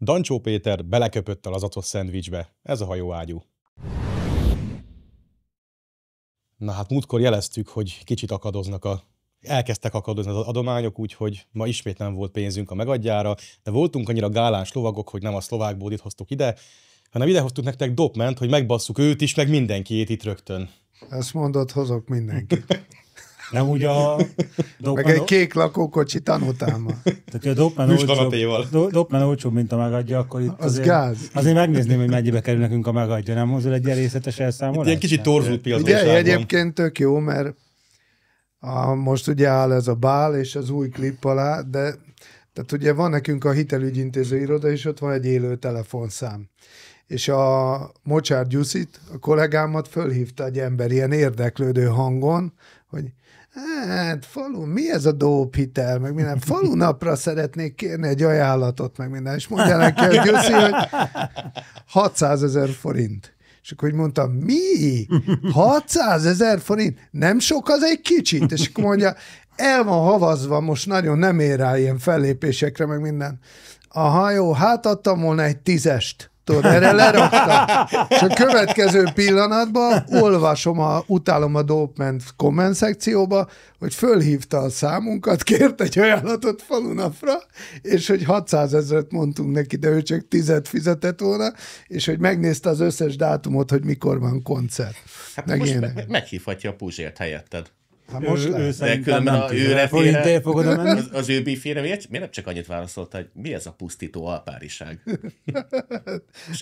Dancsó Péter beleköpött a lazacos szendvicsbe. Ez a hajóágyú. Na hát múltkor jeleztük, hogy kicsit akadoznak a elkezdtek akadozni az adományok, úgyhogy ma ismét nem volt pénzünk a megadjára, de voltunk annyira gálás lovagok, hogy nem a szlovák bódit hoztuk ide, hanem ide hoztuk nektek dopment, hogy megbasszuk őt is, meg mindenkiét itt rögtön. Ezt mondod, hozok mindenkit. Nem úgy a... Dopman, Meg egy kék lakókocsi tanútáma. Tehát, hogy a Dopman olcsóbb, Dopman olcsóbb, mint a megadja, akkor itt az azért, gáz. azért megnézném, hogy mennyibe kerül nekünk a megadja, nem hozzá egy ilyen részletes elszámolást? Ilyen kicsit torzult piacon. Ugye egyébként tök jó, mert a, most ugye áll ez a bál és az új klip alá, de tehát ugye van nekünk a hitelügyintéző iroda, és ott van egy élő telefonszám. És a Mocsár Gyuszit, a kollégámat fölhívta egy ember ilyen érdeklődő hangon, hogy hát falu, mi ez a dóphitel, meg minden, falu napra szeretnék kérni egy ajánlatot, meg minden, és mondja neki hogy 600 ezer forint. És akkor úgy mondtam, mi? 600 ezer forint? Nem sok, az egy kicsit. És akkor mondja, el van havazva, most nagyon nem ér rá ilyen fellépésekre, meg minden. Aha, jó, hát adtam volna egy tízest tudod, erre leraktam. És a következő pillanatban olvasom, a, utálom a Dopement komment szekcióba, hogy fölhívta a számunkat, kért egy ajánlatot falunapra, és hogy 600 ezeret mondtunk neki, de ő csak tizet fizetett volna, és hogy megnézte az összes dátumot, hogy mikor van koncert. Hát meg most meghívhatja a Puzsért helyetted. Ha hát most ő, ő szerintem nem a, ő félre, fogod menni? Az, az ő bifére miért, miért nem csak annyit válaszolt, hogy mi ez a pusztító alpáriság?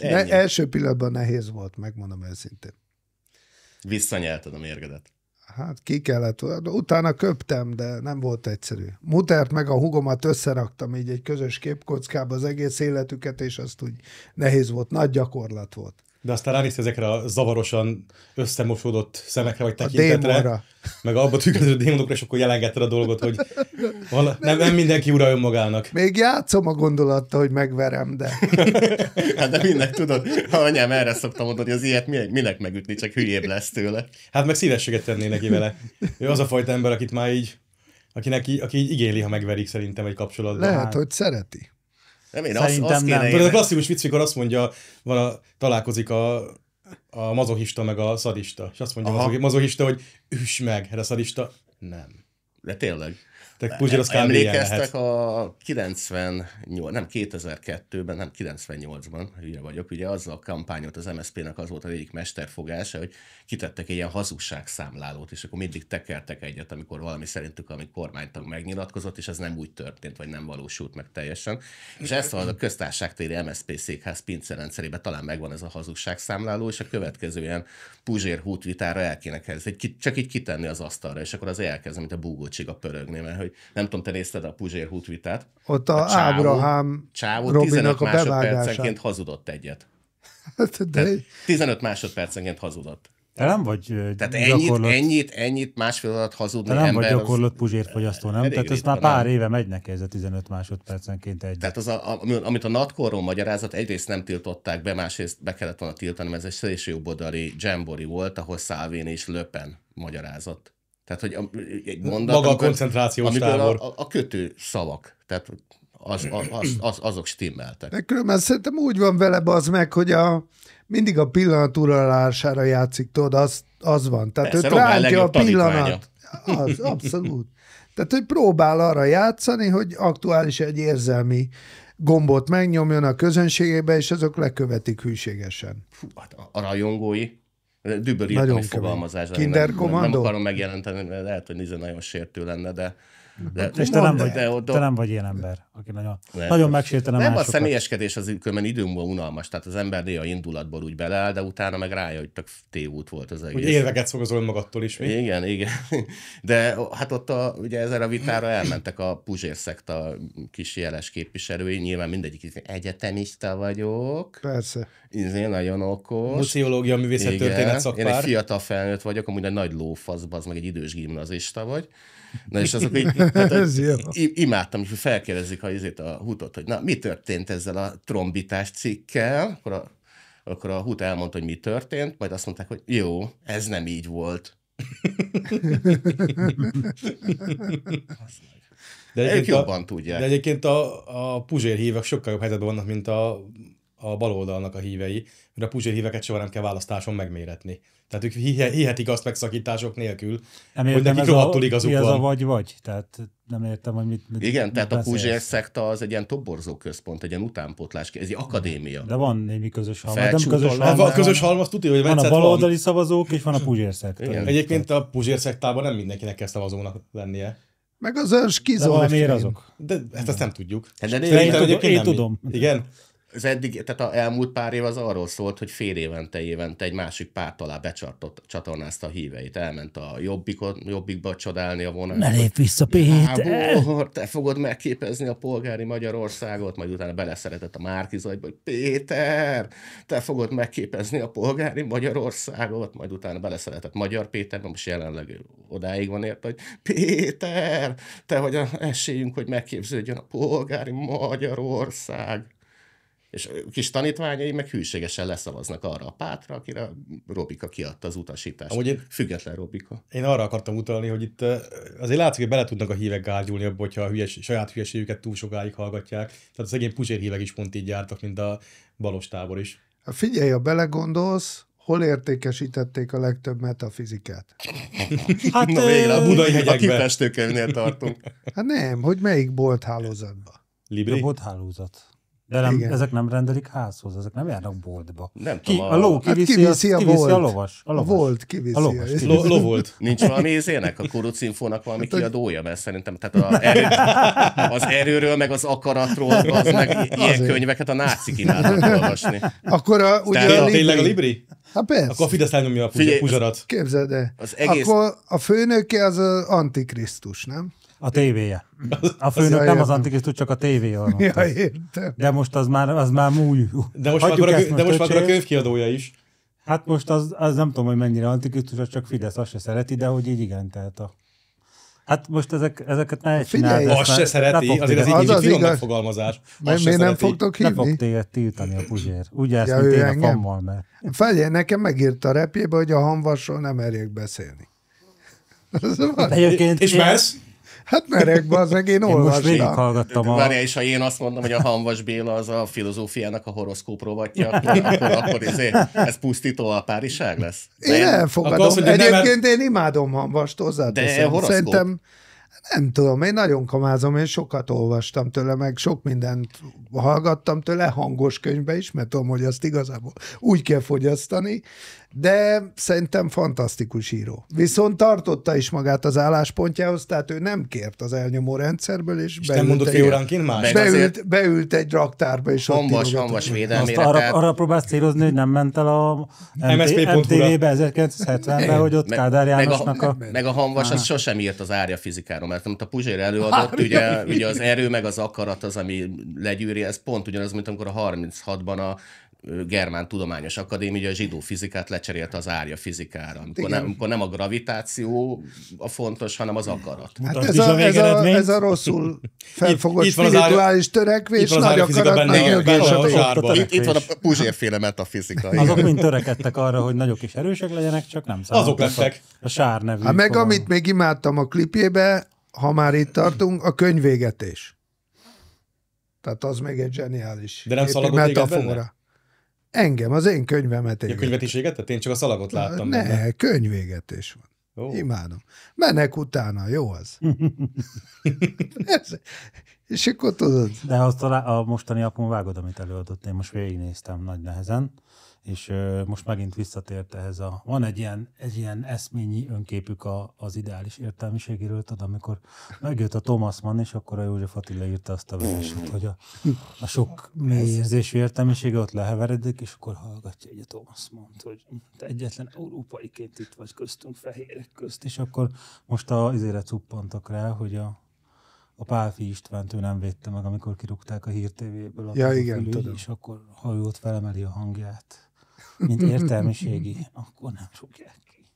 De első pillanatban nehéz volt, megmondom őszintén. Visszanyelted a mérgedet. Hát ki kellett, utána köptem, de nem volt egyszerű. Mutert meg a hugomat összeraktam így egy közös képkockába az egész életüket, és azt úgy nehéz volt, nagy gyakorlat volt de aztán ránéz ezekre a zavarosan összemosódott szemekre, vagy tekintetre. a Meg abba tükröződő démonokra, és akkor jelengetted a dolgot, hogy vala, nem, nem mindenki ura magának. Még játszom a gondolattal, hogy megverem, de... hát de mindnek tudod, ha anyám erre szoktam mondani, hogy az ilyet minek, minek megütni, csak hülyébb lesz tőle. Hát meg szívességet tenné neki vele. Ő az a fajta ember, akit már így, akinek, aki így igényli, ha megverik szerintem egy kapcsolatban. Lehet, hát. hogy szereti. Nem, én Szerintem azt, azt kéne nem. Én... a klasszikus vicc, mikor azt mondja, van a, találkozik a a mazohista meg a szadista. És azt mondja a mazohista, hogy üss meg, erre szadista, nem. De tényleg. Tehát Puzsér az Emlékeztek a 98, nem 2002-ben, nem 98-ban, ugye vagyok, ugye azzal a kampányot az MSZP-nek az volt a végig mesterfogása, hogy kitettek egy ilyen hazugságszámlálót, és akkor mindig tekertek egyet, amikor valami szerintük, ami kormánytag megnyilatkozott, és ez nem úgy történt, vagy nem valósult meg teljesen. És ezt van a téri MSZP székház pincerendszerében talán megvan ez a hazugságszámláló, és a következő ilyen Puzsér hútvitára el kéne kezdeni, csak így kitenni az asztalra, és akkor az elkezd, mint a búgócsiga pörögni, mert hogy nem tudom, te nézted a Puzsér hútvitát. Ott a, a csávó, Ábrahám csávó 15 másodpercenként hazudott egyet. De... 15 másodpercenként hazudott. Te nem vagy Tehát gyakorlott... ennyit, ennyit, ennyit másfél alatt hazudni Te nem ember, vagy gyakorlott az... fogyasztó, nem? Tehát ez már pár éve megy neki ez a 15 másodpercenként egy. Tehát az, a, amit a natkorról magyarázat, egyrészt nem tiltották be, másrészt be kellett volna tiltani, mert ez egy szélső jobbodali dzsembori volt, ahol Szávén és Löpen magyarázott. Tehát, hogy egy mondat, Maga amikor, a koncentrációs amikor A, a, a kötő szavak. Tehát az, az, az, azok stimmeltek. De különben szerintem úgy van vele az meg, hogy a, mindig a pillanat uralására játszik, tudod, az, az van. Tehát Persze, őt rántja a pillanat. Az, abszolút. Tehát, hogy próbál arra játszani, hogy aktuális egy érzelmi gombot megnyomjon a közönségébe, és azok lekövetik hűségesen. Fú, hát a rajongói dübörítő fogalmazás. Kinder nem, nem, nem akarom megjelenteni, mert lehet, hogy nagyon sértő lenne, de de, és te nem, vagy, de, de, te nem vagy ilyen ember, aki nagyon, nem, nagyon megsértene Nem, másokat. a személyeskedés az különben idő múlva unalmas, tehát az ember néha indulatból úgy beleáll, de utána meg rája, hogy tök tévút volt az egész. Hogy érveket szogozol magadtól is, mi? Igen, igen. De hát ott a, ugye ezzel a vitára elmentek a Puzsér szekta kis jeles képviselői, nyilván mindegyik egyetemista vagyok. Persze. Én izé, nagyon okos. művészet, történet, szakpár. Én egy fiatal felnőtt vagyok, amúgy egy nagy lófaszba, az meg egy idős gimnazista vagy Na és azok így, hát, imádtam, hogy felkérdezik a, azért a hutot, hogy na, mi történt ezzel a trombitás cikkel, akkor a, akkor a hut elmondta, hogy mi történt, majd azt mondták, hogy jó, ez nem így volt. De egyébként ők jobban a, tudják. De egyébként a, a Puzsér hívek sokkal jobb helyzetben vannak, mint a a baloldalnak a hívei, mert a Puzsér híveket soha nem kell választáson megméretni. Tehát ők hihetik azt megszakítások nélkül, nem hogy nekik rohadtul igazuk van. ez a vagy-vagy? Tehát nem értem, hogy mit, mit Igen, mit tehát a Puzsér szekta az egy ilyen toborzó központ, egy ilyen utánpotlás, ez egy akadémia. De van némi közös halmaz. Nem közös halmaz. Van közös halmaz, tudja, hogy van a baloldali van. szavazók, és van a Puzsér szekta. Igen. Egyébként a Puzsér szektában nem mindenkinek kell szavazónak lennie. Meg az skizofrén. De miért azok? De hát ezt nem tudjuk. Hát de én, én, tudom, én tudom. Igen? az eddig, tehát a elmúlt pár év az arról szólt, hogy fél évente, évente egy másik párt alá becsartott, csatornázta a híveit. Elment a jobbikot, jobbikba csodálni a vonalat. Ne lép vissza, Péter! te fogod megképezni a polgári Magyarországot, majd utána beleszeretett a Márkizajba, hogy Péter, te fogod megképezni a polgári Magyarországot, majd utána beleszeretett Magyar Péter, most jelenleg odáig van ért, hogy Péter, te vagy a esélyünk, hogy megképződjön a polgári Magyarország és kis tanítványai meg hűségesen leszavaznak arra a pátra, akire Robika kiadta az utasítást. Amúgy én, Független Robika. Én arra akartam utalni, hogy itt azért látszik, hogy bele tudnak a hívek gárgyulni abba, hogyha a hülyes, saját hülyeségüket túl sokáig hallgatják. Tehát az egész puzsér hívek is pont így jártak, mint a balos tábor is. Figyelj, ha belegondolsz, hol értékesítették a legtöbb metafizikát? hát Na, végre a budai hegyekben. A tartunk. Hát nem, hogy melyik bolthálózatban? Libri? A bolthálózat. De nem, ezek nem rendelik házhoz, ezek nem járnak boltba. Nem ki, tudom, a... a ló kiviszi, hát kiviszi a, a, volt. a lovas. A lovas. volt kiviszi. A lovas. A lovas. Lo, volt. Nincs valami ézének, a kurucinfónak valami hát, kiadója, mert szerintem tehát a erő, az erőről, meg az akaratról, az meg ilyen Azért. könyveket a náci kínálnak olvasni. Akkor a, ugye Tehát, a Libri. Tényleg a Libri? Hát persze. Akkor a Fidesz elnyomja a puzsarat. Képzeld el. Az egész... Akkor a főnöke az, az Antikrisztus, nem? A tévéje. A főnök az nem az antikrisztus, csak a tévéje. Ja, értem. De most az már, az már múj. De most, Hagyjuk akkor a, de most akkor a könyvkiadója is. Hát most az, az nem tudom, hogy mennyire antikrisztus, az csak Fidesz azt se szereti, de hogy így igen, tehát a... Hát most ezek, ezeket ne csinálj. Azt se szereti, ne azért ez így, az az finom igaz... megfogalmazás. Nem, miért nem fogtok hívni? Ne fog téged tiltani a Puzsér. Ugye ezt, ja, mint én engem? a fammal, mert... Felé, nekem megírta a repjébe, hogy a hanvasról nem merjek beszélni. egyébként és én... mersz? Hát merek, az meg én Én most hallgattam a... Várja, és ha én azt mondom, hogy a Hanvas Béla az a filozófiának a horoszkóp rovatja, akkor, akkor, akkor izé, ez pusztító páriság lesz? De én elfogadom. Akkor, Egyébként nem... én imádom Hanvast, hozzáteszem. De horoszkóp. Szerintem nem tudom, én nagyon kamázom, én sokat olvastam tőle, meg sok mindent hallgattam tőle, hangos könyvbe is, mert tudom, hogy azt igazából úgy kell fogyasztani, de szerintem fantasztikus író. Viszont tartotta is magát az álláspontjához, tehát ő nem kért az elnyomó rendszerből, és, és beült, nem mondott egy, más. Beült, beült egy raktárba, és hombos, ott hombos védelmére. arra, arra próbálsz célozni, hogy nem ment el a MTV-be 1970-ben, hogy ott meg, Kádár Jánosnak a... Meg a, meg a hamvas, az sosem írt az árja fizikáról, mert amit a Puzsér előadott, ugye, ugye az erő meg az akarat az, ami legyűri, ez pont ugyanaz, mint amikor a 36-ban a Germán Tudományos Akadémia a zsidó fizikát lecserélte az árja fizikára, amikor nem, amikor nem a gravitáció a fontos, hanem az akarat. Hát ez, a, ez, a, ez a rosszul felfogott itt, spirituális törekvés, itt van nagy akarat, nagy a, itt, itt van a Puzsérféle metafizika. Azok mind törekedtek arra, hogy nagyok és erősek legyenek, csak nem számoltak. Azok lettek. A sár nevű. Hát meg fogalom. amit még imádtam a klipjébe, ha már itt tartunk, a könyvégetés. Tehát az még egy zseniális. De nem szaladott Engem, az én könyvemet égetek. A könyvet is égetett? Én csak a szalagot láttam. Ne, benne. könyvégetés van. Oh. Imádom. Menek utána, jó az. és akkor tudod. De azt a, a mostani apon vágod, amit előadott, én most végignéztem nagy nehezen és most megint visszatért ehhez a... Van egy ilyen, egy ilyen eszményi önképük a, az ideális értelmiségéről, tudod, amikor megjött a Thomas Mann, és akkor a József Attila írta azt a verset, hogy a, a sok mély érzésű értelmisége ott leheveredik, és akkor hallgatja egy a Thomas mann hogy te egyetlen európaiként itt vagy köztünk, fehérek közt, és akkor most a izére cuppantak rá, hogy a, a Pálfi Istvánt ő nem védte meg, amikor kirúgták a hírtévéből. Ja, igen, tudom. És akkor hajót felemeli a hangját mint értelmiségi, akkor nem fogják ki.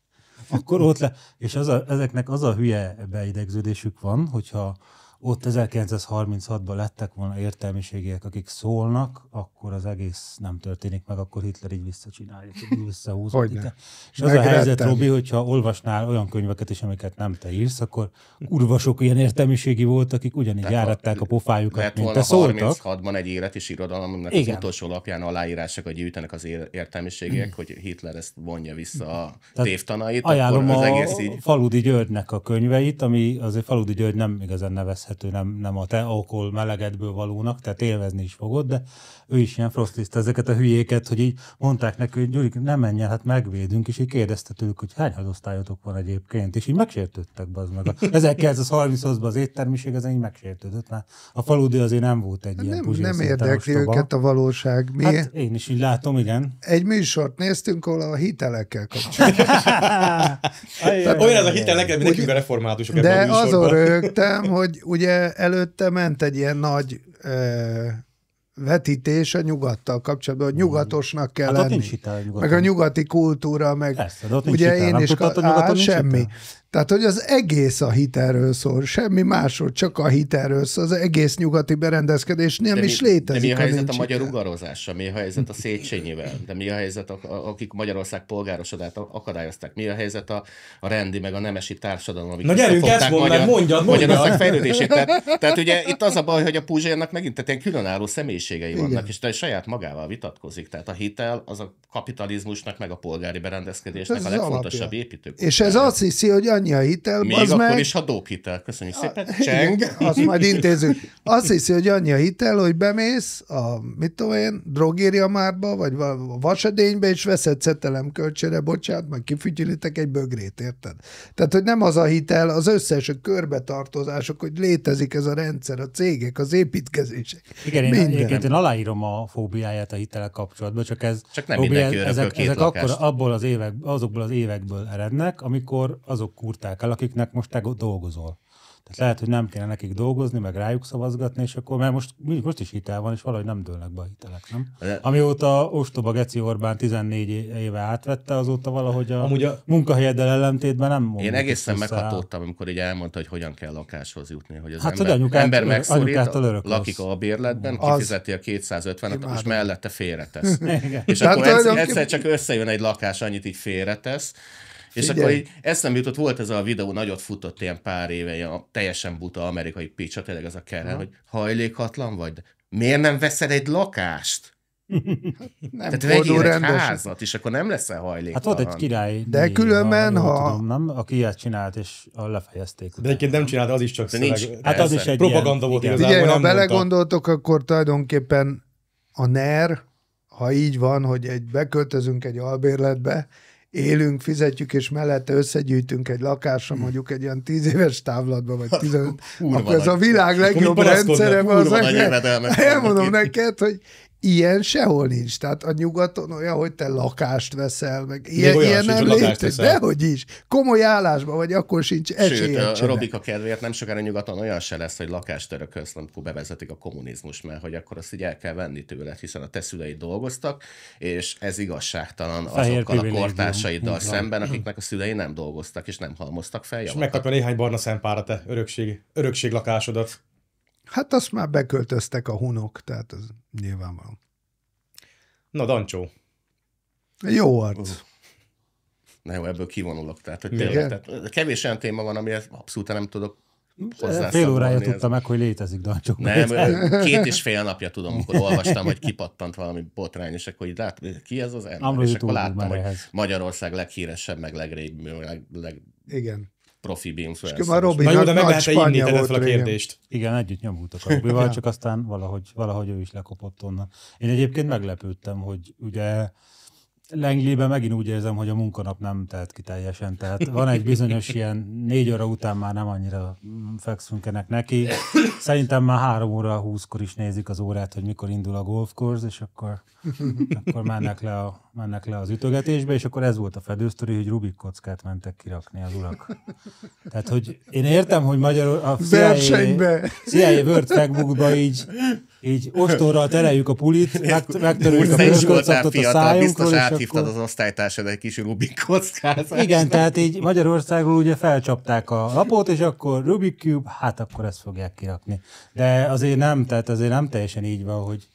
Akkor ott le, és az a, ezeknek az a hülye beidegződésük van, hogyha ott 1936-ban lettek volna értelmiségiek, akik szólnak, akkor az egész nem történik meg, akkor Hitler így visszacsinálja, így visszahúzódik. És az a helyzet, Robi, hogyha olvasnál olyan könyveket is, amiket nem te írsz, akkor kurva sok ilyen értelmiségi volt, akik ugyanígy Tehát járatták a pofájukat, lett mint te szóltak. 36-ban egy élet és irodalom, aminek Igen. az utolsó lapján aláírásokat gyűjtenek az értelmiségiek, hogy Hitler ezt vonja vissza a Tehát tévtanait. Ajánlom akkor az egész így... a Faludi Györgynek a könyveit, ami azért Faludi György nem igazán nevez érezhető, nem, nem a te alkohol melegedből valónak, tehát élvezni is fogod, de ő is ilyen frosztiszta ezeket a hülyéket, hogy így mondták neki, hogy Gyuri, nem menj el, hát megvédünk, és így kérdezte tőlük, hogy hány hazosztályotok van egyébként, és így megsértődtek az meg. 1930 30 az éttermiség ez így megsértődött, mert a faludi azért nem volt egy ilyen Nem, nem érdekli ostoba. őket a valóság. Mi? Hát én is így látom, igen. Egy műsort néztünk, ahol a hitelekkel kapcsolatban. Olyan az a hitelekkel, mint nekünk a reformátusok De azon rögtem, hogy ugye előtte ment egy ilyen nagy ö, vetítés a nyugattal kapcsolatban, hogy mm. nyugatosnak kell hát lenni. Nincs hitel, meg a nyugati kultúra, meg Persze, de ott ugye nincs hitel, én is, hitel, ka- á, semmi. Hitel. Tehát, hogy az egész a hitelről szól, semmi másról, csak a hitelről szól, az egész nyugati berendezkedés nem de is mi, létezik. De mi a helyzet a, a magyar ugarozással, mi a helyzet a Széchenyivel, de mi a helyzet, a, akik Magyarország polgárosodát akadályozták, mi a helyzet a, a rendi meg a nemesi társadalom, amik Na gyerünk, ezt mondd magyar, mondjad, mondjad. Magyarország fejlődését. Tehát, tehát, ugye itt az a baj, hogy a Puzsérnak megint tehát ilyen különálló személyiségei Igen. vannak, és te saját magával vitatkozik. Tehát a hitel az a kapitalizmusnak, meg a polgári berendezkedésnek hát ez a legfontosabb építő. És ez azt hiszi, hogy annyi a hitel, Még az akkor meg... is, ha hitel. Köszönjük a, szépen. Cseng. Azt majd intézünk. Azt hiszi, hogy annyi a hitel, hogy bemész a, mit tudom én, drogéria márba, vagy a vasedénybe, és veszed szetelem kölcsére, bocsánat, majd kifütyülitek egy bögrét, érted? Tehát, hogy nem az a hitel, az összes a körbetartozások, hogy létezik ez a rendszer, a cégek, az építkezések. Igen, én, én aláírom a fóbiáját a hitelek kapcsolatban, csak ez csak nem fóbiá, ezek, ezek akkor abból az évek, azokból az évekből erednek, amikor azok kúrták el, akiknek most te dolgozol. Tehát lehet, hogy nem kéne nekik dolgozni, meg rájuk szavazgatni, és akkor, mert most, most is hitel van, és valahogy nem dőlnek be a hitelek, nem? De... Amióta ostoba Geci Orbán 14 éve átvette, azóta valahogy a, Amúgy a... munkahelyeddel ellentétben nem Én egészen meghatódtam, amikor így elmondta, hogy hogyan kell lakáshoz jutni, hogy az hát, ember, hogy anyukát, ember megszorít, lakik a bérletben, az... kifizeti a 250 és mellette félretesz. és akkor egyszer, egyszer csak összejön egy lakás, annyit így félretesz, és Figyelj. akkor így eszem jutott, volt ez a videó, nagyot futott ilyen pár éve, a teljesen buta amerikai picsa, tényleg ez a kerrel, hogy hajlékatlan vagy, de miért nem veszed egy lakást? Hát nem Tehát vegyél egy házat, és akkor nem leszel hajléktalan. Hát ott egy király. De különben, ha... ha... Tudom, nem? Aki ilyet csinált, és lefejezték. De egyébként nem csinált, az is csak szöveg. Nincs, hát az is egy propaganda ilyen, volt igen. igazából. Igen, ha belegondoltok, akkor tulajdonképpen a NER, ha így van, hogy egy beköltözünk egy albérletbe, élünk, fizetjük, és mellette összegyűjtünk egy lakásra, hmm. mondjuk egy ilyen tíz éves távlatban, vagy 15, akkor ez a világ legjobb rendszere. Van, az elmondom neked, hogy Ilyen sehol nincs. Tehát a nyugaton olyan, hogy te lakást veszel, meg ilyen, olyan ilyen sincs, nem létezik. Dehogy is. Komoly állásban vagy, akkor sincs esély. Sőt, a Robika kedvéért nem sokára nyugaton olyan se lesz, hogy lakást örökölsz, amikor bevezetik a kommunizmus, mert hogy akkor azt így el kell venni tőle, hiszen a te szüleid dolgoztak, és ez igazságtalan azokkal a kortársaiddal szemben, akiknek a szülei nem dolgoztak, és nem halmoztak fel. És megkapja néhány barna szempára te örökség, örökség lakásodat. Hát azt már beköltöztek a hunok, tehát ez nyilvánvaló. Na, Dancsó. Jó arc. Uh. Na jó, ebből kivonulok. Tehát, hogy tényleg, tehát kevés olyan téma van, amihez abszolút nem tudok Fél órája tudta meg, hogy létezik Dancsó. Nem, két és fél napja tudom, amikor olvastam, hogy kipattant valami botrány, és akkor így látom, ki ez az ember, Amúgy és akkor láttam, hogy ehhez. Magyarország leghíresebb, meg legrébb, meg leg, Igen profi BIM felszínes. Na jó, de meg lehet -e inni, fel a kérdést. Igen, együtt nyomultak a Robival, csak aztán valahogy, valahogy ő is lekopott onnan. Én egyébként meglepődtem, hogy ugye Lenglében megint úgy érzem, hogy a munkanap nem telt ki teljesen. Tehát van egy bizonyos ilyen négy óra után már nem annyira fekszünk ennek neki. Szerintem már három óra húszkor is nézik az órát, hogy mikor indul a golfkorz, és akkor, akkor mennek le a, mennek le az ütögetésbe, és akkor ez volt a fedősztori, hogy Rubik kockát mentek kirakni az urak. Tehát, hogy én értem, hogy magyar a CIA, CIA World Factbookba így, így ostorral tereljük a pulit, meg, megtörjük a pörskockatot a szájunkról. és akkor... az osztálytársad egy kis Rubik kockát. Igen, tehát így Magyarországról ugye felcsapták a lapot, és akkor Rubik Cube, hát akkor ezt fogják kirakni. De azért nem, tehát azért nem teljesen így van, hogy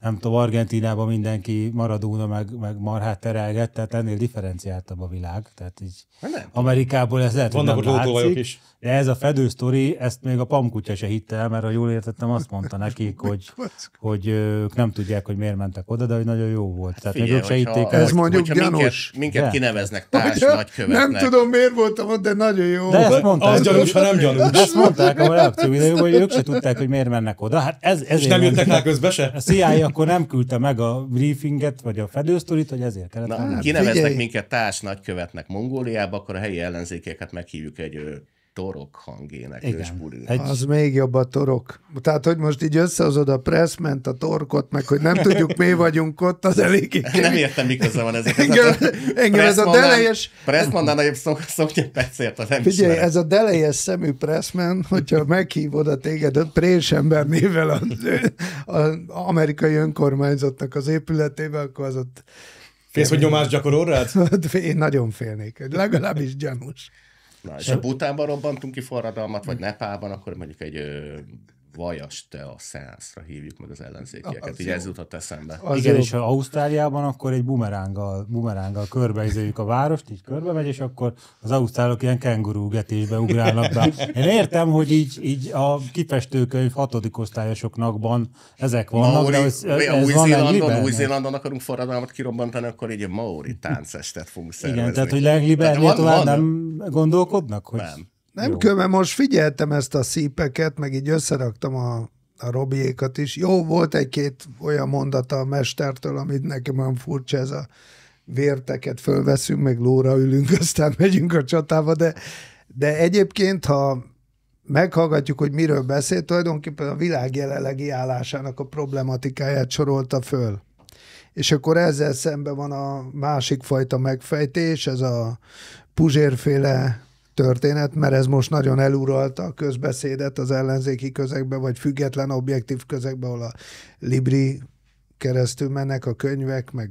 nem tudom, Argentinában mindenki maradóna, meg, meg marhát terelget, tehát ennél differenciáltabb a világ. Tehát így hát nem. Amerikából ez lehet, Vannak hogy nem látszik, is. De ez a sztori, ezt még a pamkutya se hitte el, mert ha jól értettem, azt mondta nekik, hogy, hogy ők nem tudják, hogy miért mentek oda, de hogy nagyon jó volt. Tehát Figyelj, még ők se hitték el. Ez mondjuk gyanús. Minket, minket de? kineveznek társ nagykövetnek. Nem tudom, miért voltam ott, de nagyon jó. De ezt mondták, az gyanús, ha nem gyanús. Ezt mondták a reakció hogy ők se tudták, hogy miért mennek oda. Hát ez, ez És nem jöttek rá közbe se? A CIA akkor nem küldte meg a briefinget, vagy a fedősztorit, hogy ezért kellett. Na, kineveznek minket társ nagykövetnek Mongóliába, akkor a helyi ellenzékeket meghívjuk egy torok hangének Egy... Az még jobb a torok. Tehát, hogy most így összehozod a pressment, a torkot, meg hogy nem tudjuk, mi vagyunk ott, az elég. Nem értem, miközben van ezek. Engem, engem ez a delejes... Pressmannál nagyobb szok, szoknya pecért, az nem Figyelj, ez a delejes szemű pressman, hogyha meghívod a téged a présember nével az, az amerikai önkormányzatnak az épületében akkor az ott Félsz, hogy nyomás gyakorol rád? Én nagyon félnék, legalábbis gyanús. Na, és ha Butánban robbantunk ki forradalmat, vagy Nepálban, akkor mondjuk egy vajas te a szeánszra hívjuk meg az ellenzékieket. Így ez jutott eszembe. Az Igen, jó. és ha Ausztráliában akkor egy bumeránggal, bumeránggal körbeizéljük a várost, így körbe megy, és akkor az ausztrálok ilyen kengurúgetésbe ugrálnak be. Én értem, hogy így, így a kifestőkönyv hatodik van, ezek vannak, Maori, de ez, ez új van új Zélandon akarunk forradalmat kirobbantani, akkor így egy maori táncestet fogunk szervezni. Igen, tehát hogy Lenglibernél tovább van, nem gondolkodnak? Hogy... Nem. Nem kell, mert most figyeltem ezt a szípeket, meg így összeraktam a, a Robiékat is. Jó, volt egy-két olyan mondata a mestertől, amit nekem olyan furcsa ez a vérteket fölveszünk, meg lóra ülünk, aztán megyünk a csatába, de, de egyébként, ha meghallgatjuk, hogy miről beszélt, tulajdonképpen a világ jelenlegi állásának a problematikáját sorolta föl. És akkor ezzel szemben van a másik fajta megfejtés, ez a puzsérféle történet, mert ez most nagyon eluralta a közbeszédet az ellenzéki közegbe, vagy független objektív közegbe, ahol a Libri keresztül mennek a könyvek, meg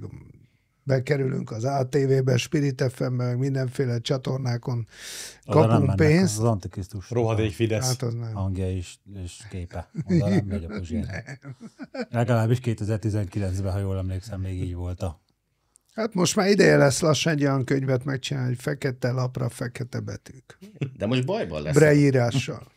bekerülünk az ATV-be, Spirit fm meg mindenféle csatornákon kapunk mennek, pénzt. Az, az antikrisztus. Rohadék Fidesz. Hát az nem. Hangja is, és képe. Oda nem megy a Legalábbis 2019-ben, ha jól emlékszem, még így volt a Hát most már ideje lesz lassan egy olyan könyvet megcsinálni, hogy fekete lapra, fekete betűk. De most bajban lesz. Breírással.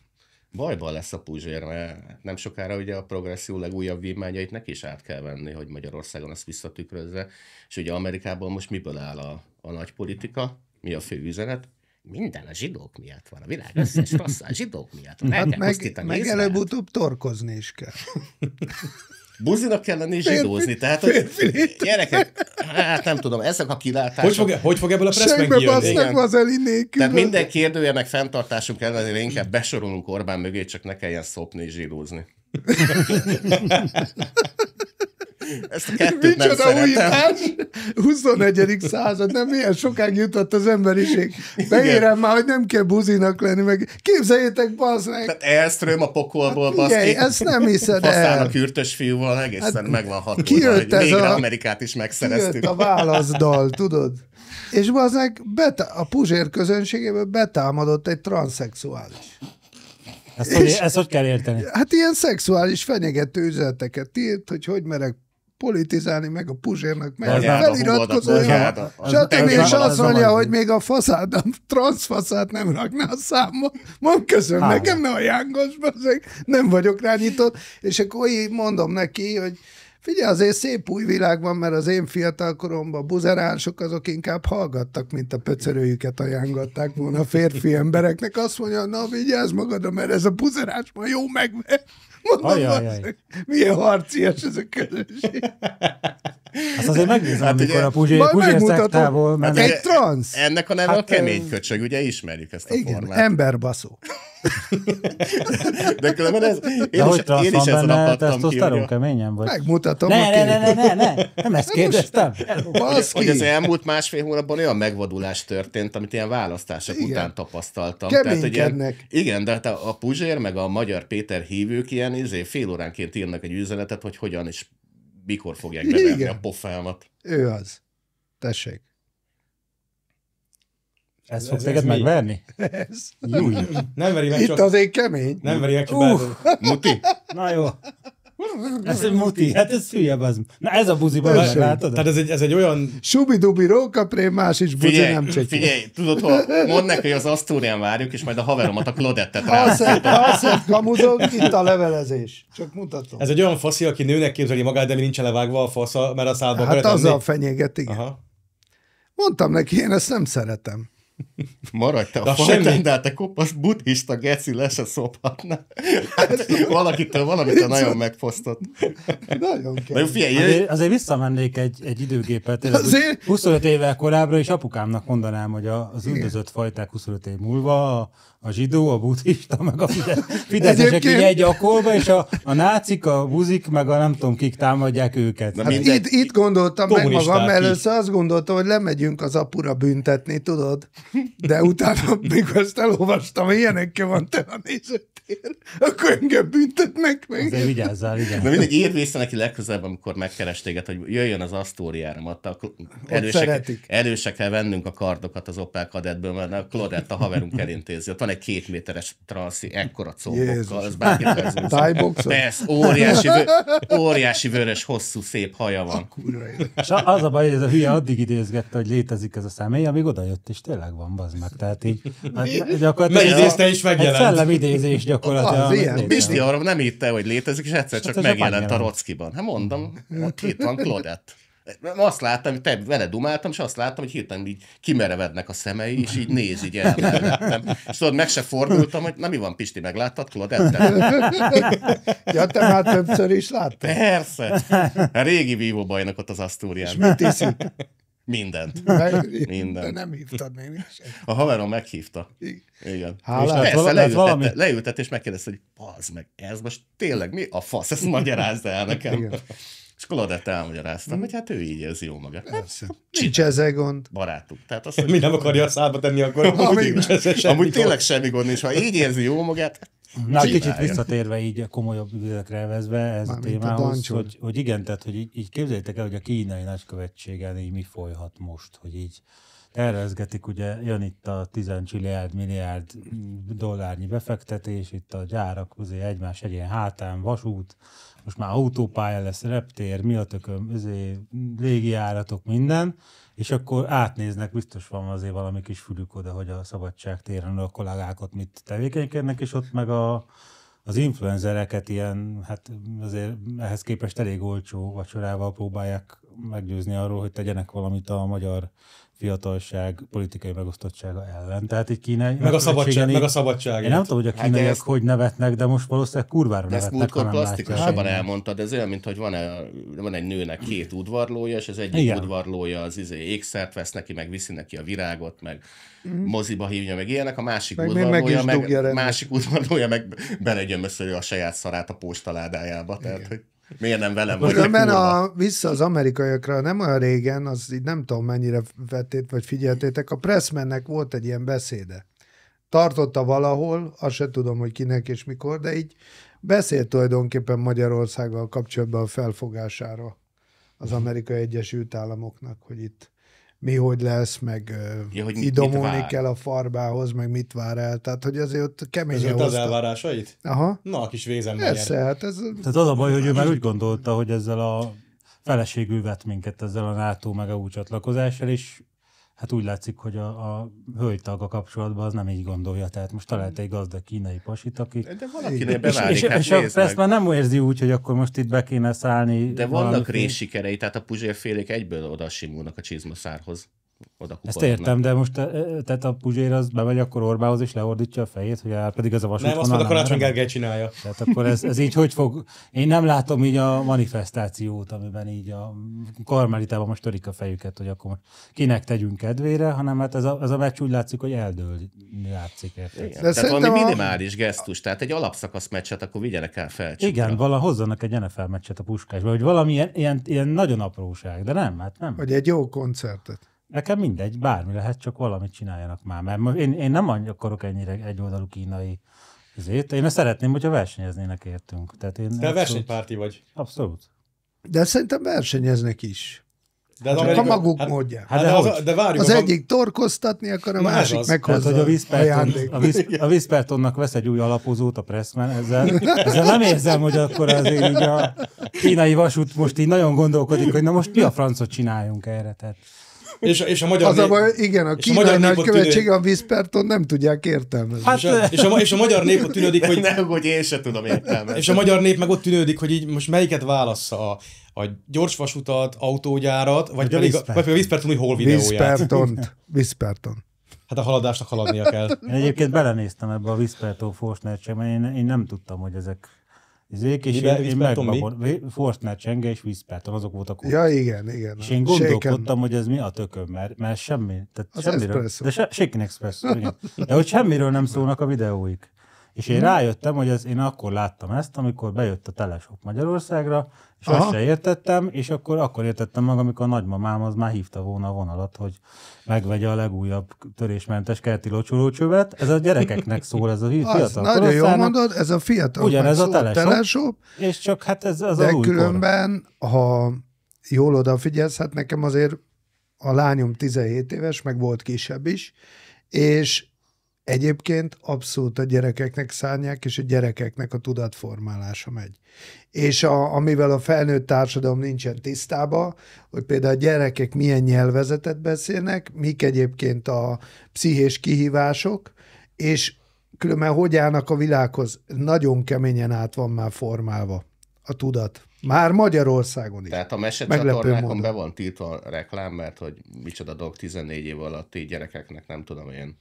Bajban lesz a Puzsér, mert nem sokára ugye a progresszió legújabb vívmányait neki is át kell venni, hogy Magyarországon azt visszatükrözze. És ugye Amerikában most miből áll a, a nagy politika, mi a fő üzenet? minden a zsidók miatt van, a világ összes rossz a zsidók miatt. hát meg, meg előbb-utóbb torkozni is kell. buzinak kellene és zsidózni. Tehát, hogy gyerekek, hát nem tudom, ezek a kilátások. Hogy fog, e- hogy fog ebből a pressz megjönni? az elinnékül. Tehát minden kérdője fenntartásunk ellenére inkább besorolunk Orbán mögé, csak ne kelljen szopni és zsidózni. Ezt a kettőt nem újítás? 21. század, nem milyen sokáig jutott az emberiség. Beérem már, hogy nem kell buzinak lenni, meg képzeljétek, bazd meg. Tehát Elström a pokolból, hát, bazd meg. ezt nem hiszed el. kürtös fiúval egészen hát, megvan hatulva, kijött ez végre a, Amerikát is megszereztük. Kijött a válaszdal, tudod? És bazd meg, beta- a Puzsér közönségében betámadott egy transzexuális. Ezt, és, hogy, ezt hogy kell érteni? Hát ilyen szexuális fenyegető üzleteket írt, hogy hogy merek politizálni, meg a Puzsérnak meg feliratkozója, stb. És hát azt mondja, hogy még a faszád, a transfaszát nem rakná a számba. Mondd, köszönöm, nekem ne ajángos, nem vagyok rányitott. És akkor így mondom neki, hogy Figyelj, azért szép új világ van, mert az én fiatalkoromban buzeránsok azok inkább hallgattak, mint a pöcörőjüket ajánlották volna a férfi embereknek. Azt mondja, na vigyázz magadra, mert ez a buzerás ma jó megve. Mondom, ajaj, ajaj. milyen harcias ez a közösség. Azt azért megnézem, hát amikor ugye, a Puzsé, Puzsérszeg hát Egy transz. Ennek a neve hát, a kemény köcsög, ugye ismerjük ezt a igen, formát. emberbaszó. De különben ez, én De is, hogy én is ezen benne, apadtam ki. Ugye. keményen vagy? Megmutat folytatom? Ne, okay? ne, ne, ne, ne, ne, nem ezt kérdeztem. Hogy az elmúlt másfél hónapban olyan megvadulás történt, amit ilyen választások igen. után tapasztaltam. Tehát, hogy ilyen, igen, de hát a, Puzsér meg a Magyar Péter hívők ilyen izé, fél óránként írnak egy üzenetet, hogy hogyan és mikor fogják bevenni igen. a pofámat. Ő az. Tessék. Ez, fog téged ez megverni? Ez. Júj. Nem veri meg Itt csak... én kemény. Nem veri meg csak uh. Muti. Na jó. Ez egy muti, hát ez hülye az. Na ez a buzi barát, látod? Tehát ez egy, ez egy olyan... Subi-dubi rókaprém, más is buzi figyelj, nem csekki. Figyelj, tudod, hol mondd neki, hogy az Asztúrián várjuk, és majd a haveromat, a Klodettet rá. Azért, azért kamuzok, itt a levelezés. Csak mutatom. Ez egy olyan faszi, aki nőnek képzeli magát, de mi nincsen levágva a fasz, mert a szádba Hát azzal igen. Aha. Mondtam neki, én ezt nem szeretem. Maradj te de a hát te kopasz buddhista geci le se szophatna. Hát, hát, valakitől valamit nagyon megfosztott. Nagyon kell. De figyelj, azért, azért visszamennék egy, egy időgépet. azért... 25 évvel korábbra, és apukámnak mondanám, hogy az üldözött fajták 25 év múlva a a zsidó, a buddhista, meg a fideszesek így egy akolba, és a, a nácik, a buzik, meg a nem tudom kik támadják őket. Hát minden... itt, itt gondoltam meg magam, mert először azt gondoltam, hogy lemegyünk az apura büntetni, tudod? De utána, mikor ezt elolvastam, hogy ilyenekkel van te a nézőtér, akkor engem büntetnek meg. Azért vigyázzál, igen. De mindegy, írd vissza neki legközelebb, amikor megkerestéget, hogy jöjjön az Asztóriára, Matta, akkor erősek, kell vennünk a kardokat az Opel kadettből, mert a Claudette a haverunk elintézi. Ott van egy két méteres transzi, ekkora combokkal, az bárki Persze, óriási, vö, óriási vörös, hosszú, szép haja van. És az a baj, hogy ez a hülye addig idézgette, hogy létezik ez a személy, amíg odajött, és tényleg van, bazd meg. Tehát így hát gyakorlatilag... Megidézte és megjelent. Egy szellemidézés gyakorlatilag. Az Pisti arra nem hitte, hogy létezik, és egyszer csak hát megjelent a Rockiban. Hát mondom, ott itt van Claudette. Azt láttam, hogy te vele dumáltam, és azt láttam, hogy hirtelen így kimerevednek a szemei, és így néz, így elmervettem. És tudod, meg se fordultam, hogy na mi van, Pisti, megláttad, tudod, ettem. Ja, te már többször is láttad. Persze. A régi vívó ott az Asztúrián. És mit iszik? Mindent. De, Mindent. De nem hívtad még A haverom meghívta. Igen. Hálás, és hát persze leültette, hát leültette, és megkérdezte, hogy az meg, ez most tényleg mi a fasz, ezt magyarázd el nekem. Igen. És akkor Lodett elmagyaráztam, mm. hogy hát ő így érzi jó magát. Persze. Nincs ezzel gond. Barátunk. Tehát azt, hogy Mi nem akarja a szába tenni, akkor amúgy, nincs ezzel semmi amúgy tényleg semmi gond és Ha így érzi jó magát, Na, kicsit visszatérve így komolyabb ügyekre vezve ez Már a témához, a hogy, hogy igen, tehát hogy így, így képzeljétek el, hogy a kínai nagykövetségen így mi folyhat most, hogy így Errezgetik, ugye jön itt a 10 milliárd, milliárd dollárnyi befektetés, itt a gyárak közé egymás egyen hátán, vasút, most már autópálya lesz, reptér, mi a tököm, ezé, légijáratok, minden, és akkor átnéznek, biztos van azért valami kis fülük oda, hogy a szabadság téren a kollégákat mit tevékenykednek, és ott meg a, az influenzereket ilyen, hát azért ehhez képest elég olcsó vacsorával próbálják meggyőzni arról, hogy tegyenek valamit a magyar fiatalság politikai megosztottsága ellen. Tehát egy kínai... Meg a szabadság, meg a szabadság. Én nem tudom, hogy a hát kínaiak hát ezt, hogy nevetnek, de most valószínűleg kurvára de nevetnek, ezt plastikusabban elmondtad, ez olyan, mint hogy van, -e, van egy nőnek két udvarlója, és az egyik Igen. udvarlója az izé, ékszert vesz neki, meg viszi neki a virágot, meg mm. moziba hívja, meg ilyenek, a másik meg, udvarlója, meg, meg másik udvarlója, meg a saját szarát a postaládájába. Tehát, hogy Miért nem velem? Különben a, vissza az amerikaiakra, nem olyan régen, az így nem tudom mennyire vettét, vagy figyeltétek, a Pressmannek volt egy ilyen beszéde. Tartotta valahol, azt se tudom, hogy kinek és mikor, de így beszélt tulajdonképpen Magyarországgal kapcsolatban a felfogásáról az Amerikai Egyesült Államoknak, hogy itt mi hogy lesz, meg ja, hogy idomulni kell a farbához, meg mit vár el. Tehát, hogy azért ott kemény hozta. az elvárásait? Aha. Na, a kis végzem Persze, hát ez... Tehát az a baj, hogy ő már úgy gondolta, hogy ezzel a feleségül vett minket ezzel a NATO meg a csatlakozással, és hát úgy látszik, hogy a, a a kapcsolatban az nem így gondolja. Tehát most talált egy gazdag kínai pasit, aki... De valakinek beválik, és, és, hát és ezt már nem érzi úgy, hogy akkor most itt be kéne szállni. De vannak valami... tehát a puzsérfélék egyből oda simulnak a csizmaszárhoz oda Ezt értem, meg. de most e, e, tehát a Puzsér az bemegy akkor Orbához és leordítja a fejét, hogy á, hát pedig az a vasút Nem, azt mondta, a Karácsony Gergely csinálja. Tehát akkor ez, ez így hogy fog... Én nem látom így a manifestációt, amiben így a karmelitában most törik a fejüket, hogy akkor most kinek tegyünk kedvére, hanem hát ez a, ez a meccs úgy látszik, hogy eldől látszik. Érted? Igen, tehát valami a... minimális gesztus, tehát egy alapszakasz meccset akkor vigyenek el fel. Igen, vala, hozzanak egy NFL meccset a puskásba, hogy valami ilyen, ilyen, ilyen nagyon apróság, de nem, hát nem. Vagy egy jó koncertet. Nekem mindegy, bármi lehet, csak valamit csináljanak már. Mert én, én nem akarok ennyire egyoldalú kínai ezért. Én ezt szeretném, hogyha versenyeznének értünk. Tehát én Te versenypárti vagy. Abszolút. De szerintem versenyeznek is. De az Amerika, a maguk hát, módja. Hát, hát de, de, az, de várjuk, az egyik torkoztatni akar, a Na másik az. meghozza Tehát, hogy a vízperton, a, víz, a vesz egy új alapozót a Pressman, ezzel, ezzel nem érzem, hogy akkor azért így a kínai vasút most így nagyon gondolkodik, hogy na most mi a francot csináljunk erre. Tehát és, és a magyar... Az a baj, igen, a kínai a magyar nagykövetség a Viszperton nem tudják értelmezni. Hát, és, a, és, a, és a magyar nép ott tűnődik, hogy... Nem, hogy én se tudom értelmezni. És a magyar nép meg ott tűnődik, hogy így most melyiket válassza a, a vasutat, autógyárat, vagy pedig a, vagy a Viszperton új hol videóját. Viszperton. Viszperton. Hát a haladásnak haladnia kell. Én egyébként belenéztem ebbe a Viszperton Forsnercse, mert én, én nem tudtam, hogy ezek Zék és Mibe, én, én megmagom, Fortnite csenge és vízpáton, azok voltak ott. Ja, igen, igen. És én gondolkodtam, hogy ez mi a tököm, mert, mert semmi, tehát az semmiről, espresso. de se, Shaken Express, igen. De hogy semmiről nem szólnak a videóik. És én mhm. rájöttem, hogy ez, én akkor láttam ezt, amikor bejött a telesok Magyarországra, és Aha. azt se értettem, és akkor, akkor értettem meg, amikor a nagymamám az már hívta volna a vonalat, hogy megvegye a legújabb törésmentes kerti locsolócsövet. Ez a gyerekeknek szól, ez a fiatal Nagyon jól mondod, ez a fiatal Ugyanez a telesop, telesop. És csak hát ez az De a különben, kor. ha jól odafigyelsz, hát nekem azért a lányom 17 éves, meg volt kisebb is, és Egyébként abszolút a gyerekeknek szánják, és a gyerekeknek a tudatformálása megy. És a, amivel a felnőtt társadalom nincsen tisztába, hogy például a gyerekek milyen nyelvezetet beszélnek, mik egyébként a pszichés kihívások, és különben hogy állnak a világhoz, nagyon keményen át van már formálva a tudat. Már Magyarországon is. Tehát a mesecsatornákon be van tiltva a reklám, mert hogy micsoda dolg 14 év alatti gyerekeknek nem tudom, ilyen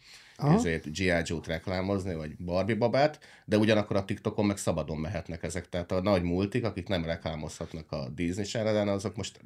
ezért G.I. Joe-t reklámozni, vagy Barbie babát, de ugyanakkor a TikTokon meg szabadon mehetnek ezek. Tehát a nagy multik, akik nem reklámozhatnak a Disney channel azok most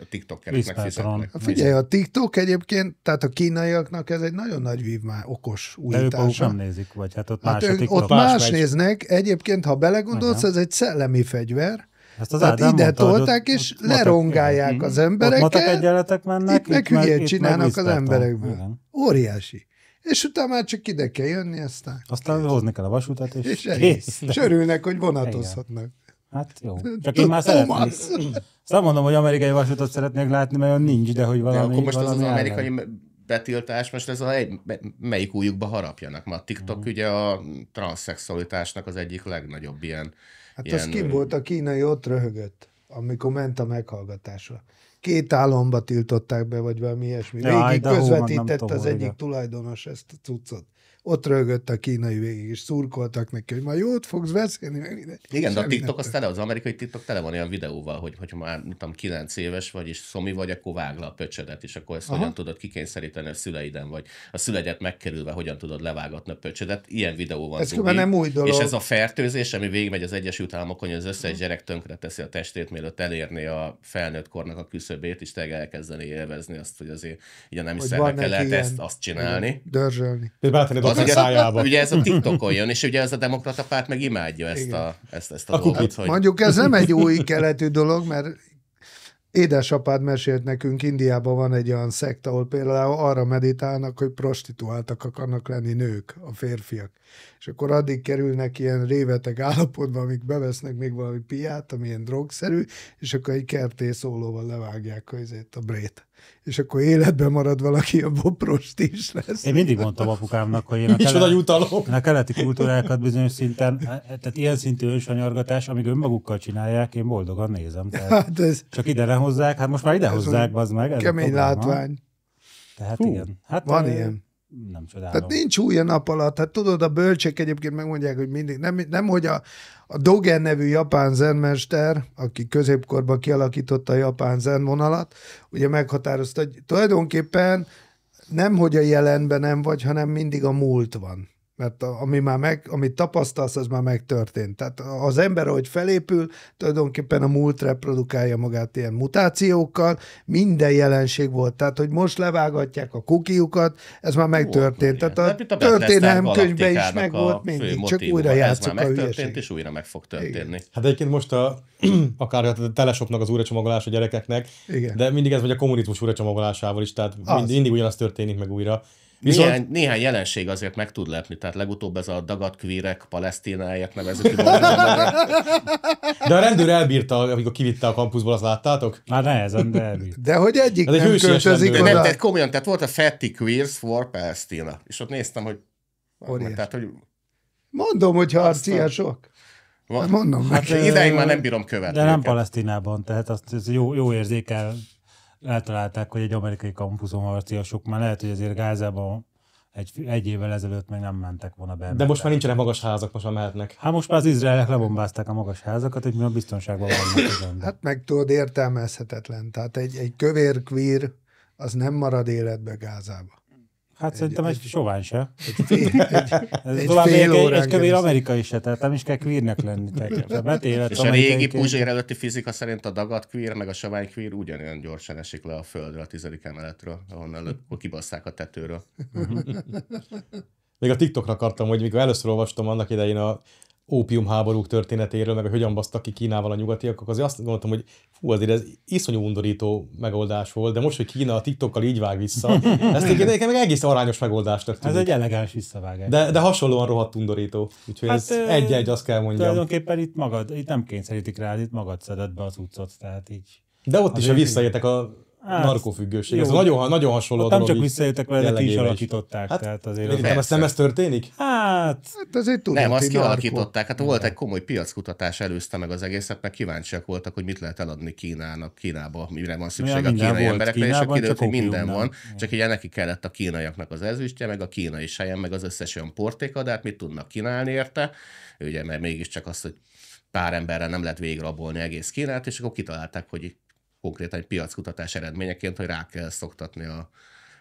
a TikTok keresnek fizetnek. Hát figyelj, a TikTok egyébként, tehát a kínaiaknak ez egy nagyon nagy vívmány, okos újítás. nem nézik, vagy hát ott hát más a TikTok. Ott más, más néznek, egyébként, ha belegondolsz, Igen. ez egy szellemi fegyver, ezt az Tehát ide mondta, tolták, és ott, ott lerongálják mhm. az embereket. Ott matek egyenletek mennek. Itt meg hülyét csinálnak az emberekből. Igen. Óriási és utána már csak ide kell jönni, aztán... Aztán kész. hozni kell a vasutat, és, és kész. És örülnek, hogy vonatozhatnak. Igen. Hát jó. Csak én már szeretnék. Szóval mondom, hogy amerikai vasutat szeretnék látni, mert nincs, de hogy valami... De akkor most valami az, az amerikai betiltás, most ez a egy, melyik újukba harapjanak? Ma a TikTok uh-huh. ugye a transzexualitásnak az egyik legnagyobb ilyen... Hát ilyen... az ki volt, a kínai ott röhögött, amikor ment a meghallgatásra két álomba tiltották be, vagy valami ilyesmi. Végig Jaj, közvetített hú, az egyik tulajdonos ezt a cuccot ott rögött a kínai végig, és szurkoltak neki, hogy majd jót fogsz beszélni. Meg Igen, de a TikTok az tele, az amerikai TikTok tele van olyan videóval, hogy ha már nem tudom, 9 éves vagy, és szomi vagy, akkor vág le a pöcsödet, és akkor ezt Aha. hogyan tudod kikényszeríteni a szüleiden, vagy a szüleidet megkerülve hogyan tudod levágatni a pöcsödet. Ilyen videó van. Ez zubi, nem új dolog. És ez a fertőzés, ami végigmegy az Egyesült Államokon, hogy az összes gyerek tönkre teszi a testét, mielőtt elérni a felnőtt kornak a küszöbét, és tegel elkezdeni élvezni azt, hogy azért ugye nem is kell ezt, azt csinálni. Dörzsölni az, ugye, szájába. ugye ez a TikTokon jön, és ugye ez a demokrata párt meg imádja ezt Igen. a, ezt, ezt a, a dolgot. Hogy... Mondjuk ez nem egy új keletű dolog, mert Édesapád mesélt nekünk, Indiában van egy olyan szekta, ahol például arra meditálnak, hogy prostituáltak akarnak lenni nők, a férfiak. És akkor addig kerülnek ilyen réveteg állapotba, amik bevesznek még valami piát, ami ilyen drogszerű, és akkor egy kertészólóval levágják a, a brét és akkor életben marad valaki, a boprost is lesz. Én mindig mondtam apukámnak, hogy én a, kelet, a keleti kultúrákat bizonyos szinten, tehát ilyen szintű ősanyargatás, amíg önmagukkal csinálják, én boldogan nézem. Tehát hát ez, csak ide lehozzák, hát most már ide hozzák, az meg. Ez kemény látvány. Tehát Hú, igen. Hát van ilyen nem csodálom. Tehát nincs új a nap alatt. Hát tudod, a bölcsek egyébként megmondják, hogy mindig. Nem, nem hogy a, a Dogen nevű japán zenmester, aki középkorban kialakította a japán zenvonalat, ugye meghatározta, hogy tulajdonképpen nem, hogy a jelenben nem vagy, hanem mindig a múlt van. Mert ami már meg, amit tapasztalsz, az már megtörtént. Tehát az ember, ahogy felépül, tulajdonképpen a múlt reprodukálja magát ilyen mutációkkal, minden jelenség volt. Tehát, hogy most levágatják a kukiukat, ez már megtörtént. Ó, Tehát a, hát a történelem könyvben is meg volt mindig, csak újra játszunk a hülyeség. és újra meg fog történni. Igen. Hát egyébként most a, akár hát a telesopnak az újracsomagolás a gyerekeknek, Igen. de mindig ez vagy a kommunizmus újracsomagolásával is, tehát mind, mindig ugyanaz történik meg újra. Viszont... Néhány, néhány jelenség azért meg tud lepni, tehát legutóbb ez a dagat kvírek, palesztináért nevezik. de a rendőr elbírta, amikor kivitte a kampuszból, azt láttátok? Már nehezen, de elbírta. De hogy egyik ez egy nem költözik nem, tehát komolyan, tehát volt a Fatty Queers for Palestina, és ott néztem, hogy... Mert, Tehát, hogy... Mondom, hogy harciasok. Van. sok. Hát mondom hát meg. már nem bírom követni. De nem őket. Palesztinában, tehát azt, ez jó, jó érzékel eltalálták, hogy egy amerikai kampuszon harciasok, már lehet, hogy azért Gázában egy, egy évvel ezelőtt még nem mentek volna be. De most már nincsenek magas házak, most már mehetnek. Hát most már az izraelek lebombázták a magas házakat, hogy mi a biztonságban vannak az Hát meg tudod, értelmezhetetlen. Tehát egy, egy kövér kvír, az nem marad életbe Gázába. Hát szerintem egy, egy sovány se. Egy, fél, egy, ez egy, egy, egy kövér amerikai se, tehát nem is kell queernek lenni. Tehát betélet, és a régi Puzsér előtti fizika szerint a dagat queer, meg a sovány queer ugyanolyan gyorsan esik le a földre a tizedik emeletről, ahonnan kibasszák a tetőről. Még a TikTokra akartam, hogy mikor először olvastam annak idején a ópiumháborúk történetéről, meg hogy hogyan basztak ki Kínával a nyugatiak, akkor azért azt gondoltam, hogy fú, azért ez iszonyú undorító megoldás volt, de most, hogy Kína a TikTokkal így vág vissza, ez nekem meg egész arányos megoldást tűnik. Ez egy elegáns visszavágás. De, de hasonlóan rohadt undorító. Úgyhogy hát, ez egy-egy, azt kell mondjam. Tulajdonképpen itt magad, itt nem kényszerítik rá, itt magad szeded be az utcot, tehát így. De ott az is, ha visszaértek a Hát, narkofüggőség. Jó. Ez nagyon, nagyon hasonló. Nem csak visszajöttek vele, de ti is alakították. Hát, tehát azért az nem, azt nem ez történik? Hát, hát azért tudom, nem, azt kialakították. Hát volt egy komoly piackutatás, előzte meg az egészet, mert kíváncsiak voltak, hogy mit lehet eladni Kínának, Kínába, mire van szükség ja, a kínai emberekre, Kínában, és a kiderült, hogy minden van, csak ugye neki kellett a kínaiaknak az ezüstje, meg a kínai sejem, meg az összes olyan portékadát, mit tudnak kínálni érte, ugye, mert mégiscsak azt, hogy pár emberre nem lehet végrabolni egész Kínát, és akkor kitalálták, hogy konkrétan egy piackutatás eredményeként, hogy rá kell szoktatni a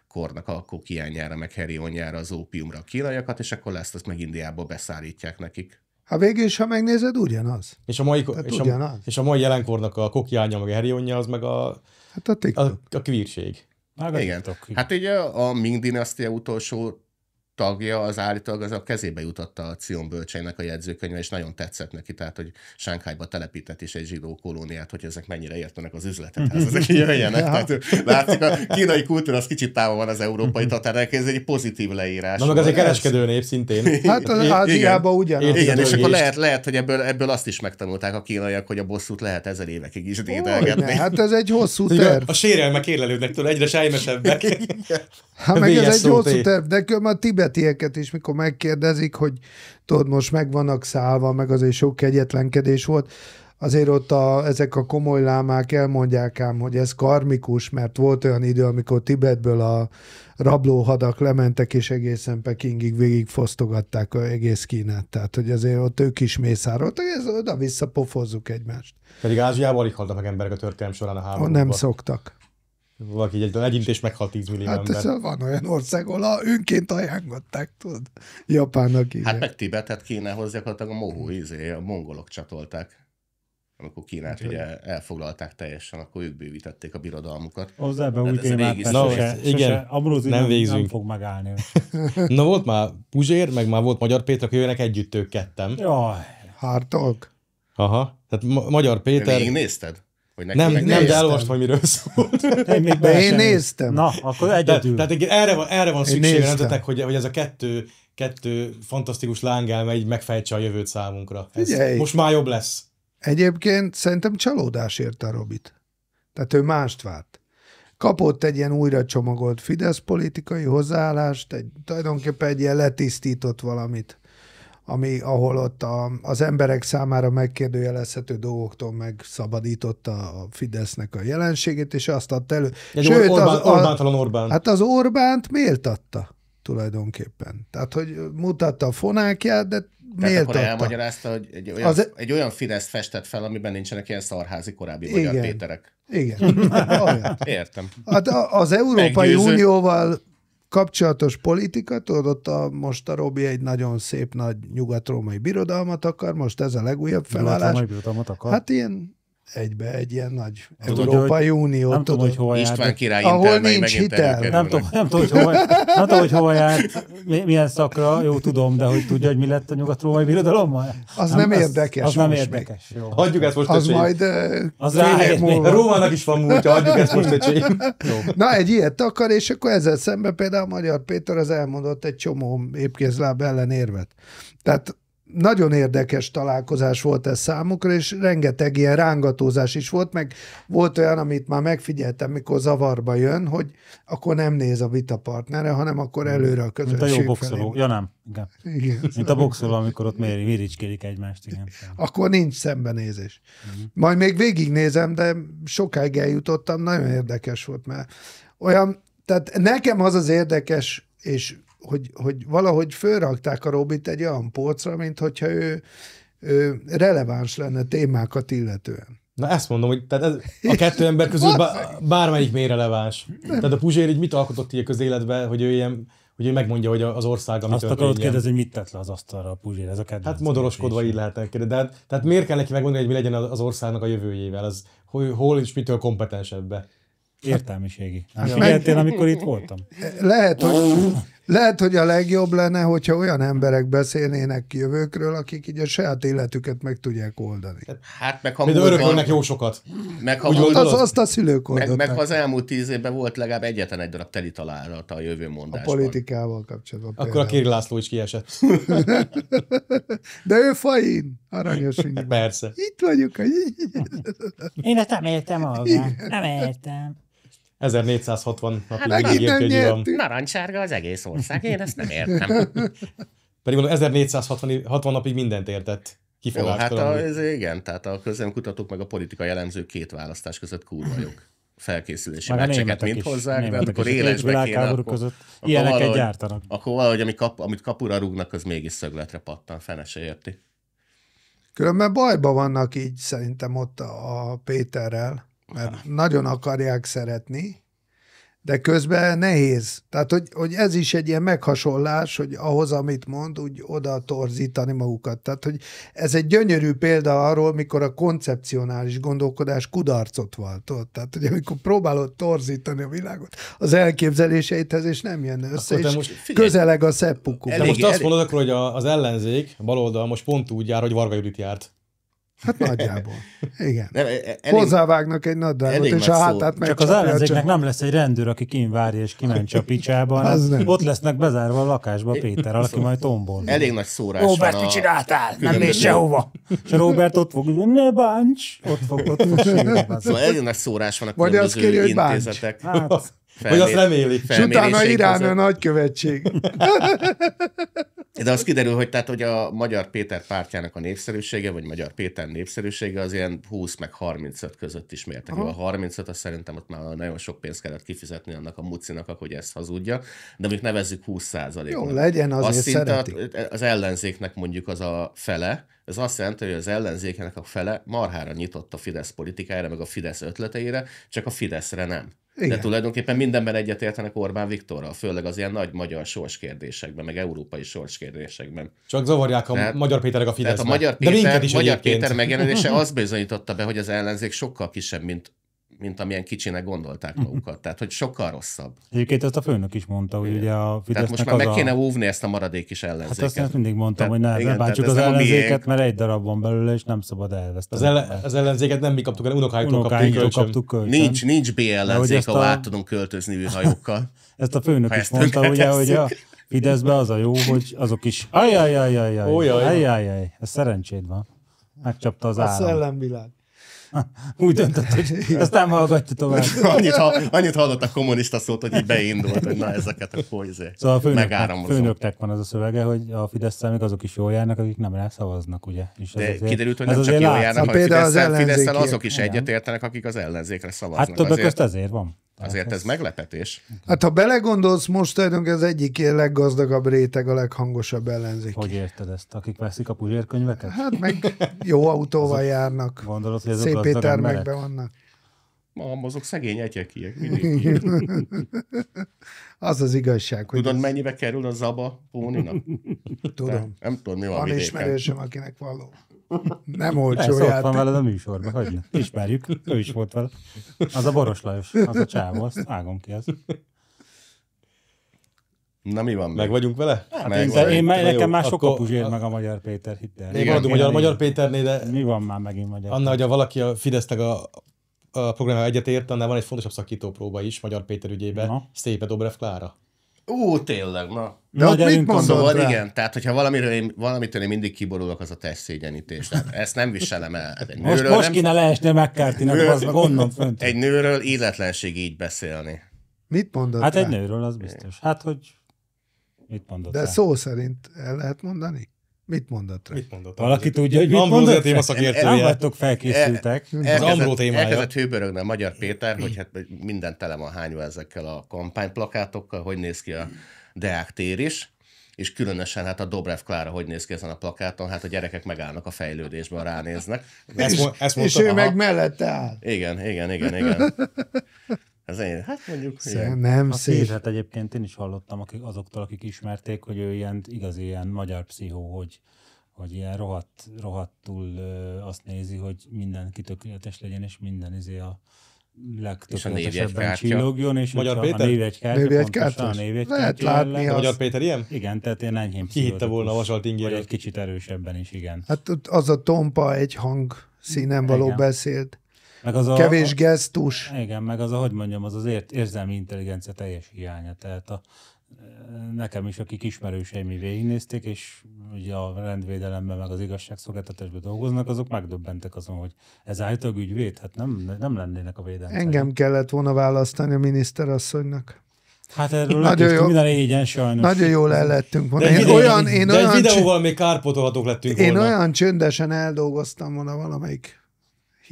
kornak a kokiányára, meg herionjára, az ópiumra a kínaiakat, és akkor lesz, azt meg Indiából beszállítják nekik. Ha végül is, ha megnézed, ugyanaz. És a mai, és ugyanaz. a, és a mai jelenkornak a kokiánya, meg a herionja, az meg a, hát a, a, a kvírség. Igen. Hát ugye a, a Ming dinasztia utolsó tagja, az állítólag az a kezébe jutatta a Cion bölcseinek a jegyzőkönyve, és nagyon tetszett neki, tehát hogy Sánkhájba telepített is egy zsidó kolóniát, hogy ezek mennyire értenek az üzletet hát ezek jöjjenek. Ja. Tehát látszik, a kínai kultúra az kicsit távol van az európai tatárnak, ez egy pozitív leírás. Na meg az egy kereskedő nép szintén. Hát az Ázsiában ugyanaz. Igen, és akkor lehet, lehet, hogy ebből, ebből azt is megtanulták a kínaiak, hogy a bosszút lehet ezer évekig is dédelgetni. Hát ez egy hosszú terv. A sérelmek érlelődnek tőle, egyre sejmesebbek. Hát meg ez egy hosszú terv, de a Tibet tibetieket is, mikor megkérdezik, hogy tudod, most meg vannak szállva, meg azért sok kegyetlenkedés volt, azért ott a, ezek a komoly lámák elmondják ám, hogy ez karmikus, mert volt olyan idő, amikor Tibetből a rablóhadak lementek, és egészen Pekingig végig fosztogatták egész Kínát. Tehát, hogy azért ott ők is mészároltak, ez oda-vissza pofozzuk egymást. Pedig Ázsiában alig haltak meg emberek a történelem során a háborúban. Nem szoktak. Valaki egy, egy intés meghat 10 millió hát ember. Hát van olyan ország, ahol önként ajánlották, tudod. Japánnak így. Hát meg Tibetet Kínához gyakorlatilag a mohó izé, a mongolok csatolták amikor Kínát ugye elfoglalták teljesen, akkor ők bővítették a birodalmukat. Az ebben hát úgy témát, Na, igen, sose, Amrózi nem, végzünk. nem fog megállni. Na volt már Puzsér, meg már volt Magyar Péter, akkor jönnek együtt ők kettem. Jaj. hártok. Aha, tehát Magyar Péter... Én nézted? Hogy neki nem, nem, de elolvastam, hogy miről szólt. Én, még de én néztem. Na, akkor egyedül. Tehát tehát erre van, erre van szüksége rendetek, hogy, hogy ez a kettő, kettő fantasztikus lángelme így megfejtse a jövőt számunkra. Ez Ugye, most már jobb lesz. Egyébként szerintem csalódás érte Robit. Tehát ő mást várt. Kapott egy ilyen újra csomagolt Fidesz politikai hozzáállást, egy, tulajdonképpen egy ilyen letisztított valamit ami, ahol ott a, az emberek számára megkérdőjelezhető dolgoktól megszabadította a Fidesznek a jelenségét, és azt adta elő. Egy Sőt, Orbán, az, a, Orbántalan Orbán. Hát az Orbánt méltatta tulajdonképpen. Tehát, hogy mutatta a fonákját, de tehát Miért akkor elmagyarázta, hogy egy olyan, az... E- egy olyan Fidesz festett fel, amiben nincsenek ilyen szarházi korábbi Igen. magyar Péterek. Igen. Értem. Hát az Európai Meggyőző. Unióval kapcsolatos politika, tudod, ott a, most a Robi egy nagyon szép nagy nyugat-római birodalmat akar, most ez a legújabb felállás. Nyugat-római birodalmat akar? Hát ilyen egybe egy ilyen nagy tudod, Európai hogy, Unió. Nem tudom, hogy hova István járt. király ahol nincs hitel. Nem tudom, nem, tudom, hogy hova, nem tudom, hogy hova járt, milyen szakra, jó tudom, de hogy tudja, hogy mi lett a nyugat-római birodalommal? Az nem, nem az, érdekes. Az nem érdekes. Jó. Hagyjuk ezt most, Az öcsém. majd az Rómának is van múltja, hagyjuk ezt most, öcsém. Na, egy ilyet akar, és akkor ezzel szemben például Magyar Péter az elmondott egy csomó épkézláb ellen érvet. Tehát nagyon érdekes találkozás volt ez számukra, és rengeteg ilyen rángatózás is volt, meg volt olyan, amit már megfigyeltem, mikor zavarba jön, hogy akkor nem néz a vita partnere, hanem akkor mm. előre a közösség Mint a jó boxoló. Felé. Ja nem, igen. igen. Mint a boxoló, amikor ott méri, miricskélik egymást. Igen. Akkor nincs szembenézés. Uh-huh. Majd még végignézem, de sokáig eljutottam, nagyon érdekes volt, mert olyan, tehát nekem az az érdekes, és hogy, hogy valahogy fölrakták a Robit egy olyan polcra, mint hogyha ő, ő releváns lenne témákat illetően. Na ezt mondom, hogy tehát ez, a kettő ember közül bármelyik mély releváns. Tehát a Puzsér így mit alkotott így a közéletben, hogy ő ilyen, hogy ő megmondja, hogy az ország, amit Azt akarod kérdezni, hogy mit tett le az asztalra a Puzsér, ez a kedvenc. Hát modoroskodva így lehet elkérni. De hát, tehát miért kell neki megmondani, hogy mi legyen az országnak a jövőjével? Az, hogy hol és mitől kompetensebbe? Értelmiségi. Hát, Figyeltél, amikor itt voltam? Lehet, hogy, lehet, hogy a legjobb lenne, hogyha olyan emberek beszélnének jövőkről, akik így a saját életüket meg tudják oldani. Hát meg ha Például jó sokat. Meg ha mondod, az, azt a szülők meg, meg, ha az elmúlt tíz évben volt legalább egyetlen egy darab teli találata a mondásban. A politikával kapcsolatban. Akkor a Kéri László is kiesett. De ő fain. Aranyos Persze. Itt vagyok. Én ezt nem értem, Olga. Nem értem. 1460 napig hát, megígért, hogy Narancsárga az egész ország, én ezt nem értem. Pedig mondom, 1460 napig mindent értett. Jó, hát a, ez, igen, tehát a közönkutatók meg a politikai elemzők két választás között jók. felkészülési Már meccseket mind hozzák, de amikor élesbe kéne, akkor, között akkor ilyeneket valahogy, gyártanak. Akkor valahogy, ami kap, amit kapura rúgnak, az mégis szögletre pattan, fene se érti. Különben bajba vannak így szerintem ott a Péterrel, mert nagyon akarják szeretni, de közben nehéz. Tehát, hogy, hogy ez is egy ilyen meghasonlás, hogy ahhoz, amit mond, úgy oda torzítani magukat. Tehát, hogy ez egy gyönyörű példa arról, mikor a koncepcionális gondolkodás kudarcot váltott. Tehát, hogy amikor próbálod torzítani a világot az elképzeléseidhez, és nem jön össze, és most, figyelj, közeleg a szeppukú. De most azt mondod akkor, hogy az ellenzék, a baloldal most pont úgy jár, hogy Varga Judit járt. Hát nagyjából. Igen. Nem, e- e- elég, Hozzávágnak egy nadrágot, és a hátát meg Csak az ellenzéknek nem lesz egy rendőr, aki kinvárja és kimentse a picsába, nem. ott lesznek bezárva a lakásba Péter, aki majd tombol. Elég nagy szórás Robert, mit csináltál? Nem mész sehova. És Robert ott fog, ne bánts! Ott fog, ott fog Szóval elég nagy szórás van a különböző intézetek. Hát, Felmér... Hogy azt reméli. És utána Irán a nagykövetség. De az kiderül, hogy tehát, hogy a Magyar Péter pártjának a népszerűsége, vagy Magyar Péter népszerűsége az ilyen 20 meg 35 között is mértek. A 35 az szerintem ott már nagyon sok pénzt kellett kifizetni annak a mucinak, hogy ezt hazudja, de mondjuk nevezzük 20 százalék. Jó, legyen az, azt szinte a, az ellenzéknek mondjuk az a fele, ez azt jelenti, hogy az ellenzékenek a fele marhára nyitott a Fidesz politikájára, meg a Fidesz ötleteire, csak a Fideszre nem. Igen. De tulajdonképpen mindenben egyetértenek Orbán Viktorral, főleg az ilyen nagy magyar kérdésekben, meg európai kérdésekben. Csak zavarják a tehát, Magyar Péterek a Fideszbe. Tehát a Magyar Péter, De is Magyar Péter megjelenése azt bizonyította be, hogy az ellenzék sokkal kisebb, mint mint amilyen kicsinek gondolták mhm. magukat. Tehát, hogy sokkal rosszabb. Egyébként ezt a főnök is mondta, hogy igen. ugye a Fidesznek Tehát most már meg a... kéne óvni ezt a maradék is hát ellenzéket. Hát azt nem mindig mondtam, tehát, hogy ne, igen, ne bántsuk az ellenzéket, mert egy darab van belőle, és nem szabad elveszteni. Az, ellen, az ellenzéket nem mi kaptuk, hanem unokáitól, unokáiktól kaptuk, kaptuk kölcsön. Nincs, nincs B ellenzék, ahol a... át tudunk költözni hajókkal. ezt a főnök is mondta, ugye, hogy a, Fideszben az a jó, hogy azok is... Ajajajajajaj, ajajajaj, ez szerencséd van. Megcsapta az állam. A szellemvilág. Úgy döntött, hogy nem hallgatja tovább. annyit, ha, annyit hallott a kommunista szót, hogy így beindult, hogy na ezeket a folyzé. szóval a főnök, főnöknek van az a szövege, hogy a Fidesz még azok is jól járnak, akik nem rá szavaznak, ugye? És ez De azért, kiderült, hogy nem csak jól járnak, szóval hanem Fidesz, azok is egyetértenek, akik az ellenzékre szavaznak. Hát többek között ezért van. Azért ez, ez meglepetés. Hát ha belegondolsz, most tudunk az egyik leggazdagabb réteg, a leghangosabb ellenzék. Hogy érted ezt? Akik veszik a puzsérkönyveket? Hát meg jó autóval azok járnak. Gondolod, hogy ezek Szép éttermekben vannak. Ma azok szegény egyekiek. az az igazság. Hogy Tudod, ez... mennyibe kerül a zaba póninak? Tudom. Nem, nem tudom, mi van Van ismerősöm, akinek való. Nem olcsó Ez játék. ott van veled a műsorban, hogy ne. Ismerjük, ő is volt vele. Az a Boros Lajos, az a csávó, azt vágom ki ezt. Na mi van? Meg, meg vagyunk vele? Hát meg én, én, meg, nekem már sokkal puzsér meg a Magyar Péter, hidd el. Én maradunk Magyar, Magyar Péterné, de... Mi van már megint Magyar Annál, hogy a valaki a Fidesznek a, a egyet egyetért, annál van egy fontosabb szakító próba is Magyar Péter ügyében, Szépe Dobrev Klára. Ú, tényleg, na. De Nagy mit mondod szóval, igen, tehát hogyha valamiről én, valamitől én mindig kiborulok, az a testszégyenítés. Tehát ezt nem viselem el. Egy most, nőről most nem... kéne leesni McCarthy-nak, az meg onnan fönt. Egy nőről illetlenség így beszélni. Mit mondod Hát rá? egy nőről, az biztos. Hát, hogy mit mondod De rá? szó szerint el lehet mondani? Mit mondott rá? Mit mondott? Valaki tudja, hogy mit Ambró téma szakértője. Nem vagytok felkészültek. az Ambró témája. Elkezdett hőbörögni a Magyar Péter, hogy hát minden tele van hányva ezekkel a kampányplakátokkal, hogy néz ki a Deák tér is és különösen hát a Dobrev Klára hogy néz ki ezen a plakáton, hát a gyerekek megállnak a fejlődésben, ránéznek. Ezt, és, ezt mondta, és ő aha. meg mellette áll. Igen, igen, igen, igen. Ez én, hát mondjuk. Szé- ilyen. nem, a szép. hát egyébként én is hallottam akik, azoktól, akik ismerték, hogy ő ilyen igazi ilyen magyar pszichó, hogy, hogy ilyen rohadt, rohadtul ö, azt nézi, hogy minden kitökéletes legyen, és minden izé a legtökéletesebben csillogjon, és Magyar Péter? a névjegykártya, névjegykártya, a névjegykártya Lehet látni. Az... Magyar Péter ilyen? Igen, tehát én enyhém hitte volna a vasalt Vagy egy kicsit erősebben is, igen. Hát az a tompa egy hang színen való igen. beszélt meg az a, kevés gesztus. Igen, meg az a, hogy mondjam, az az ért, érzelmi intelligencia teljes hiánya. Tehát a, eh, nekem is, akik ismerőseim végignézték, és ugye a rendvédelemben meg az igazságszolgáltatásban dolgoznak, azok megdöbbentek azon, hogy ez állítólag ügyvéd, hát nem, nem lennének a védelmek. Engem kellett volna választani a miniszterasszonynak. Hát erről nagyon jó, minden égyen sajnos. Nagyon jól el lettünk volna. De én videó, olyan, én de olyan videóval csönd... még kárpotolhatók lettünk én volna. Én olyan csöndesen eldolgoztam volna valamelyik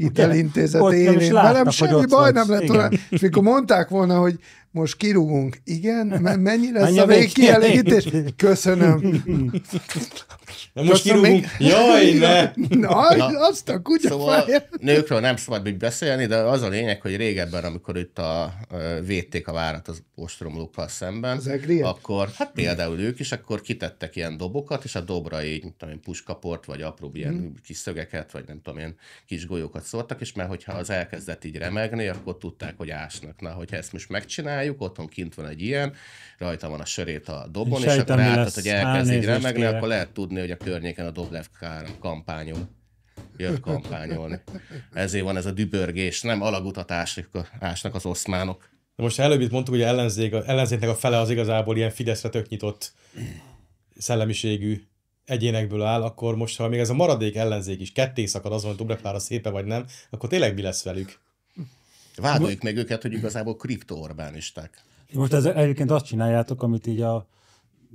hitelintézet élén, én velem semmi baj nem lett volna. És mikor mondták volna, hogy most kirúgunk, igen, mennyire ez a végkielégítés? Köszönöm. Na most Köszön kirúgunk. Még... Jaj, ne! Na, Na, azt a kutya Szóval nőkről nem szabad még beszélni, de az a lényeg, hogy régebben, amikor itt a, védték a várat az ostromlókkal szemben, az akkor, hát például ők is, akkor kitettek ilyen dobokat, és a dobra így, nem tudom én, puskaport, vagy apró ilyen hmm. kis szögeket, vagy nem tudom én, kis golyókat szórtak, és mert hogyha az elkezdett így remegni, akkor tudták, hogy ásnak. Na, hogyha ezt most megcsináljuk, otthon kint van egy ilyen, rajta van a sörét a dobon, és, és akkor látod, hogy elkezd így remegni, akkor lehet tudni, hogy megy a környéken a Doblev kampányol. Jött kampányolni. Ezért van ez a dübörgés, nem alagutatásnak az oszmánok. De most előbb itt mondtuk, hogy ellenzék, ellenzéknek a fele az igazából ilyen Fideszre tök nyitott szellemiségű egyénekből áll, akkor most, ha még ez a maradék ellenzék is ketté szakad azon, hogy a szépe vagy nem, akkor tényleg mi lesz velük? Vádoljuk meg őket, hogy igazából kriptoorbánisták. Most ez, egyébként azt csináljátok, amit így a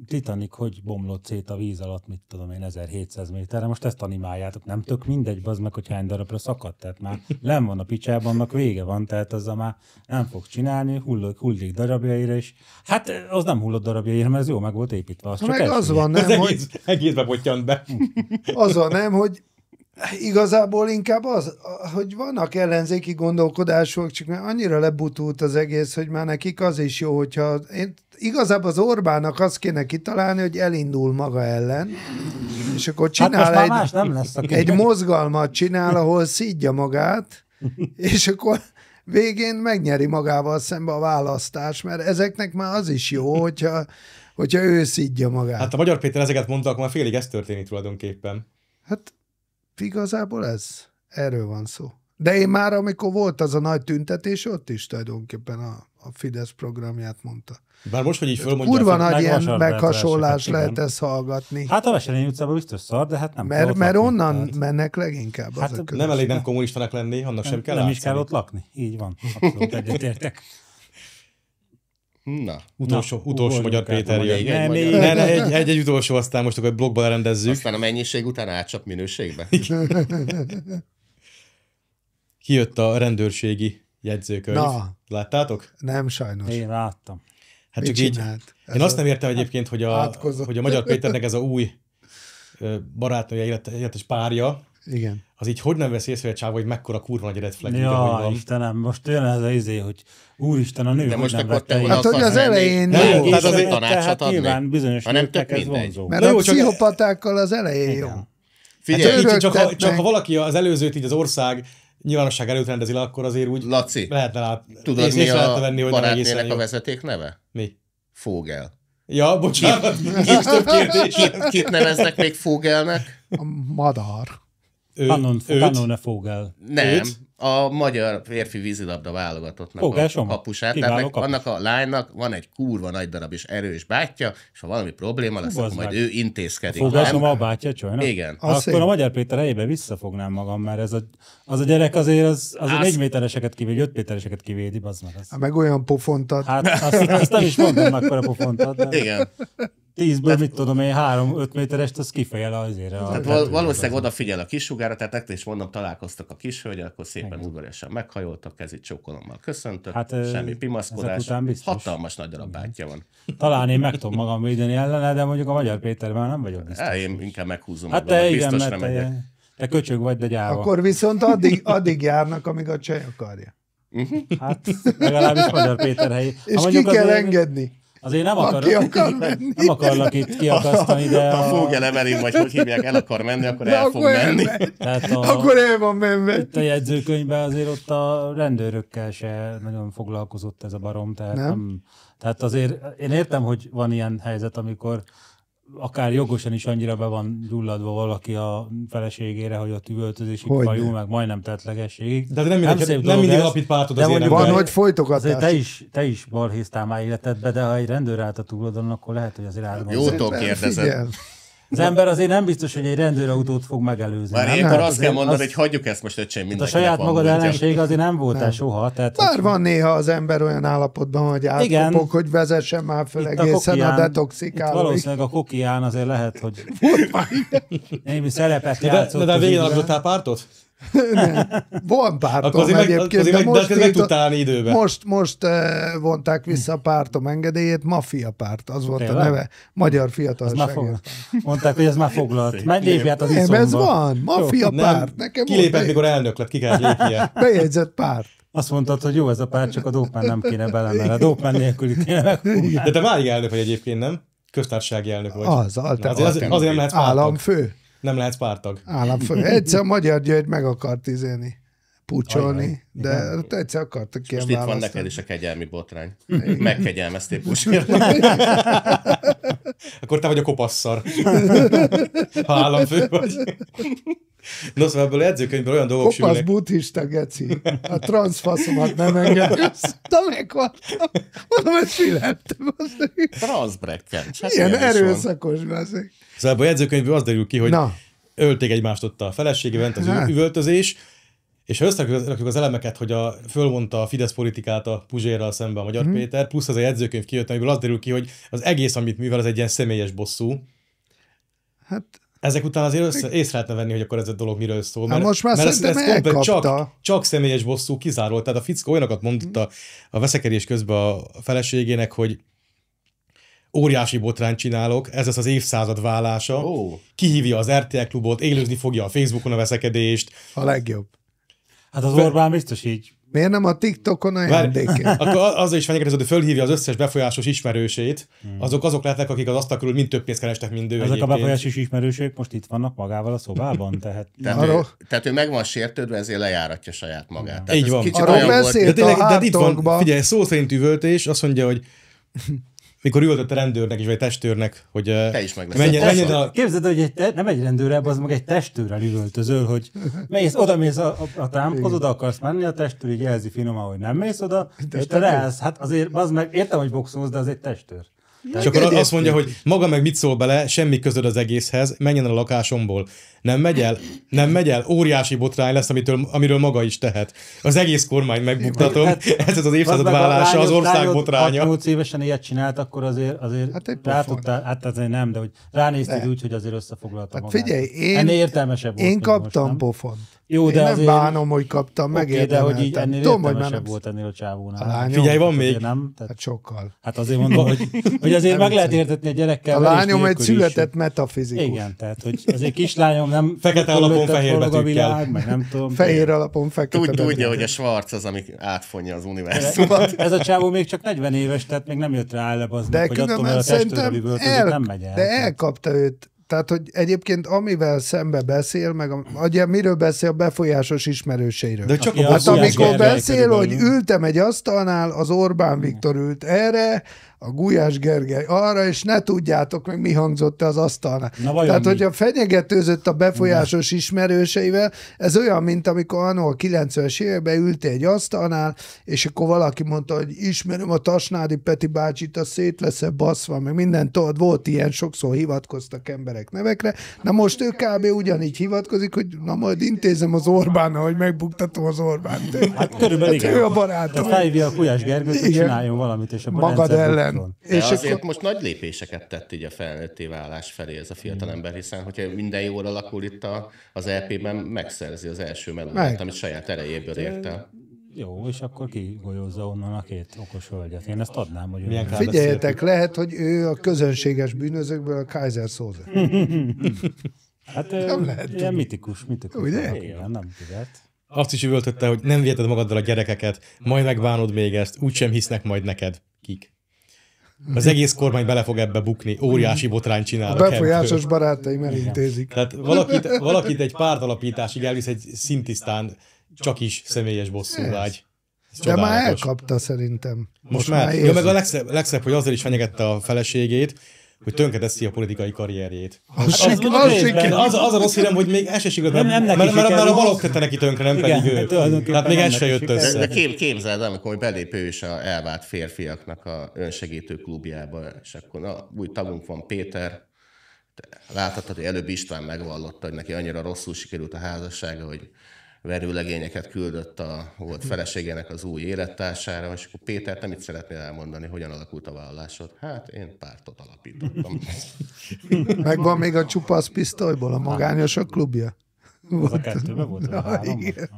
Titanic hogy bomlott szét a víz alatt, mit tudom én, 1700 méterre, most ezt animáljátok, nem tök mindegy, az meg, hogy hány darabra szakadt, tehát már nem van a picsában, annak vége van, tehát a már nem fog csinálni, hullik, hullik darabjaira, és hát az nem hullott darabjaira, mert ez jó meg volt építve. Az csak meg az van, nem, az hogy... egész, egész be, be. Az van, nem, hogy Igazából inkább az, hogy vannak ellenzéki gondolkodások, csak már annyira lebutult az egész, hogy már nekik az is jó, hogyha... Én, igazából az Orbának azt kéne kitalálni, hogy elindul maga ellen, és akkor hát csinál hát egy, más nem lesz, a egy mozgalmat csinál, ahol szídja magát, és akkor végén megnyeri magával szembe a választás, mert ezeknek már az is jó, hogyha, hogyha ő szídja magát. Hát a Magyar Péter ezeket mondta, akkor már félig ez történik tulajdonképpen. Hát Igazából ez, erről van szó. De én már, amikor volt az a nagy tüntetés, ott is tulajdonképpen a, a Fidesz programját mondta. Bár most, hogy így fölmondja... Kurva nagy ilyen meghasonlás lehet igen. ezt hallgatni. Hát a Veselényi utcában biztos szar, de hát nem Mert, mert lakni, onnan tehát. mennek leginkább hát, azok Nem elég nem kommunistának lenni, annak nem, sem kell Nem látszani. is kell ott lakni. Így van. Abszolút egyetértek. Na. Utolsó, Na, utolsó Magyar Péter jön. Nem, egy, magyar. nem, egy, egy, egy, utolsó, aztán most akkor blogban rendezzük. Aztán a mennyiség után átcsap minőségbe. Kijött a rendőrségi jegyzőkönyv. Na. Láttátok? Nem, sajnos. Én láttam. Hát Mit csak így, én azt nem értem egyébként, hogy a, átkozott. hogy a Magyar Péternek ez a új barátnője, illetve, életes párja, igen. Az így hogy nem vesz észre a csávó, hogy mekkora kurva nagy red flag ja, van. Istenem, most jön ez az izé, hogy úristen, a nő De most akkor te Hát, hogy az elején nem, jó. Tehát azért tanácsot adni. Nyilván bizonyos hanem tök ez vonzó. Mert a pszichopatákkal az elején jó. Figyelj, hát, csak, ha, csak ha valaki az előzőt így az ország nyilvánosság előtt rendezi le, akkor azért úgy Laci, lehetne lát, tudod, mi a venni, hogy barátnének a vezeték neve? Mi? Fogel. Ja, bocsánat, kit, kit, kit, kit neveznek még Fogelnek? A madár. Pannon, őt, Pannone Fogel. Nem, őt. a magyar férfi vízilabda válogatottnak Fogásom. a kapusát. Kiváló tehát kapus. annak a lánynak van egy kurva nagy darab és erős bátyja, és ha valami probléma lesz, akkor majd ő intézkedik. Fogásom a bátyja csajnak? Igen. Azt akkor én... a Magyar Péter helyébe visszafognám magam, mert ez a, az a gyerek azért az, az azt... négy métereseket kivédi, öt métereseket kivédi, az meg. Az. Hát meg olyan pofontat Hát azt, azt nem is mondom, akkor a pofontat De... Igen tízből, tehát, mit tudom én, három-öt méterest, az kifejel azért. A tehát val- valószínűleg odafigyel a kisugára, tehát nektek is mondom, találkoztak a kishölgy, akkor szépen udvariasan meghajoltak, kezét csókolommal köszöntök, hát, semmi pimaszkodás, hatalmas nagy darab bátyja van. Talán én meg tudom magam védeni ellene, de mondjuk a Magyar Péter már nem vagyok biztos. Hát, én inkább meghúzom hát magam, te, igen, biztos nem Te, te köcsög vagy, de gyáva. Akkor viszont addig, addig járnak, amíg a csaj akarja. Mhm. Hát legalábbis Magyar Péter helyi. És ki kell engedni. Azért nem, akarok ki akar menni. nem akarlak itt kiakasztani, de... Ha a fógelemelén, vagy hogy hívják, el akar menni, akkor el fog menni. Tehát a, akkor el van menve. Itt a jegyzőkönyvben azért ott a rendőrökkel se nagyon foglalkozott ez a barom, tehát, nem? Nem, tehát azért én értem, hogy van ilyen helyzet, amikor akár jogosan is annyira be van gyulladva valaki a feleségére, hogy ott üvöltözésig fajul, meg majdnem tetlegesség. De nem, nem, szép nem mindig alapít pártod az de Van, hogy folytogatás. Te is, te is balhéztál már életedbe, de ha egy rendőr állt a túladon, akkor lehet, hogy azért átgondolod. Jótól kérdezem. Az ember azért nem biztos, hogy egy rendőrautót fog megelőzni. Már ilyenkor hát azt kell mondani, az... hogy hagyjuk ezt most, öcsém, hát mindenkinek A saját magad ellenség azért nem voltál soha. Tehát Bár van néha az ember olyan állapotban, hogy átkopok, hogy vezessen már föl itt egészen a, kokián, a detoxikálóig. Valószínűleg a kokián azért lehet, hogy némi szerepet játszott. De, de végén pártot? nem. Van pártom akkor egyébként. Meg, de meg, most, de meg időben. Most, most uh, vonták vissza a pártom engedélyét, Mafia párt, az volt Tényleg? a neve. Magyar fiatal. Fog... Mondták, hogy ez már foglalt. Már lépj át az Nem, ez van. Mafia jó, párt. Nekem Kilépett, mikor elnök lett, ki kell lépje. Bejegyzett párt. Azt mondtad, hogy jó ez a párt, csak a dópán nem kéne belemenni. A dópán nélkül kéne De te már elnök vagy egyébként, nem? Köztársasági elnök vagy. Az, Na, azért, azért, azért nem lehet Államfő. Pártok. Nem lehet pártag. Államfő. Egyszer a Magyar György meg akart izélni pucsolni, de igen. egyszer akartak ki Most itt van neked is a kegyelmi botrány. Megkegyelmeztél pucsolni. Akkor te vagy a kopasszar. Ha államfő vagy. No, szóval ebből edzőkönyvből olyan dolgok Kopasz sülnek. buddhista, geci. A transzfaszomat nem engedsz. De meghaltam. Mondom, ezt filettem. Transzbrekken. Ilyen erőszakos veszik. Szóval ebből a jegyzőkönyvből az derül ki, hogy Na. ölték egymást ott a feleségében, az hát. üvöltözés, és ha összerakjuk az elemeket, hogy a, fölmondta a Fidesz politikát a Puzsérral szemben a Magyar hmm. Péter, plusz az a jegyzőkönyv kijött, amiből az derül ki, hogy az egész, amit mivel az egy ilyen személyes bosszú. Hát ezek után azért össze, észre lehetne venni, hogy akkor ez a dolog miről szól. Hát mert, Há most már mert ezt, ezt csak, csak személyes bosszú kizárólag. Tehát a fickó olyanokat mondott a, a veszekedés közben a feleségének, hogy óriási botrányt csinálok, ez lesz az évszázad vállása. Oh. Kihívja az RTL klubot, élőzni fogja a Facebookon a veszekedést. A legjobb. Hát az Orbán biztos így Miért nem a TikTokon ajándékért? Akkor az is fenyegetező, hogy fölhívja az összes befolyásos ismerősét. Hmm. Azok azok lehetnek, akik az asztal körül mind több pénzt kerestek, mint ő. Ezek a befolyásos ismerősök most itt vannak magával a szobában, tehát... tehát, arról... ő, tehát ő meg van sértődve, ezért lejáratja saját magát. Tehát Így van. Arról beszélt volt. De, tényleg, de itt van, figyelj, szó szerint üvöltés, azt mondja, hogy mikor ültött a rendőrnek is, vagy a testőrnek, hogy eh, te is meg menjen, menjen a... Képzeld, hogy egy te, nem egy rendőrrel, az meg egy testőrrel üvöltözöl, hogy mész, oda mész a, a, a támhoz, oda akarsz menni, a testőr így jelzi finoman, hogy nem mész oda, de és te lehetsz, Hát azért, az meg, értem, hogy boxolsz, de az egy testőr. És akkor azt mondja, hogy maga meg mit szól bele, semmi közöd az egészhez, menjen el a lakásomból. Nem megy el? Nem megy el? Óriási botrány lesz, amitől, amiről maga is tehet. Az egész kormány megbuktatom. Hát, hát, ez az évszázad vállása, az ország botránya. Ha évesen ilyet csinált, akkor azért, azért hát egy tudtál, hát azért nem, de hogy ránézted úgy, hogy azért összefoglaltam hát figyelj, én, ennél értelmesebb volt. Én kaptam most, pofont. Jó, de én nem azért... bánom, hogy kaptam, okay, megérdemeltem. de hogy így ennél Tudom, értelmesebb volt ennél a csávónál. Figyelj, van még. Nem? Tehát... Hát sokkal. Hát azért mondom, hogy, hogy azért meg lehet értetni a gyerekkel. A lányom egy született is. metafizikus. Igen, tehát hogy az egy kislányom nem... Fekete alapon fehér betűkkel. Világ, meg nem tudom. Fehér alapon fekete Tud, Tudja, hogy a Schwarz az, ami átfonja az univerzumot. Ez a csávó még csak 40 éves, tehát még nem jött rá el az, de hogy attól, mert a testőről el, nem megy el. De elkapta őt tehát, hogy egyébként amivel szembe beszél, meg a, ugye miről beszél, a befolyásos ismerőseiről. De csak a hát amikor beszél, hogy ültem egy asztalnál, az Orbán Viktor ült erre, a Gulyás Gergely arra, is ne tudjátok meg, mi hangzott az asztalnál. Na, Tehát, mi? hogyha fenyegetőzött a befolyásos Na. ismerőseivel, ez olyan, mint amikor anno a 90-es években ültél egy asztalnál, és akkor valaki mondta, hogy ismerem a Tasnádi Peti bácsit, a szét lesz-e baszva, meg minden tudod, volt ilyen, sokszor hivatkoztak emberek nevekre. Na most ő kb. ugyanígy hivatkozik, hogy na majd intézem az Orbán, hogy megbuktatom az Orbán. Hát körülbelül hát igen. Ő a barátom. Hát a Gulyás Gergőt, hogy csináljon valamit, és a Magad ellen igen. De és azért akkor... most nagy lépéseket tett így a felnőtté válás felé ez a fiatalember, mm. hiszen hogyha minden jól alakul itt a, az lp e ben megszerzi az első melódát, amit saját erejéből ért Jó, és akkor kigolyózza onnan a két okos hölgyet. Én ezt adnám, hogy... Milyen Figyeljetek, lehet, hogy ő a közönséges bűnözőkből a Kaiser Szóza. hát nem lehet, ilyen mitikus, mitikus. Ugye? Hát, igen, nem tudod. Azt is üvöltötte, hogy nem viheted magaddal a gyerekeket, majd megbánod még ezt, úgysem hisznek majd neked. Kik? Az egész kormány bele fog ebbe bukni, óriási botrány csinál. A befolyásos a barátaim elintézik. Tehát valakit, valakit egy alapításig elvisz egy szintisztán csak is személyes bosszú vágy. De már elkapta szerintem. Most, Most már. már ja, meg a legszebb, legszebb, hogy azzal is fenyegette a feleségét, hogy tönkedeszi a politikai karrierjét. Az, hát az, az, részben, az, az, a rossz hírem, hogy még ez se sikerült, nem, nem mert, mert, mert, mert a balok tette neki tönkre, nem igen, pedig ő. Tehát hát még ez se jött össze. De, de képzeld, amikor belépő is a elvált férfiaknak a önsegítő klubjába, és akkor na, új tagunk van Péter, láthatod, hogy előbb István megvallotta, hogy neki annyira rosszul sikerült a házassága, hogy verőlegényeket küldött a volt feleségének az új élettársára, és akkor Péter, te mit szeretnél elmondani, hogyan alakult a vállásod? Hát én pártot alapítottam. Megvan még a csupasz pisztolyból a magányosok klubja? Volt. A kettőben volt? A Igen. igen.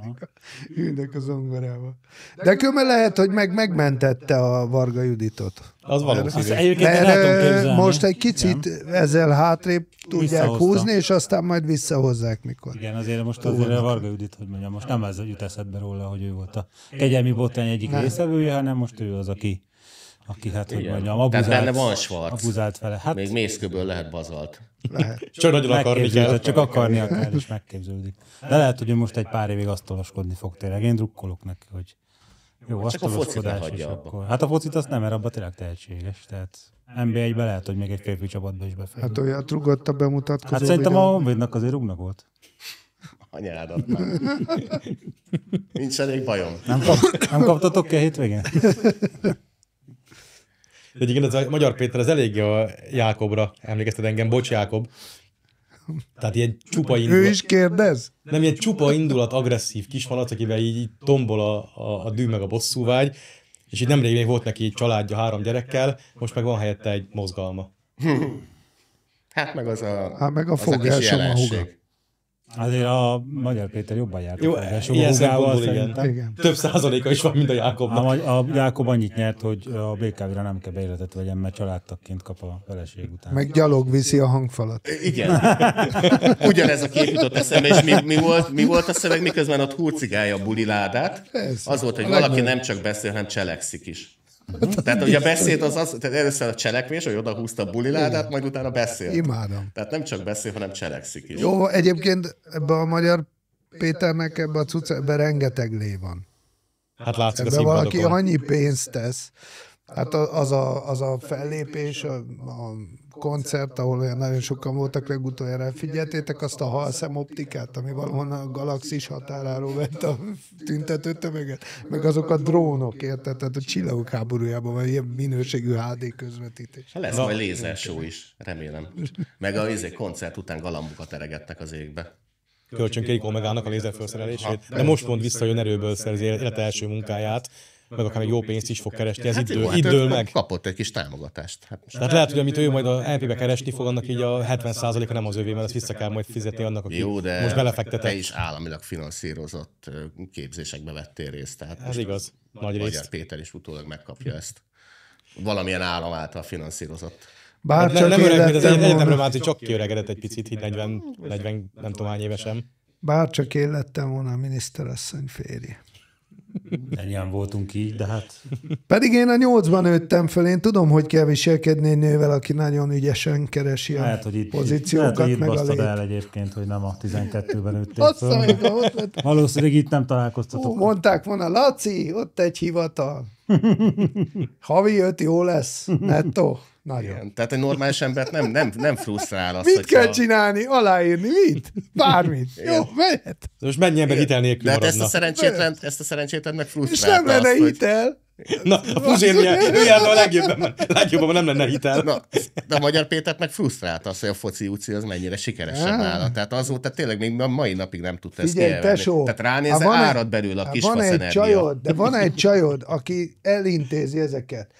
Ülnek az ongorával. De, De különben lehet, hogy meg megmentette a Varga Juditot. Az valószínű. Mert, Most egy kicsit Igen. ezzel hátrébb tudják húzni, és aztán majd visszahozzák mikor. Igen, azért most azért a Varga Judit, hogy mondjam, most nem ez jut eszedbe róla, hogy ő volt a kegyelmi botrány egyik nem. részevője, hanem most ő az, aki aki hát, hogy Igen. mondjam, abuzált, Tehát benne van Schwarz. Abuzált vele. Hát, Még mészkőből lehet bazalt. Lehet. Csak nagyon akarni kell. Csak akarni akár, és megképződik. De lehet, hogy ő most egy pár évig azt olvaskodni fog tényleg. Én drukkolok neki, hogy jó, azt csak a focit ne hagyja abba. Akkor. Hát a focit azt nem, mert abban tényleg tehetséges. Tehát NBA-ben lehet, hogy még egy férfi csapatba is befér. Hát olyan rugott a bemutatkozó. Hát szerintem a Honvédnak azért rúgnak volt. Anyádat már. Nincs elég bajom. Nem, kap, nem kaptatok ki a hétvégén? Egyébként ez a Magyar Péter, az eléggé a Jákobra emlékeztet engem. Bocs, Jákob. Tehát ilyen csupa indulat. Ő is kérdez? Nem, ilyen csupa indulat, agresszív kismalac, akivel így, így tombol a, a, a dű meg a bosszúvágy, és így nemrég még volt neki egy családja három gyerekkel, most meg van helyette egy mozgalma. Hát meg az a, hát meg a az fogásom a, a huga. Azért a Magyar Péter jobban járt. Jó, ilyen szempontból igen. igen. Több százaléka is van, mint a Jákobnak. A, a Jákob annyit nyert, hogy a BKV-re nem kell beéletet vegyen, mert családtakként kap a feleség után. Meg gyalog viszi a hangfalat. Igen. Ugyanez a kép jutott eszembe, és mi, mi, volt, mi volt a szöveg, miközben ott hurcigálja a buliládát. Az volt, hogy valaki nem csak beszél, hanem cselekszik is. Tehát ugye a beszéd az az, tehát először a cselekvés, hogy oda húzta a buliládát, majd utána beszél. Imádom. Tehát nem csak beszél, hanem cselekszik is. Jó, egyébként ebbe a magyar Péternek ebbe a cucca, ebbe rengeteg lé van. Hát látszik ebbe valaki annyi pénzt tesz. Hát az a, az a fellépés, a, a koncert, ahol olyan nagyon sokan voltak, legutoljára figyeltétek azt a halszem optikát, ami valahonnan a galaxis határáról vett a tüntető tömeget, meg azok a drónok, érted? Tehát a csillagok háborújában van ilyen minőségű HD közvetítés. Hát lesz majd lézersó is, remélem. Meg a izé, koncert után galambukat eregettek az égbe kölcsönkérik Omegának a lézerfelszerelését, hát, de most pont visszajön erőből szerzi élete első munkáját, meg akár jó pénzt is fog keresni, ez hát idő, hát idő meg. Kapott egy kis támogatást. Hát most Tehát lehet, hogy amit ő majd a LP-be keresni fog, annak így a 70%-a nem az övé, mert ezt vissza kell majd fizetni annak, aki jó, de most belefektetett. Te is államilag finanszírozott képzésekbe vettél részt. Tehát ez igaz, nagy részt. Péter is utólag megkapja ezt. Valamilyen állam által finanszírozott. Bár hát nem öreg, az egyetemre már, csak kiöregedett egy picit, 40, 40 nem tudom hány évesen. Bár csak én lettem volna a miniszterasszony férje. Ennyien voltunk így, de hát... Pedig én a nyolcban nőttem föl, én tudom, hogy kell viselkedni egy nővel, aki nagyon ügyesen keresi a lehet, hogy itt, pozíciókat, lehet, hogy itt meg a lét. el egyébként, hogy nem a 12-ben nőttél föl. Valószínűleg itt nem találkoztatok. Ó, mondták volna, Laci, ott egy hivatal. Havi öt jó lesz, nettó. Nagyon. Igen. Tehát egy normális embert nem, nem, nem frusztrál azt, Mit kell kell csinálni? Aláírni? Mit? Bármit. Igen. Jó, mehet. Most mennyi ember hitel nélkül De hát ezt a szerencsétlen, ezt a szerencsétlen meg frusztrálta És nem lenne azt, hitel. Hogy... Na, a Puzsér milyen, a legjobban, legjobban nem lenne hitel. Na, de a Magyar Pétert meg frusztrált az, hogy a foci UCI az mennyire sikeresebb nála. Tehát azóta tényleg még a mai napig nem tudta ezt Figyelj, tesó, Tehát ránézze, árad belül a kis Van egy csajod, de van egy csajod, aki elintézi ezeket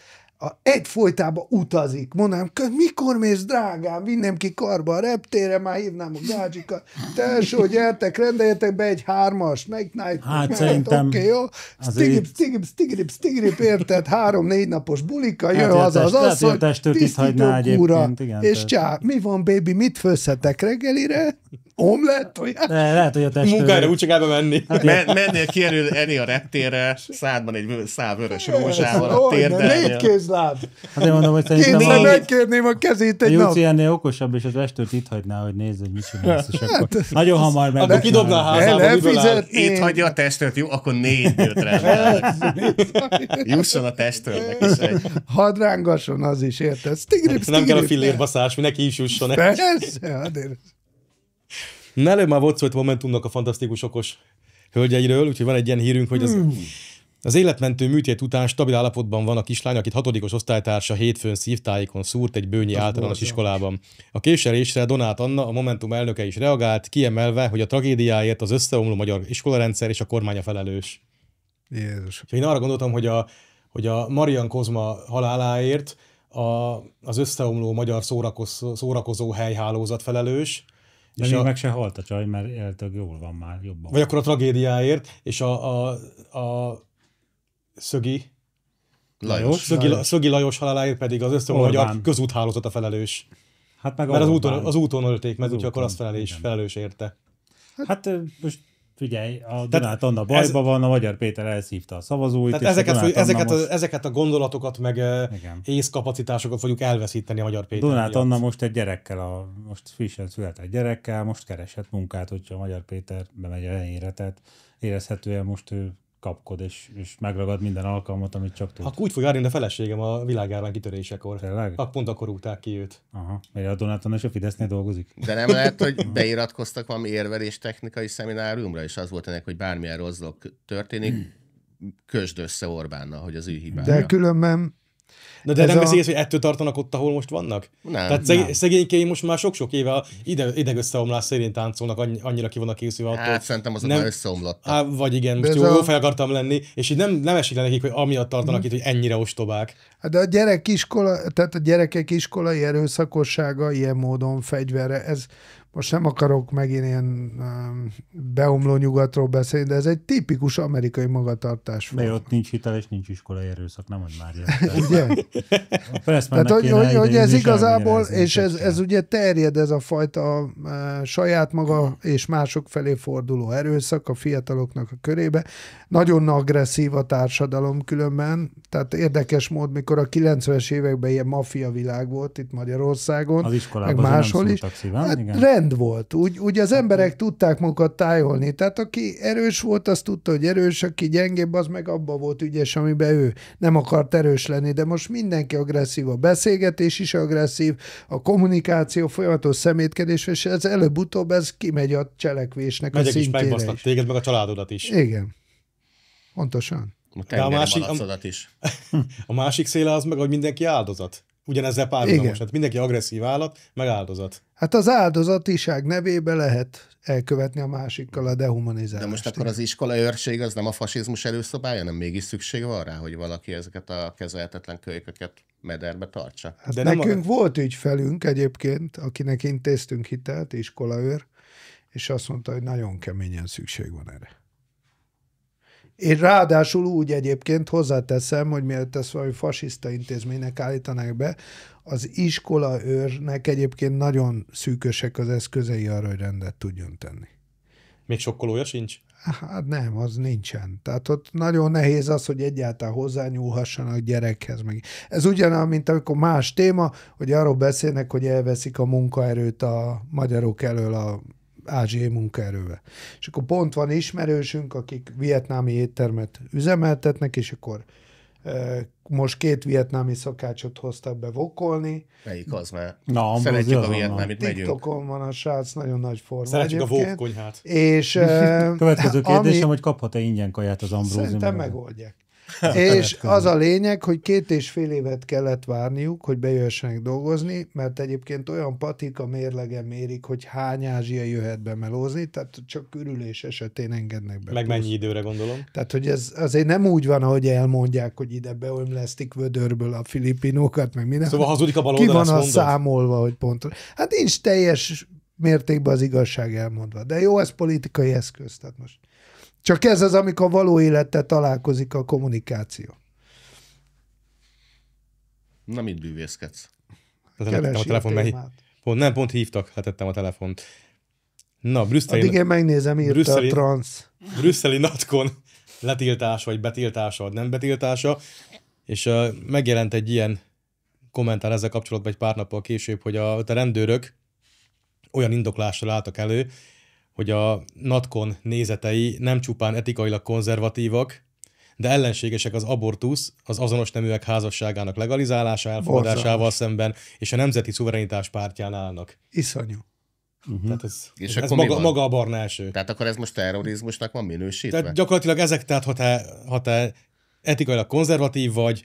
a egyfolytában utazik. Mondanám, mikor mész, drágám, vinném ki karba a reptére, már hívnám a gácsikat. Tesó, gyertek, rendeljetek be egy hármas, meg night, hát, szerintem oké, okay, jó? Stigrip, stigrip, stigrip, stigrip, érted? Három-négy napos bulika, jön hát haza az hát asszony, tisztító kúra, és csá, mi van, baby, mit főzhetek reggelire? omlett, tojás? Ne, lehet, hogy a testőre. Munkára úgy csak elbe menni. Hát, Men, mennél ki Eni a reptérre, szádban egy szál vörös rózsával a térdel. Négy kézláb. Hát én mondom, hogy szerintem Kétszer a... megkérném a kezét egy nap. ennél okosabb, és az estőt itt hagyná, hogy nézd, hogy mit csinálsz, és hát, akkor nagyon hamar meg. Akkor kidobna a házába, el, Itt hagyja a testőt, jó, akkor négy nyötre. Jusson a testőrnek is egy. Hadd rángasson az is, érted? Nem kell a fillérbaszás, neki is jusson. Persze, hát Na, előbb már volt szó hogy Momentumnak a fantasztikus okos hölgyeiről, úgyhogy van egy ilyen hírünk, hogy az, hmm. az életmentő műtét után stabil állapotban van a kislány, akit hatodikos osztálytársa hétfőn szívtájékon szúrt egy bőnyi az általános borzal. iskolában. A késelésre Donát Anna, a Momentum elnöke is reagált, kiemelve, hogy a tragédiáért az összeomló magyar iskolarendszer és a kormánya felelős. Jézus. Úgyhogy én arra gondoltam, hogy a, hogy a Marian Kozma haláláért a, az összeomló magyar szórakoz, szórakozó helyhálózat felelős, de és még a... meg se halt a csaj, mert eltök jól van már, jobban. Vagy akkor a tragédiáért, és a, a, a szögi, Lajos. Lajos. Szögi, Lajos. Szögi Lajos haláláért pedig az összeomló magyar közúthálózat a felelős. Hát meg mert az úton, az úton ölték meg, úgyhogy akkor az felelős felelős érte. Hát, hát most figyelj, a Donát Anna bajban ez, van, a Magyar Péter elszívta a szavazóit. Tehát ezeket, a fogy, ezeket, most... a, ezeket a gondolatokat, meg Igen. észkapacitásokat fogjuk elveszíteni a Magyar Péter Donát miatt. Anna most egy gyerekkel, a, most frissen született gyerekkel, most keresett munkát, hogyha a Magyar Péter bemegy a helyére, tehát érezhetően most ő kapkod, és, és megragad minden alkalmat, amit csak tud. Ha úgy fog járni, de a feleségem a világjárvány kitörésekor. Tényleg? Ak pont akkor rúgták ki őt. Aha. Mert a Donáton és a Fidesznél dolgozik. De nem lehet, hogy beiratkoztak valami érvelés technikai szemináriumra, és az volt ennek, hogy bármilyen rosszok történik, hmm. közd össze Orbánnal, hogy az ő hibája. De különben Na de ez nem a... beszélsz, hogy ettől tartanak ott, ahol most vannak? Nem, Tehát szeg- nem. szegénykei most már sok-sok éve a ide- idegösszeomlás szerint táncolnak, annyira ki vannak készülve attól. Hát szerintem az nem... már Á, vagy igen, most jó, a... jó fel akartam lenni, és így nem, nem esik le nekik, hogy amiatt tartanak mm. itt, hogy ennyire ostobák. Hát de a gyerek iskola, tehát a gyerekek iskolai erőszakossága ilyen módon fegyvere, ez most nem akarok megint ilyen um, beomló nyugatról beszélni, de ez egy tipikus amerikai magatartás. De ott nincs hitel és nincs iskolai erőszak, nem hogy már ilyen. ugye? Tehát, hogy, hogy, hogy ez igazából, és ez, ez ugye terjed ez a fajta uh, saját maga és mások felé forduló erőszak a fiataloknak a körébe. Nagyon agresszív a társadalom különben, tehát érdekes mód, mikor a 90-es években ilyen maffia világ volt itt Magyarországon, az meg máshol is. szívem, hát, igen. Rend rend volt, úgy, úgy az hát emberek tudták magukat tájolni. Tehát aki erős volt, az tudta, hogy erős, aki gyengébb, az meg abba volt ügyes, amiben ő nem akart erős lenni. De most mindenki agresszív, a beszélgetés is agresszív, a kommunikáció folyamatos szemétkedés, és ez előbb-utóbb ez kimegy a cselekvésnek Megyek a szintjére is. is. téged, meg a családodat is. Igen. Pontosan. A, a másik, a, is. a másik széle az meg, hogy mindenki áldozat ugyanezzel párhuzamos. Hát mindenki agresszív állat, meg áldozat. Hát az áldozatiság nevébe lehet elkövetni a másikkal a dehumanizálást. De most akkor az iskola őrség az nem a fasizmus előszobája, nem mégis szükség van rá, hogy valaki ezeket a kezelhetetlen kölyköket mederbe tartsa? Hát De nekünk a... volt ügyfelünk egyébként, akinek intéztünk hitelt, iskolaőr, és azt mondta, hogy nagyon keményen szükség van erre. Én ráadásul úgy egyébként hozzáteszem, hogy mielőtt ezt valami fasiszta intézménynek állítanák be, az iskola őrnek egyébként nagyon szűkösek az eszközei arra, hogy rendet tudjon tenni. Még sokkolója sincs? Hát nem, az nincsen. Tehát ott nagyon nehéz az, hogy egyáltalán hozzányúlhassanak gyerekhez. Meg. Ez ugyanaz, mint amikor más téma, hogy arról beszélnek, hogy elveszik a munkaerőt a magyarok elől a ázsiai munkaerővel. És akkor pont van ismerősünk, akik vietnámi éttermet üzemeltetnek, és akkor e, most két vietnámi szakácsot hoztak be vokolni. Melyik az mert Na, Szeretjük a vietnámit, megyünk. TikTokon van a srác, nagyon nagy forma Szeretjük egyébként. a vokkonyhát. És, e, Következő hát, kérdésem, ami... hogy kaphat-e ingyen kaját az Ambróziumban? Szerintem megoldják. és az a lényeg, hogy két és fél évet kellett várniuk, hogy bejöhessenek dolgozni, mert egyébként olyan patika mérlegen mérik, hogy hány ázsia jöhet be melózni, tehát csak körülés esetén engednek be. Meg plusz. mennyi időre gondolom? Tehát, hogy ez azért nem úgy van, ahogy elmondják, hogy ide beömlesztik vödörből a filipinókat, meg minden. Szóval hazudik a baloldal, Ki van a számolva, hogy pont. Hát nincs teljes mértékben az igazság elmondva. De jó, ez politikai eszköz, tehát most csak ez az, amikor való élettel találkozik a kommunikáció. Na, mit bűvészkedsz? Letettem a telefon, mely... Pont, nem, pont hívtak, letettem a telefont. Na, brüsszeli... Addig én megnézem, írta brüsszeli... a transz. Brüsszeli natkon Letiltás vagy betiltása, vagy nem betiltása, és uh, megjelent egy ilyen kommentár ezzel kapcsolatban egy pár nappal később, hogy a, a rendőrök olyan indoklással álltak elő, hogy a NATKON nézetei nem csupán etikailag konzervatívak, de ellenségesek az abortusz, az azonos neműek házasságának legalizálása, elfogadásával Borzalmas. szemben, és a nemzeti szuverenitás pártján állnak. Iszonyú. Uh-huh. Tehát ez, és ez, ez maga, maga a barna első. Tehát akkor ez most terrorizmusnak van minősítve? Tehát gyakorlatilag ezek, tehát ha te, ha te etikailag konzervatív vagy,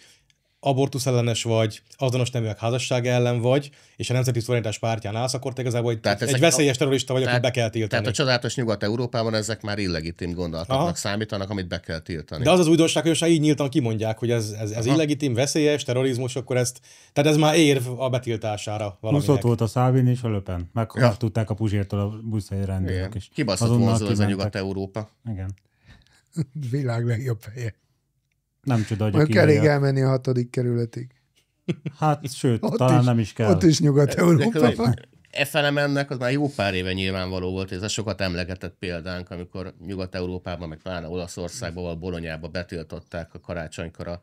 abortusz ellenes vagy, azonos neműek házassága ellen vagy, és a Nemzeti Szuverenitás pártján állsz, akkor te igazából egy, tehát egy veszélyes terrorista vagy, tehát, akit be kell tiltani. Tehát a csodálatos Nyugat-Európában ezek már illegitim gondolatoknak Aha. számítanak, amit be kell tiltani. De az az újdonság, hogy így nyíltan kimondják, hogy ez, ez, ez illegitim, veszélyes, terrorizmus, akkor ezt, tehát ez már érv a betiltására valaminek. Plusz ott volt a Szávin és a Löpen. Meg ja. a Puzsértól a buszai rendőrök is. Kibaszott az a Nyugat-Európa. Igen. Világ legjobb helye. Nem csoda, hogy Mondjuk elég elmenni a hatodik kerületig. Hát, sőt, ott talán is, nem is kell. Ott is Nyugat-Európában. E FNM-nek az már jó pár éve nyilvánvaló volt, ez a sokat emlegetett példánk, amikor Nyugat-Európában, meg talán Olaszországban, vagy Bolonyában betiltották a karácsonykor a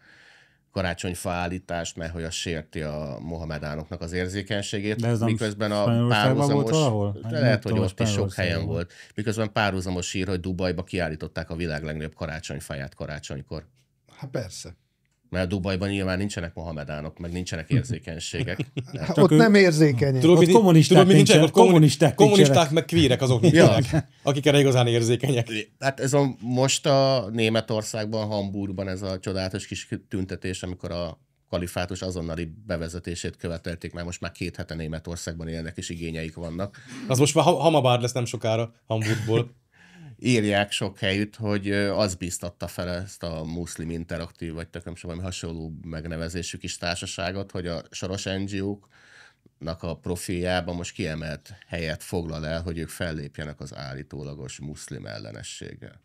karácsonyfa állítást, mert hogy az sérti a mohamedánoknak az érzékenységét. De ez miközben a párhuzamos, volt de lehet, hogy ott is sok helyen volt. Miközben párhuzamos ír, hogy Dubajba kiállították a világ legnagyobb karácsonyfaját karácsonykor. Hát persze. Mert Dubajban nyilván nincsenek mohamedánok, meg nincsenek érzékenységek. Hát ott ő... nem érzékenyek. Tudom, ott kommunisták tudod, nincsenek, ott kommunisták, kommunisták meg kvírek azok nincsenek, ja. akik erre igazán érzékenyek. Hát ez a, most a Németországban, Hamburgban ez a csodálatos kis tüntetés, amikor a kalifátus azonnali bevezetését követelték, mert most már két hete Németországban élnek és igényeik vannak. Az most már hamabár lesz nem sokára Hamburgból írják sok helyütt, hogy az biztatta fel ezt a muszlim interaktív, vagy tök sem valami hasonló megnevezésű kis társaságot, hogy a soros NGO-k a profiljában most kiemelt helyet foglal el, hogy ők fellépjenek az állítólagos muszlim ellenességgel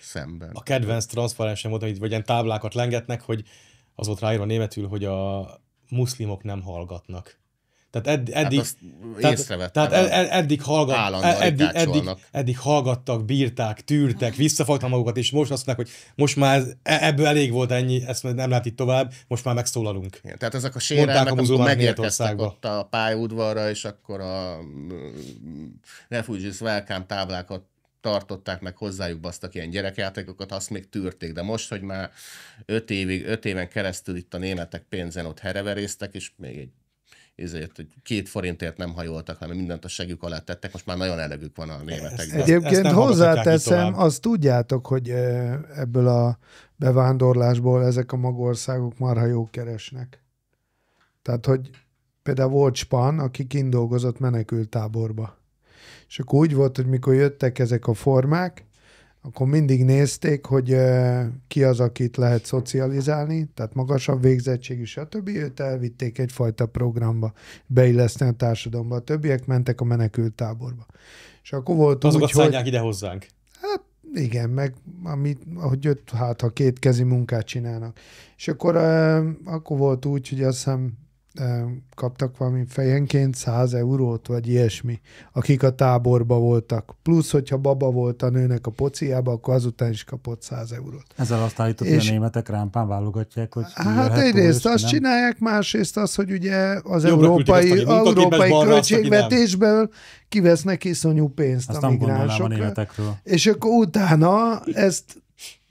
szemben. A kedvenc transzparensem volt, hogy ilyen táblákat lengetnek, hogy az volt ráírva németül, hogy a muszlimok nem hallgatnak. Tehát edd, hát eddig, hát tehát, tehát ed, e-, eddig, hallgat, e-, eddig, eddig, eddig, hallgattak, bírták, tűrtek, visszafogtam magukat, és most azt mondják, hogy most már e-, ebből elég volt ennyi, ezt nem lehet itt tovább, most már megszólalunk. Igen, tehát ezek a sérelmek, amikor megérkeztek ott a pályaudvarra, és akkor a mm, Refugees Welcome táblákat tartották, meg hozzájuk basztak ilyen gyerekjátékokat, azt még tűrték, de most, hogy már öt, évig, öt éven keresztül itt a németek pénzen ott hereveréztek, és még egy ezért, hogy két forintért nem hajoltak, hanem mindent a segjük alá tettek, most már nagyon elegük van a németekben. Egyébként hozzáteszem, azt tudjátok, hogy ebből a bevándorlásból ezek a magországok marha jó keresnek. Tehát, hogy például volt Span, aki kindolgozott menekültáborba. És akkor úgy volt, hogy mikor jöttek ezek a formák, akkor mindig nézték, hogy ki az, akit lehet szocializálni, tehát magasabb végzettségű, stb. Őt elvitték egyfajta programba, beilleszteni a társadalomba. A többiek mentek a táborba. És akkor volt Azokat úgy, hogy... ide hozzánk. Hát igen, meg amit, ahogy jött, hát ha kétkezi munkát csinálnak. És akkor, akkor volt úgy, hogy azt hiszem kaptak valami fejenként 100 eurót, vagy ilyesmi, akik a táborba voltak. Plusz, hogyha baba volt a nőnek a pociába, akkor azután is kapott 100 eurót. Ezzel azt állított, és, hogy a németek rámpán válogatják, hogy Hát egyrészt túl, azt nem? csinálják, másrészt az, hogy ugye az Jobbra európai, azt, európai, európai költségvetésből kivesznek iszonyú pénzt azt a migránsokra. és akkor utána ezt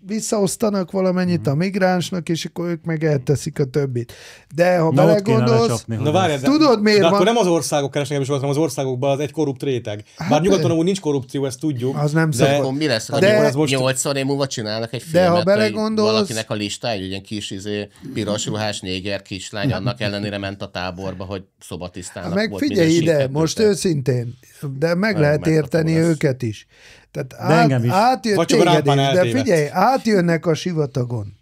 visszaosztanak valamennyit mm-hmm. a migránsnak, és akkor ők meg mhm. elteszik a többit. De ha Na belegondolsz, lecsapni, Na, várjál, tudod miért de van? akkor nem az országok keresnek is, hanem az országokban az egy korrupt réteg. Hát Bár de... nyugaton amúgy nincs korrupció, ezt tudjuk. Az nem de, szabad. mi lesz, de, ha most... 80 év múlva csinálnak egy filmet, de ha belegondolsz, valakinek a lista, egy ilyen kis izé, piros ruhás néger kislány, annak ellenére ment a táborba, hogy szobatisztának hát meg volt. Figyelj ide, most őszintén, de meg lehet érteni őket is. Tehát de át, engem is. Vagy téged is, de figyelj, átjönnek a sivatagon.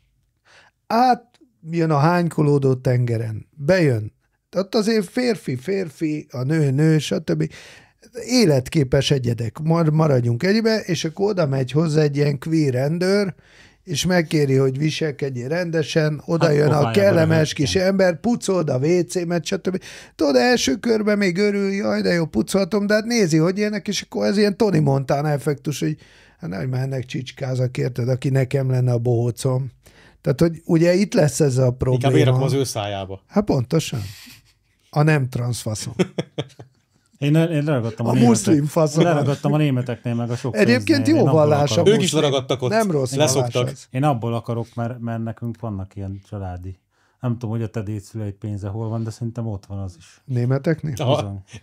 Átjön a hánykolódó tengeren. Bejön. Ott azért férfi, férfi, a nő, nő, stb. Életképes egyedek. Maradjunk egybe, és akkor oda megy hozzá egy ilyen queer rendőr, és megkéri, hogy viselkedjél rendesen, oda hát, a kellemes kis nem. ember, pucold a WC-met, stb. Tudod, első körben még örül, jaj, de jó, pucolhatom, de hát nézi, hogy ilyenek, és akkor ez ilyen Tony Montana effektus, hogy hát nehogy már ennek csicskázak, érted, aki nekem lenne a bohócom. Tehát, hogy ugye itt lesz ez a probléma. Inkább érakom az ő szájába. Hát pontosan. A nem transzfaszom. Én, én leragadtam a, a muszlim faszom. Leragadtam a németeknél, meg a sok Egyébként jó vallás Ők is leragadtak ott. Nem rossz Leszoktak. Én abból akarok, mert, mert nekünk vannak ilyen családi nem tudom, hogy a te dédszüleid pénze hol van, de szerintem ott van az is. Németeknél?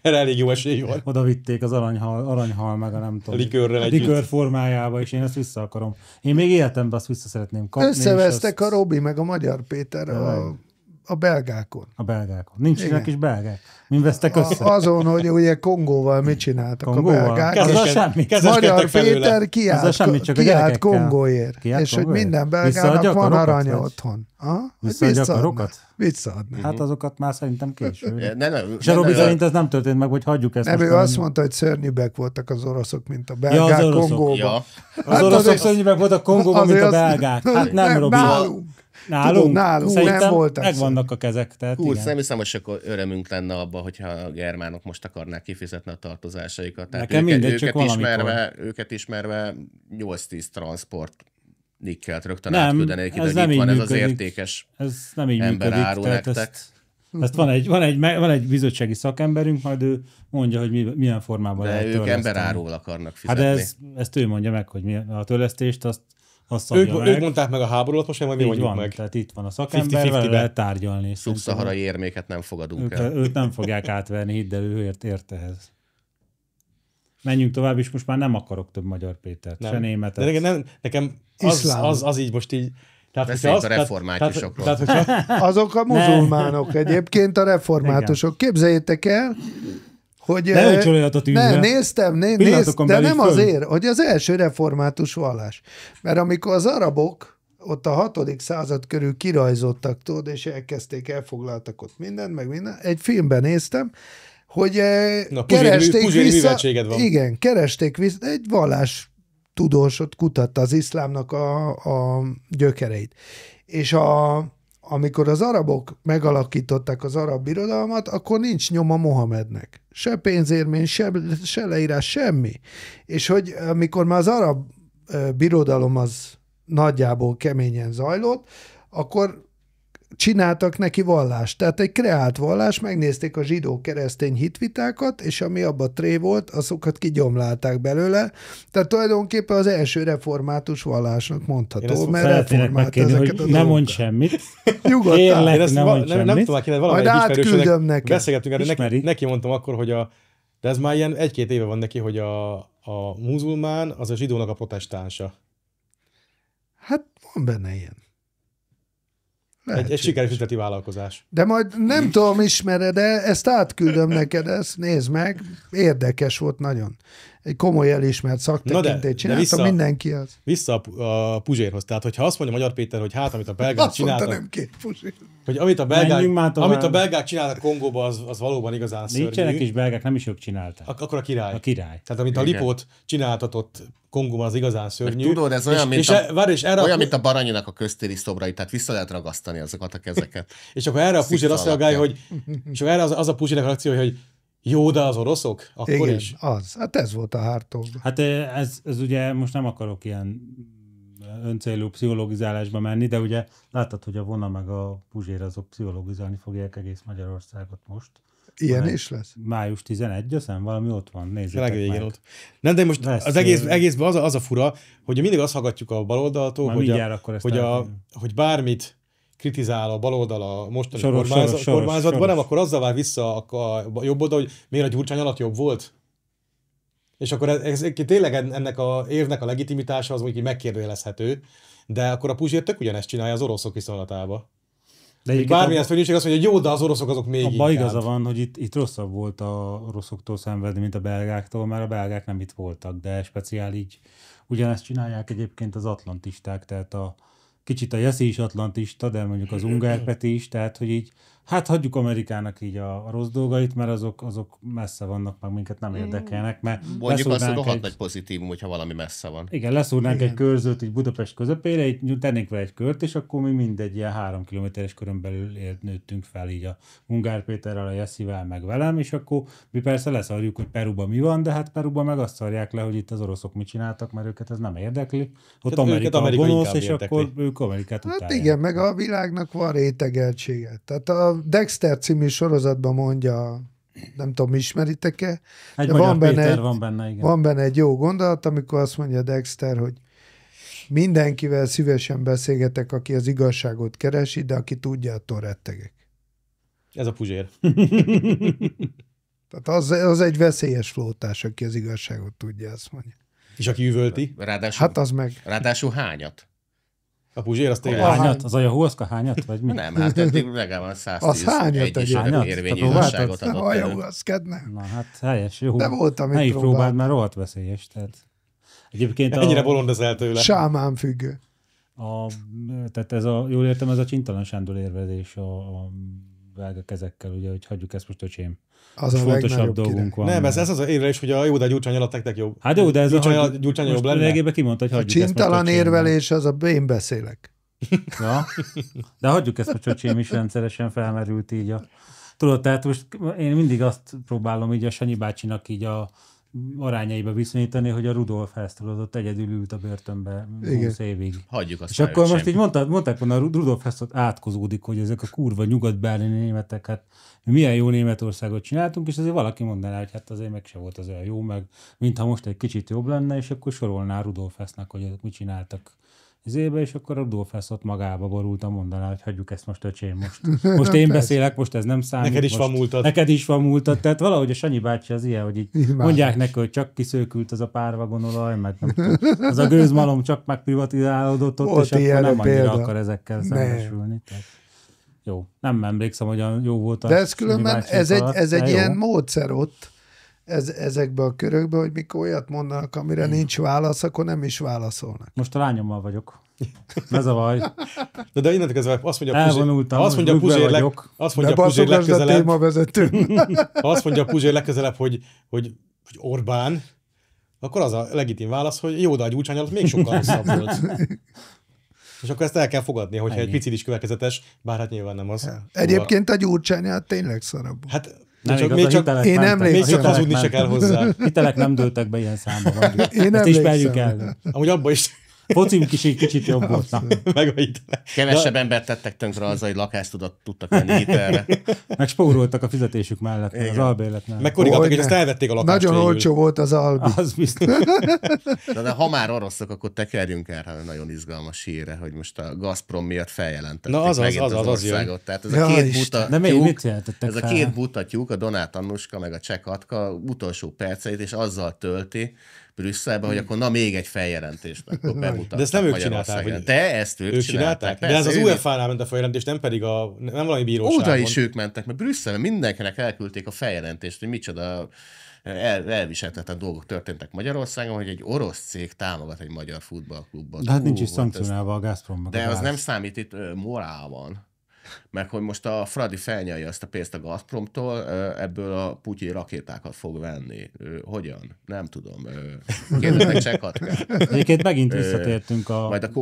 erre elég jó esély van. Oda vitték az aranyhal, aranyhal meg a nem tudom. A likőrrel együtt. Likőr formájába, és én ezt vissza akarom. Én még életemben azt vissza szeretném kapni. Összevesztek azt... a Robi meg a Magyar Péter de a a belgákon. A belgákon. Nincsenek kis belgák. Min vesztek össze? A, azon, hogy ugye Kongóval mit csináltak Kongóval? a belgák. Kezdes, semmi, Magyar Péter kiállt, semmi, csak kiállt Kongóért. Kiállt és hogy minden belgának van aranya vagy? otthon. Ha? Visszaadnád. Hát azokat már szerintem késő. ne, ne, és a Robi szerint ez nem történt meg, hogy hagyjuk ezt. Nem, ő azt mondta, hogy szörnyűbbek voltak az oroszok, mint a belgák az Kongóban. Hát az oroszok szörnyűbbek voltak Kongóban, mint a belgák. Hát nem, Robi. Nálunk? Tudom, nálunk Szerintem nem volt voltak. Megvannak a kezek. Tehát Hú, igen. nem hiszem, hogy sok örömünk lenne abba, hogyha a germánok most akarnák kifizetni a tartozásaikat. Tehát Nekem őket, mindegy, őket, ismerve, őket ismerve 8-10 transport nikkelt rögtön nem, átküldenék ide, ez nem így van működik. ez az értékes ez nem így ember működik, nektek. Ezt, ezt van, egy, van, egy, van egy bizottsági szakemberünk, majd ő mondja, hogy mi, milyen formában De lehet hát De ők emberáról akarnak fizetni. Hát ez, ezt ő mondja meg, hogy mi a törlesztést, azt azt ők, meg. ők mondták meg a háborút, most majd mi mondjuk van, meg. Tehát itt van a szakember, vele lehet tárgyalni. Szubszaharai érméket nem fogadunk ők, el. Őt nem fogják átverni, hidd el, ő ért, ért ehhez. Menjünk tovább, és most már nem akarok több Magyar Pétert, nem. se németet. De nekem, nem, nekem az, az, az, az így most így, tehát, az, a reformátusokról. Tehát, tehát, hogyha... Azok a muzulmánok egyébként, a reformátusok. Képzeljétek el, hogy... Ne e, eh, a tűzre. Ne, néztem, né, néztem, de nem föl. azért, hogy az első református vallás. Mert amikor az arabok ott a hatodik század körül kirajzottak, tudod, és elkezdték, elfoglaltak ott mindent, meg minden. Egy filmben néztem, hogy eh, Na, keresték Puzsér, vissza... van. Igen, keresték vissza, egy vallás tudósot kutatta az iszlámnak a, a gyökereit. És a amikor az arabok megalakították az arab birodalmat, akkor nincs nyoma Mohamednek. Se pénzérmény, se, se leírás, semmi. És hogy amikor már az arab birodalom az nagyjából keményen zajlott, akkor csináltak neki vallást. Tehát egy kreált vallás, megnézték a zsidó-keresztény hitvitákat, és ami abba tré volt, azokat kigyomlálták belőle. Tehát tulajdonképpen az első református vallásnak mondható, Én mert reformált megkérni, ezeket hogy a Nem mond semmit. Nyugodtan. Én ezt ne mondd semmit. Nem, nem tudom, valamelyik Majd átküldöm neki. Beszélgettünk erről, neki, neki mondtam akkor, hogy a, de ez már ilyen egy-két éve van neki, hogy a, a muzulmán az a zsidónak a protestánsa. Hát van benne ilyen. Lehet Egy, egy sikeres üzleti vállalkozás. De majd nem tudom, ismered de ezt átküldöm neked, ezt nézd meg. Érdekes volt nagyon. Egy komoly elismert szaktekintét de, de vissza, mindenki az. Vissza a, a Puzsérhoz. Tehát, hogyha azt mondja Magyar Péter, hogy hát, amit a belgák azt csináltak... nem ki, Puzsér. Hogy amit a belgák, amit a belgák csináltak Kongóba, az, az valóban igazán Nincsenek szörnyű. Nincsenek is belgák, nem is ők csinálták. Ak- akkor a király. A király. Tehát, amit Igen. a Lipót csináltatott Kongóban az igazán szörnyű. Mert tudod, ez olyan, és, mint, és, a, e- várj, és erre olyan a, mint a baranyinak a köztéri szobrai, tehát vissza lehet ragasztani azokat a kezeket. és akkor erre a Puzsér azt reagálja, hogy és akkor erre az, az a Puzsérnek a reakciója, hogy jó, de az oroszok? Akkor Igen, is. az. Hát ez volt a hártól. Hát ez, ez ugye, most nem akarok ilyen öncélú pszichológizálásba menni, de ugye láttad, hogy a vona meg a Puzsér azok pszichológizálni fogják egész Magyarországot most. Ilyen is lesz? Május 11, aztán valami ott van, nézzétek Legvégén meg. ott. Nem, de most Veszél. az egész, egészben az a, az a fura, hogy mindig azt hallgatjuk a baloldaltól, hogy, a, akkor hogy, a, hogy bármit kritizál a baloldal a mostani soros, kormányzat, soros, soros, kormányzatban, soros. nem, akkor azzal vár vissza a, a jobb oldal, hogy miért a Gyurcsány alatt jobb volt. És akkor ez, ez, tényleg ennek a évnek a legitimitása az mondjuk megkérdőjelezhető, de akkor a Puzsér tök ugyanezt csinálja az oroszok viszonylatában. De egy bármilyen szörnyűség az, mondja, hogy jó, de az oroszok azok még Abba igaza hát. van, hogy itt, itt rosszabb volt a oroszoktól szenvedni, mint a belgáktól, mert a belgák nem itt voltak, de speciál így ugyanezt csinálják egyébként az atlantisták, tehát a, kicsit a jeszi is atlantista, de mondjuk az Ungárpeti is, tehát hogy így Hát hagyjuk Amerikának így a, a rossz dolgait, mert azok, azok messze vannak, meg minket nem mm. érdekelnek. Mert Mondjuk azt, hogy egy... nagy pozitívum, hogyha valami messze van. Igen, leszúrnánk igen. egy körzőt így Budapest közepére, így tennénk vele egy kört, és akkor mi mindegy ilyen három kilométeres körön belül élt, nőttünk fel így a Hungár Péterrel, a Jesszivel, meg velem, és akkor mi persze leszarjuk, hogy Peruban mi van, de hát Peruban meg azt szarják le, hogy itt az oroszok mit csináltak, mert őket ez nem érdekli. Ott Tehát Amerika, Amerika gonosz, és érdekli. akkor ők Amerikát hát utálják. igen, meg a világnak van rétegeltsége. Tehát a Dexter című sorozatban mondja, nem tudom, ismeritek-e? Egy de van benne, Péter egy, van benne, igen. Van benne egy jó gondolat, amikor azt mondja Dexter, hogy mindenkivel szívesen beszélgetek, aki az igazságot keresi, de aki tudja, attól rettegek. Ez a puzsér. Tehát az, az egy veszélyes flótás, aki az igazságot tudja, azt mondja. És aki üvölti? Ráadásul, hát az meg. Ráadásul hányat? A Puzsér azt tényleg. Hányat? Az olyan ka hányat? Vagy mi? Nem, hát eddig legalább 110 az hányat egy hányat? érvényilasságot adott Ayahuasca, nem. Na hát helyes, jó. De voltam itt próbált. próbált, mert rohadt veszélyes. Tehát. Egyébként Ennyire a... bolond ez tőle. Sámán függő. A, tehát ez a, jól értem, ez a csintalan sándor érvezés a, a vága kezekkel, ugye, hogy hagyjuk ezt most öcsém az a fontosabb dolgunk van. Nem, ez, ez az érvelés, hogy a jó, de a gyurcsány alatt nektek jobb. Hát jó, de ez gyurcsány, a, gyurcsány jobb lenne. Lényegében kimondta, hogy hagyjuk a csintalan ezt érvelés az a én beszélek. Ja. De hagyjuk ezt a csöcsém is rendszeresen felmerült így a... Tudod, tehát most én mindig azt próbálom így a Sanyi bácsinak így a arányaiba viszonyítani, hogy a Rudolf Hess ott egyedül ült a börtönbe 20 évig. Hagyjuk azt. És akkor most így mondták, mondták volna, a Rudolf Hess átkozódik, hogy ezek a kurva nyugat németek, hát milyen jó Németországot csináltunk, és azért valaki mondaná, hogy hát azért meg se volt az olyan jó, meg mintha most egy kicsit jobb lenne, és akkor sorolná Rudolf Hessnek, hogy mit csináltak az éve, és akkor a ott magába borult a mondaná, hogy hagyjuk ezt most öcsém, most, most én beszélek, most ez nem számít. Neked is van múltad. Neked is van múltad, tehát valahogy a Sanyi bácsi az ilyen, hogy így mondják neki, hogy csak kiszőkült az a párvagonolaj, meg nem tudom, az a gőzmalom csak megprivatizálódott ott, Volt és akkor nem annyira példa. akar ezekkel szembesülni. Tehát jó. Nem emlékszem, hogy jó volt. De ez különben, ez egy, ez egy ilyen módszer ott, ez, ezekbe a körökbe, hogy mikor olyat mondanak, amire hmm. nincs válasz, akkor nem is válaszolnak. Most a lányommal vagyok. Ez a baj. De, de innentől kezdve azt mondja, Elvonultam, azt mondja Puzsér, leg, azt mondja Puzsér legközelebb, a azt mondja Puzsér legközelebb, hogy, hogy, hogy Orbán, akkor az a legitim válasz, hogy jó, de a gyúcsány alatt még sokkal rosszabb volt. És akkor ezt el kell fogadni, hogyha Ennyi. egy picit is következetes, bár hát nyilván nem az. Egyébként szóval- a hát tényleg szarabb. Hát nem csak, igaz, még csak, én nem még csak hazudni se kell hozzá. Hitelek nem dőltek be ilyen számban. Én nem ismerjük el. Amúgy abba is focink is egy kicsit jobb volt. Na. Megajítanak. Kevesebb embert tettek tönkre az hogy lakást tudott, tudtak venni hitelre. Meg spóroltak a fizetésük mellett, Igen. az albérletnál. Meg korrigáltak, hogy ezt elvették a lakást. Nagyon végül. olcsó volt az albi. Az biztos. de, ha már oroszok, akkor tekerjünk el, hát nagyon izgalmas híre, hogy most a Gazprom miatt feljelentették Na az, az, az, az, az országot. Tehát ez a két buta De tyúk, mit ez a két buta tyúk, a Donát Annuska meg a Csekatka utolsó perceit, és azzal tölti, Brüsszelbe, hogy hmm. akkor na még egy feljelentést akkor De ezt nem ők csinálták. Hogy... De ezt ők, ők csinálták. De ez az UEFA-nál ment a feljelentés, nem pedig a, nem valami bíróságon. Oda is ők mentek, mert Brüsszelben mindenkinek elküldték a feljelentést, hogy micsoda el, elviselhetetlen dolgok történtek Magyarországon, hogy egy orosz cég támogat egy magyar futballklubot. De hát nincs is hát szankcionálva a Gazprom. De a az nem számít, itt morálban meg hogy most a Fradi felnyelje azt a pénzt a Gazpromtól, ebből a putyi rakétákat fog venni. Hogyan? Nem tudom. Kérdeznek Csekatkát. Egyébként megint visszatértünk a Majd a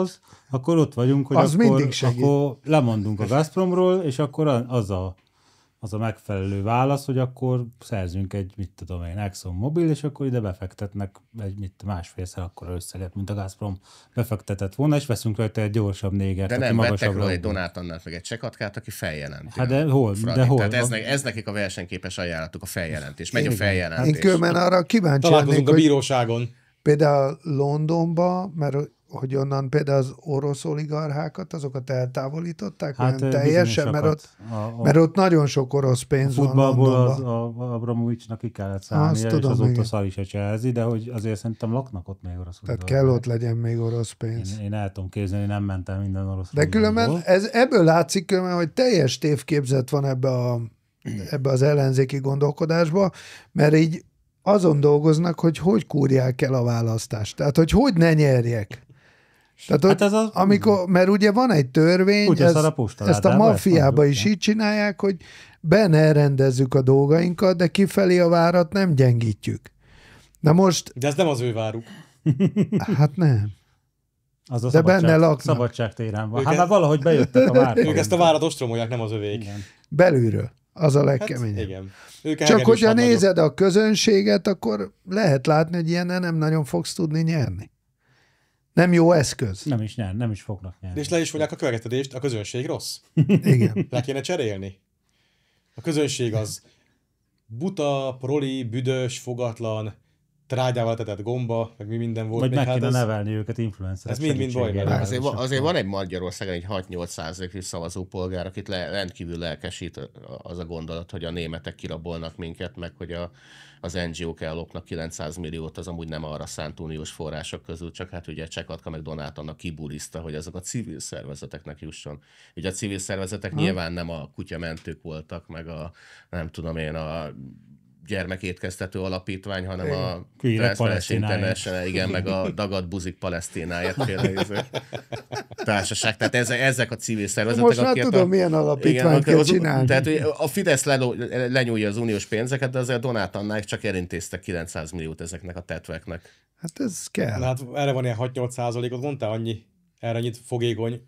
kh akkor ott vagyunk, hogy az akkor, mindig akkor lemondunk a Gazpromról, és akkor az a az a megfelelő válasz, hogy akkor szerzünk egy, mit tudom én, Exxon Mobil, és akkor ide befektetnek egy mit, másfélszer akkor összeget, mint a Gazprom befektetett volna, és veszünk rajta egy gyorsabb négert. De nem vettek róla egy Donát annál meg egy csekatkát, aki feljelenti. Hát de hol? Fradi. De hol? Tehát ez, ez, nekik a versenyképes ajánlatuk, a feljelentés. Megy a feljelentés. Én különben arra kíváncsi Találkozunk lennék, a bíróságon. Például Londonba, mert hogy onnan például az orosz oligarchákat, azokat eltávolították? Hát nem teljesen, mert ott, a, a, mert ott nagyon sok orosz pénz a van az a, Abramovicsnak ki kellett szállnia, és tudom, azóta szal is a de hogy azért szerintem laknak ott még orosz Tehát kell ott legyen még orosz pénz. Én, én el tudom képzelni, nem mentem minden orosz De különben ez, ebből látszik különben, hogy teljes tévképzet van ebbe, a, ebbe az ellenzéki gondolkodásba, mert így azon dolgoznak, hogy hogy kúrják el a választást. Tehát, hogy hogy ne nyerjek. Tehát ott, hát ez az... amikor, mert ugye van egy törvény, Úgy ez, a ezt hát a maffiába is így csinálják, hogy benne rendezzük a dolgainkat, de kifelé a várat nem gyengítjük. Na most... De ez nem az ő váruk. Hát nem. Az a De szabadság, benne laknak. Szabadságtéren van. Ők hát e- már valahogy bejöttek a várat. Ők ezt a várat ostromolják, nem az övék. Igen. Belülről. Az a hát, legkeményebb. Hát, igen. Ők Csak hogyha nézed a közönséget, akkor lehet látni, hogy ilyen nem nagyon fogsz tudni nyerni nem jó eszköz. Nem is nyer, nem is fognak nyerni. De és le is fogják a követedést, a közönség rossz. Igen. Le kéne cserélni. A közönség az buta, proli, büdös, fogatlan, trágyával tetett gomba, meg mi minden volt. Vagy meg hát kéne ez... nevelni őket influencer. Ez mind-mind baj. Azért, azért van, azért van egy Magyarországon egy 6-8 szavazó polgár, akit le, rendkívül lelkesít az a gondolat, hogy a németek kirabolnak minket, meg hogy a, az NGO-k ellopnak 900 milliót, az amúgy nem arra szánt uniós források közül, csak hát ugye Csekatka meg Donát annak kibuliszta, hogy azok a civil szervezeteknek jusson. Ugye a civil szervezetek ha. nyilván nem a kutyamentők voltak, meg a nem tudom én, a gyermekétkeztető alapítvány, hanem a Transparency International, igen, meg a Dagad Buzik Palesztináját féle társaság. Tehát ezek, ezek a civil szervezetek. Most már tudom, a, milyen alapítványt kell csinálni. Tehát a Fidesz lenyúlja az uniós pénzeket, de azért Donát Annák csak erintézte, 900 milliót ezeknek a tetveknek. Hát ez kell. Hát erre van ilyen 6-8 százalékot, mondta annyi, erre annyit fogékony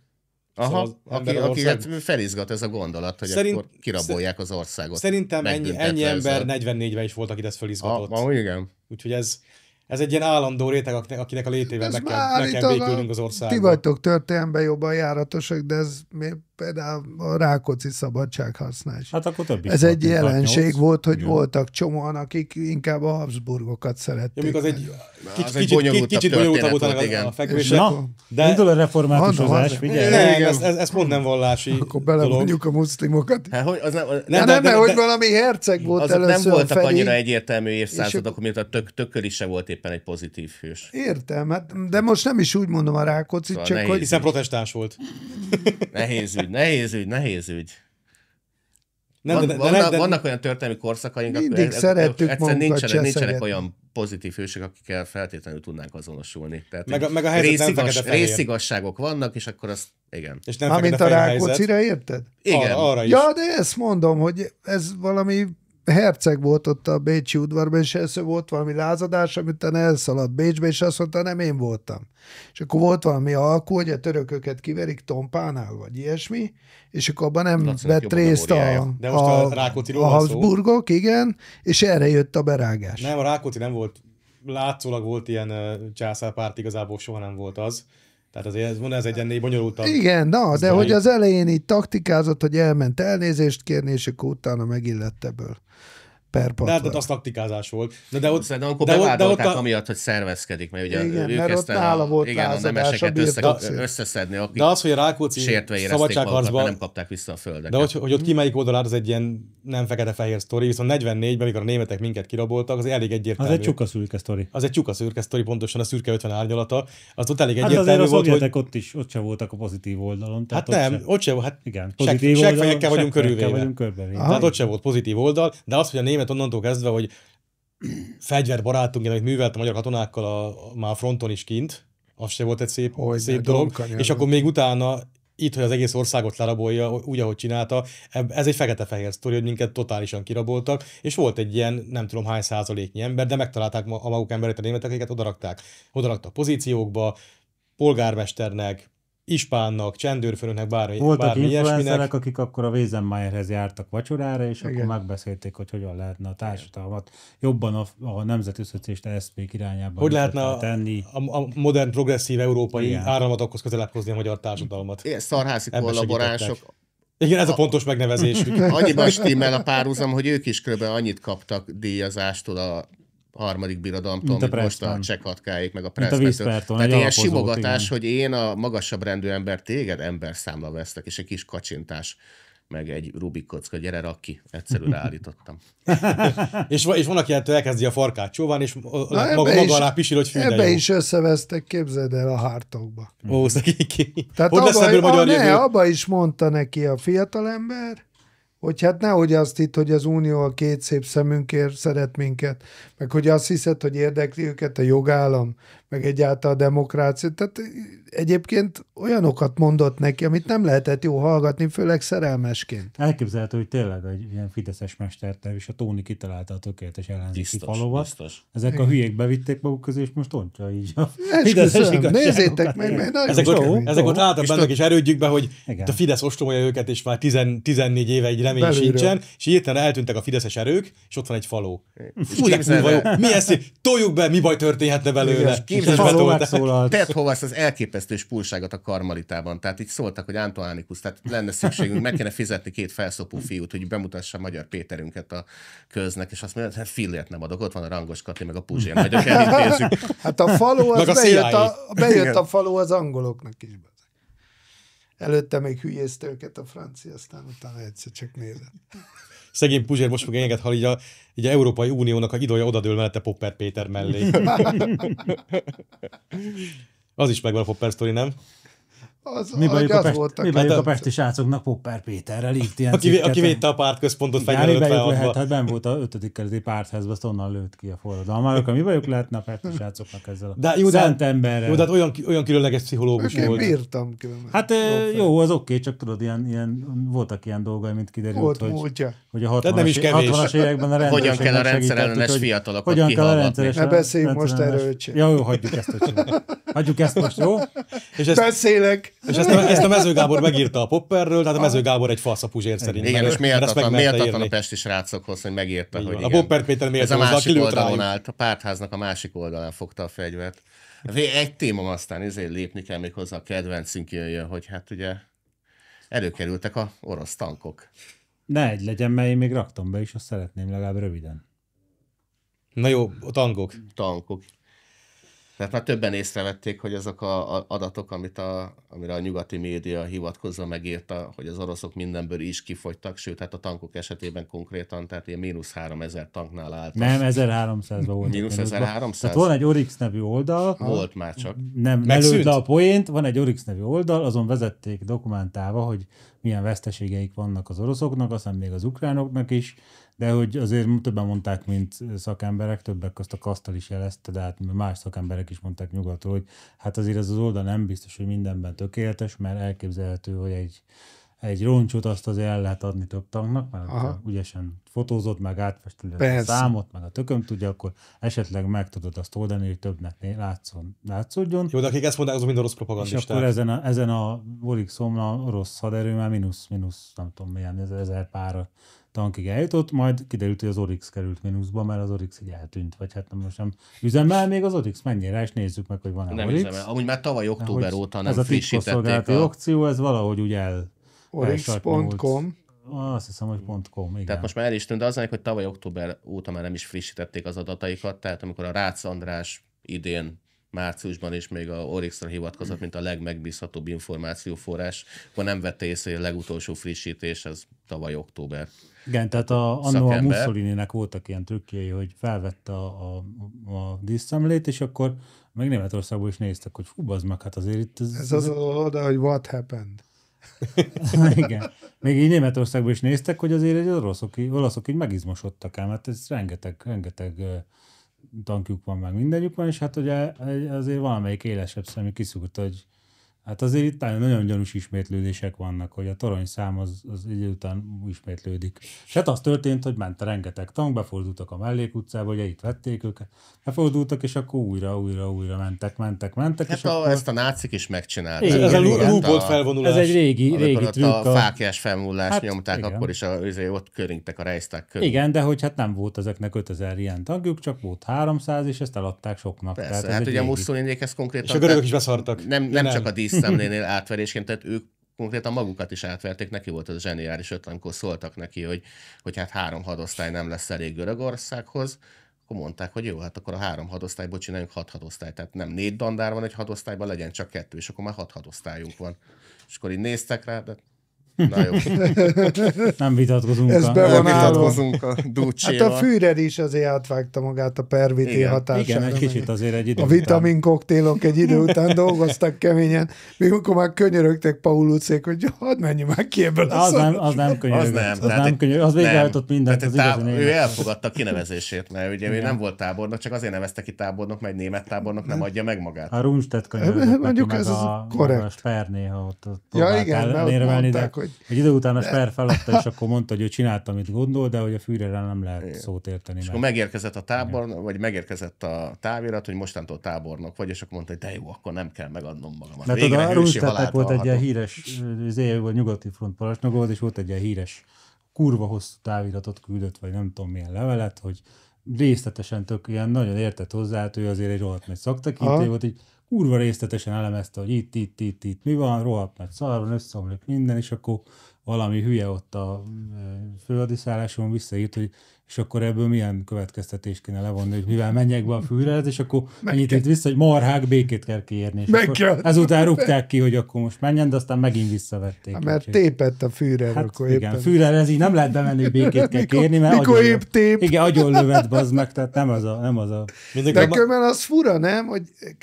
Aha, szóval aki, aki hát felizgat ez a gondolat, hogy Szerint, akkor kirabolják az országot. Szerintem ennyi, ennyi ember 44-ben is volt, aki ezt felizgatott. Ah, igen. Úgyhogy ez, ez egy ilyen állandó réteg, akinek a létével ez meg kell, meg kell békülnünk az országba. Ti vagytok történelmben jobban járatosak, de ez miért például a Rákóczi szabadság használás. Hát akkor több is Ez egy jelenség volt, hogy Igen. voltak csomóan, akik inkább a Habsburgokat szerették. Ja, az egy kicsit, egy bonyolultabb kicsit bonyolultabb volt Igen. a fekvés. Na, de... indul a reformátusozás, figyelj. Nem, ez, ez, ez pont nem vallási Akkor belemondjuk a muszlimokat. Hát, hogy az nem, nem, nem, nem, nem, hogy valami herceg volt azok először nem voltak annyira egyértelmű évszázadok, mint a tök, tököl is se volt éppen egy pozitív hős. Értem, hát, de most nem is úgy mondom a Rákócit, szóval csak hogy... Hiszen protestás volt. Nehéz ügy ügy, nehéz ügy, nehéz ügy. Nem, Van, de, de, vannak, de, de, vannak olyan történelmi korszakaink, mindig e- e- szerettük e- egyszerűen nincsenek, nincsenek olyan pozitív hősök, akikkel feltétlenül tudnánk azonosulni. Tehát meg, meg a helyzet részigas, részigasságok vannak, és akkor azt, igen. És nem Amint a, a Rákóczira érted? Igen. Arra, arra is. Ja, de ezt mondom, hogy ez valami herceg volt ott a Bécsi udvarban, és először volt valami lázadás, amit utána elszaladt Bécsbe, és azt mondta, nem én voltam. És akkor volt valami alkú, hogy a törököket kiverik Tompánál, vagy ilyesmi, és akkor abban nem Na, vett részt a, a, De most a, a, a Habsburgok, szó. igen, és erre jött a berágás. Nem, a Rákóczi nem volt, látszólag volt ilyen császárpárt, igazából soha nem volt az tehát azért ez ez egy ennél bonyolultabb. Igen, na, de hogy az elején így taktikázott, hogy elment elnézést kérni, és akkor utána megillett ebből per patlan. De, de hát az taktikázás volt. De, de ott, de akkor de de ott, a... amiatt, hogy szervezkedik, mert ugye igen, ők mert ott nála volt igen, a nemeseket össze, összeszedni, akik de az, hogy a Rákóczi sértve érezték magukat, nem kapták vissza a földet. De hogy, hogy ott melyik oldal az egy ilyen nem fekete-fehér sztori, viszont 44-ben, amikor a németek minket kiraboltak, az elég egyértelmű. Az egy csuka szürke sztori. Az egy csuka szürke sztori, pontosan a szürke 50 árnyalata. Az ott elég hát egyértelmű hát azért volt, a hogy... ott is, ott sem voltak a pozitív oldalon. Tehát hát ott nem, sem... ott sem, hát igen, pozitív oldalon oldalon, vagyunk körülvéve. Tehát ott sem volt pozitív oldal, de az, hogy a filmet onnantól kezdve, hogy fegyverbarátunk, én amit művelt a magyar katonákkal a, a, már a fronton is kint, az se volt egy szép, hogy szép ne, dolog, dolog és akkor még utána itt, hogy az egész országot lerabolja, úgy, ahogy csinálta, ez egy fekete-fehér sztori, hogy minket totálisan kiraboltak, és volt egy ilyen nem tudom hány százaléknyi ember, de megtalálták a maguk emberét a németek, akiket odarakták. Odaraktak pozíciókba, polgármesternek, ispánnak, csendőrfőnöknek, bármi, Voltak bármi ilyesminek. akik akkor a Wézenmayerhez jártak vacsorára, és Igen. akkor megbeszélték, hogy hogyan lehetne a társadalmat jobban a, a nemzeti szocialista eszpék irányába hogy lehetne tenni. A, a, modern progresszív európai Igen. áramatokhoz közelebb hozni a magyar társadalmat. Igen, szarházi kollaboránsok. igen, ez a, a pontos megnevezésük. Annyiban stimmel a párhuzam, hogy ők is kb. annyit kaptak díjazástól a harmadik birodalomtól, mint, mint most a csekhatkáik, meg a Preston. Tehát ilyen simogatás, igen. hogy én a magasabb rendű ember téged ember számla vesztek, és egy kis kacsintás meg egy Rubik kocka, gyere rak ki, egyszerűen állítottam. és, és van, aki ettől elkezdi a farkát csóván, és Na, maga, maga is, alá pisil, hogy fű, Ebbe is összevesztek, képzeld el a hártokba. Ó, szegény ki. Tehát hogy abba, lesz ebből magyar ne, abba is mondta neki a fiatalember, hogy hát nehogy azt itt, hogy az Unió a két szép szemünkért szeret minket, meg hogy azt hiszed, hogy érdekli őket a jogállam, meg egyáltalán a demokrácia. Tehát egyébként olyanokat mondott neki, amit nem lehetett jó hallgatni, főleg szerelmesként. Elképzelhető, hogy tényleg egy ilyen fideszes mestertel, és a Tóni kitalálta a tökéletes ellenzéki biztos, falovat. Biztos. Ezek Igen. a hülyék bevitték maguk közé, és most ontja így a fideszes Nézzétek meg, mert nagyon ezek, jó, ott, ezek ott álltak bennek, és erődjükbe, hogy a Fidesz ostromolja őket, és már 10, 14 éve egy remény Belülről. sincsen, és hirtelen eltűntek a fideszes erők, és ott van egy faló. Fúj, mi ezt Toljuk be, mi baj történhetne belőle. Képzeld, tedd hova az elképesztő elképesztő spúlságot a karmalitában. Tehát így szóltak, hogy Antoánikus, tehát lenne szükségünk, meg kéne fizetni két felszopó fiút, hogy bemutassa Magyar Péterünket a köznek, és azt mondja, hogy hát fillért nem adok, ott van a rangos Kati, meg a Puzsén, majd elintézzük. Hát a falu az a bejött, a, bejött a falu az angoloknak is. Előtte még hülyézte őket a francia, aztán utána egyszer csak nézett szegény Puzsér most fog enged, ha így a, így a Európai Uniónak a idója odadől mellette Popper Péter mellé. Az is megvan a Popper sztori, nem? Az, mi bajuk, a, a, Pest, mi bajuk a pesti srácoknak Popper Péterrel írt ilyen aki, cikket, aki védte a pártközpontot Fegyver 56 lehet, hát ben volt a ötödik kerületi párthez, azt onnan lőtt ki a forradalmárok. Mi bajuk lehetne a pesti srácoknak ezzel a de, jó, szent emberrel? Jó, de hát olyan, olyan különleges pszichológus Én volt. Én bírtam különleges. Hát jó, jó az oké, okay, csak tudod, ilyen, ilyen, voltak ilyen dolgai, mint kiderült, volt hogy, múltja. hogy a 60-as, 60 években a rendőrség Hogyan kell a rendszer ellenes fiatalokat hogyan kell a rendszeres, Ne beszéljünk most erről, Jó, hagyjuk ezt, Hagyjuk ezt most, jó? Beszélek! És ezt a, ezt a mezőgábor megírta a Popperről, tehát a mezőgábor egy fasz a szerint. Igen, és és méltatlan, méltatlan a pesti srácokhoz, hogy megírta, Igen. hogy igen. A Popper Péter méltatlan. a másik oldalon állt, a pártháznak a másik oldalán fogta a fegyvert. Hát egy téma aztán ezért lépni kell még hozzá a kedvencünk jöjjön, hogy hát ugye előkerültek a orosz tankok. Ne egy legyen, mert én még raktam be is, azt szeretném legalább röviden. Na jó, a tankok. Tankok. Tehát már többen észrevették, hogy azok az adatok, amit a, amire a nyugati média hivatkozva megírta, hogy az oroszok mindenből is kifogytak, sőt, tehát a tankok esetében konkrétan, tehát ilyen mínusz 3000 tanknál állt. Nem, 1300 volt. Mínusz 1300? Tehát van egy Orix nevű oldal. Volt már csak. Nem, Megszűnt? a poént, van egy Orix nevű oldal, azon vezették dokumentálva, hogy milyen veszteségeik vannak az oroszoknak, aztán még az ukránoknak is, de hogy azért többen mondták, mint szakemberek, többek azt a kasztal is jelezte, de hát más szakemberek is mondták nyugatról, hogy hát azért ez az oldal nem biztos, hogy mindenben tökéletes, mert elképzelhető, hogy egy egy roncsot azt azért el lehet adni több tagnak, mert Aha. ugyesen fotózott, meg átfestülött a számot, meg a tököm tudja, akkor esetleg meg tudod azt oldani, hogy többnek látszon, látszódjon. Jó, de akik ezt mondják, az mind orosz propagandisták. És akkor ezen a, ezen a Volik orosz haderő már mínusz, mínusz, nem tudom milyen, ezer pára tankig eljutott, majd kiderült, hogy az Orix került mínuszba, mert az Orix így eltűnt, vagy hát nem most nem üzemel még az Orix, mennyire, és nézzük meg, hogy van-e Nem Orix. üzemel, amúgy már tavaly október óta nem ez a frissítették. A... akció, ez valahogy úgy el... Orix.com azt hiszem, hogy .com, igen. Tehát most már el is tűnt, de az hogy tavaly október óta már nem is frissítették az adataikat, tehát amikor a Rácz András idén márciusban is még a Orixra hivatkozott, mint a legmegbízhatóbb információforrás, akkor nem vette észre, hogy a legutolsó frissítés az tavaly október. Igen, tehát a, annó a mussolini voltak ilyen trükkjei, hogy felvette a, a, a díszszemlét, és akkor meg Németországból is néztek, hogy fú, az meg, hát azért itt... Ez, ez az ez... oda, hogy what happened. Igen. Még így Németországból is néztek, hogy azért egy oroszok, olaszok így megizmosodtak el, mert hát ez rengeteg, rengeteg tankjuk van, meg mindenjük van, és hát ugye azért valamelyik élesebb szemű kiszúrt, hogy Hát azért itt nagyon gyanús ismétlődések vannak, hogy a szám az, az egy után ismétlődik. És hát az történt, hogy ment rengeteg tank, befordultak a mellékutcába, ugye itt vették őket, befordultak, és akkor újra, újra, újra mentek, mentek, mentek. Hát és a, akkor... ezt a nácik is megcsinálták. Igen, ez, igen, a lúbolt felvonulás. Ez egy régi, régi trükk. A fákjás felvonulás hát, nyomták, igen. akkor is a, izé, ott köringtek a rejszták körül. Igen, de hogy hát nem volt ezeknek 5000 ilyen tagjuk, csak volt 300, és ezt eladták soknak. Persze, Tehát hát ugye a muszolinék ezt konkrétan... És a görögök is beszartak. Nem, nem, nem. csak a dísz szemlénél átverésként, tehát ők konkrétan magukat is átverték, neki volt az zseniális ötlet, amikor szóltak neki, hogy, hogy hát három hadosztály nem lesz elég Görögországhoz, akkor mondták, hogy jó, hát akkor a három hadosztályból csináljunk hat hadosztályt. Tehát nem négy dandár van egy hadosztályban, legyen csak kettő, és akkor már hat hadosztályunk van. És akkor így néztek rá, de Na Nem vitatkozunk. Ez be van vitatkozunk a Ducséval. Hát a Führer is azért átvágta magát a pervité igen, hatására. Igen, egy kicsit azért egy idő A vitamin koktélok egy idő után dolgoztak keményen, még akkor már könyörögtek Paul utcék, hogy hadd menjünk már ki ebből az, nem, az nem könyörög. Az nem. Az, nem, könyörög. az végrehajtott mindent. Az táv, ő elfogadta kinevezését, mert ugye igen. ő nem volt tábornok, csak azért nevezte ki tábornok, mert egy német tábornok nem adja meg magát. A Rundstedt könyörögött Mondjuk ez a, korrekt. a néha ott, ott ja, igen, hogy hogy... Egy idő után a Sper feladta, és akkor mondta, hogy ő csinálta, amit gondol, de hogy a Führerrel nem lehet Igen. szót érteni. És meg. akkor megérkezett a tábor, Igen. vagy megérkezett a távirat, hogy mostantól tábornok vagy, és akkor mondta, hogy de jó, akkor nem kell megadnom magamat. Mert Végre a Rústápek volt egy ilyen híres, az eh, izé, volt nyugati front parancsnok volt, és volt egy ilyen híres kurva hosszú táviratot küldött, vagy nem tudom milyen levelet, hogy részletesen tök ilyen nagyon értett hozzá, hát ő azért egy rohadt nagy szaktekintély volt, így kurva részletesen elemezte, hogy itt, itt, itt, itt mi van, rohadt nagy szarban, összeomlik minden, és akkor valami hülye ott a föladiszálláson visszaírt, hogy és akkor ebből milyen következtetés kéne levonni, hogy mivel menjek be a fűrhez, és akkor meg itt vissza, hogy marhák békét kell kiérni. És meg kell. Ezután rúgták ki, hogy akkor most menjen, de aztán megint visszavették. Hát, mert tépett a fűrhez. Hát, akkor igen, éppen... ez így nem lehet bemenni, hogy békét kell mikor, kérni, mert mikor agyon, épp tép. Igen, agyon lövet, bazd meg, tehát nem az a... Nem az a... De különben az fura, nem? Hogy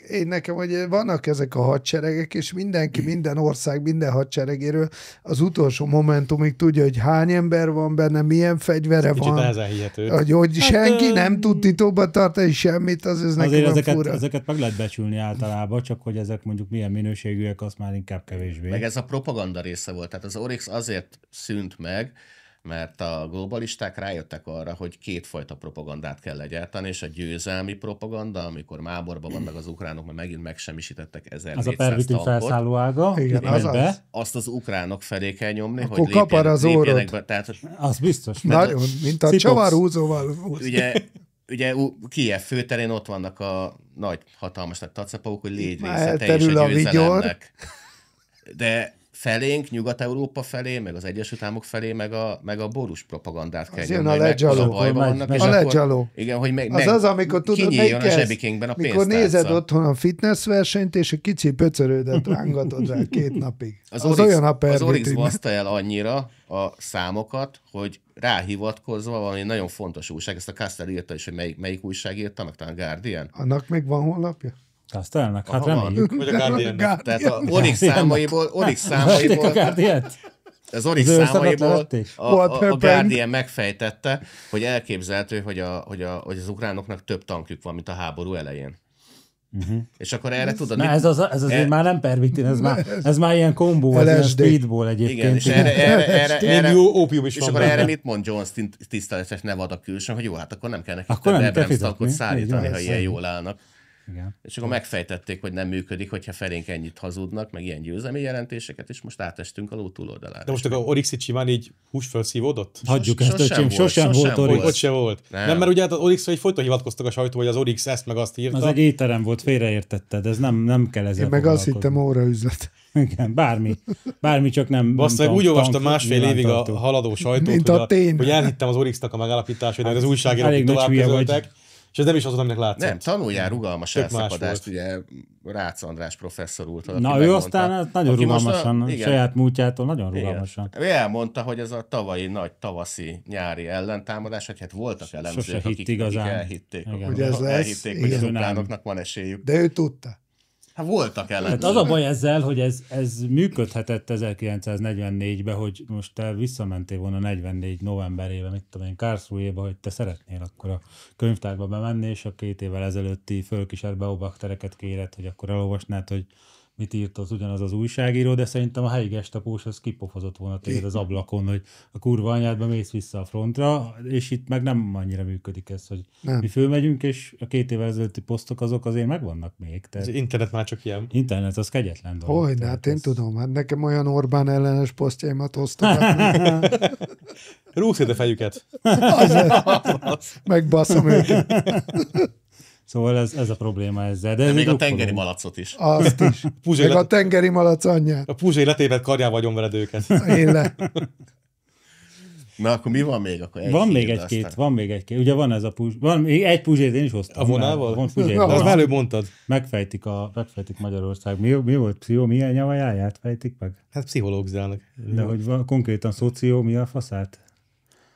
én nekem, hogy vannak ezek a hadseregek, és mindenki, minden ország, minden hadseregéről az utolsó momentumig tudja, hogy hány ember van benne, milyen fegyvere Kicsit van. Ezen hihető. Hogy, hogy hát, senki nem tud titokba tartani semmit, az ez nekem ezeket, fura. ezeket meg lehet becsülni általában, csak hogy ezek mondjuk milyen minőségűek, az már inkább kevésbé. Meg ez a propaganda része volt, tehát az Orix azért szűnt meg, mert a globalisták rájöttek arra, hogy kétfajta propagandát kell legyártani, és a győzelmi propaganda, amikor máborban vannak az ukránok, mert megint megsemmisítettek 1400 Az a pervitű felszálló ága, Igen, az, az. azt az ukránok felé kell nyomni, Akkor hogy kapar lépjen, az lépjenek be. Tehát, az biztos. Nagyon, a, mint a csavarúzóval. Ugye ugye Kiev főterén ott vannak a nagy, hatalmas tacapók, hogy légy része, a, a De felénk, Nyugat-Európa felé, meg az Egyesült Államok felé, meg a, meg a borús propagandát kell jön, a legyaló. A, vannak, a legyaló. Igen, hogy meg, az meg az, amikor tudod, kinyíljon a zsebikénkben a pénztárca. Mikor nézed otthon a fitness versenyt, és egy kicsi pöcörődet rángatod rá két napig. Az, az az olyan a Az Orix baszta el annyira a számokat, hogy ráhivatkozva valami nagyon fontos újság, ezt a Kastler írta is, hogy melyik, melyik újság írta, meg talán Guardian. Annak még van honlapja? Castellnek? Hát reméljük. Vagy a Guardian. Tehát a Onyx számaiból, Onyx számaiból. Az Onyx számaiból a, a, a Guardian megfejtette, hogy elképzelhető, hogy, a, hogy, a, hogy az ukránoknak több tankjuk van, mint a háború elején. Uh-huh. És akkor erre ez, tudod... Na, mit... ez, az, ez azért e... már nem pervitin, ez már, ez már ilyen kombó, ez ilyen speedball egyébként. Igen, és erre, erre, erre, erre, jó ópium is és van akkor benne. erre mit mond Jones tiszteletes nevad a külsőn, hogy jó, hát akkor nem kell nekik akkor több nem kell szállítani, ha ilyen jól állnak. Igen. És akkor megfejtették, hogy nem működik, hogyha felénk ennyit hazudnak, meg ilyen győzelmi jelentéseket, és most átestünk a ló túloldalára. De most akkor Orixi Csiván így felszívódott? Hagyjuk ezt, hogy sosem, volt, sosem Orix. Ott se volt. Nem. nem. mert ugye hát az Orixra egy folyton hivatkoztak a sajtó, hogy az Orix ezt meg azt írta. Az egy étterem volt, félreértetted, ez nem, nem kell ezzel Én meg azt hittem óraüzlet. Igen, bármi. Bármi, csak nem. Azt meg úgy olvastam másfél évig a haladó sajtót, Mint a hogy, a, hogy elhittem az Orixnak a megállapítását, hogy az hát, újságírók tovább közöltek. Vagy és ez nem is az, aminek látszik. Nem, tanuljál mm. rugalmas Tök elszakadást, ugye Rácz András professzor úr. Na ő megmondta, aztán nagyon rugalmasan, a, saját múltjától nagyon rugalmasan. Igen. Elmondta, hogy ez a tavalyi nagy tavaszi nyári ellentámadás, hogy hát voltak elemzők, akik, igazán. akik elhitték, igen. Hogy ez lesz, elhitték, igen. hogy a van esélyük. De ő tudta. Hát voltak ellen. Hát az a baj ezzel, hogy ez, ez működhetett 1944-ben, hogy most te visszamentél volna 44 novemberében, mit tudom én, karlsruhe hogy te szeretnél akkor a könyvtárba bemenni, és a két évvel ezelőtti fölkísért obaktereket kéred, hogy akkor elolvasnád, hogy mit írt az ugyanaz az újságíró, de szerintem a helyi gestapós az kipofozott volna téged az ablakon, hogy a kurva anyádba mész vissza a frontra, és itt meg nem annyira működik ez, hogy nem. mi fölmegyünk, és a két évvel ezelőtti posztok azok azért megvannak még. Tehát... Az internet már csak ilyen. Internet, az kegyetlen dolog. Hogy, hát én ez... tudom, hát nekem olyan Orbán ellenes posztjaimat hoztak. Rúgsz a fejüket. Megbaszom őket. Szóval ez, ez a probléma ezzel. De, ez de még a tengeri malacot is. Azt is. Puzsai még let... a tengeri malac anyját. A Puzsai letévet karjával vagyom veled őket. Én le. Na, akkor mi van még? Akkor egy van még egy-két, van még egy-két. Ugye van ez a puzs... Van még egy puzsét, én is hoztam. A vonával? Van puzsét. Na, előbb mondtad. Megfejtik, a, megfejtik Magyarország. Mi, mi volt? Pszichó, milyen nyavajáját fejtik meg? Hát pszichológzának. De hogy van, konkrétan szoció, mi a faszát?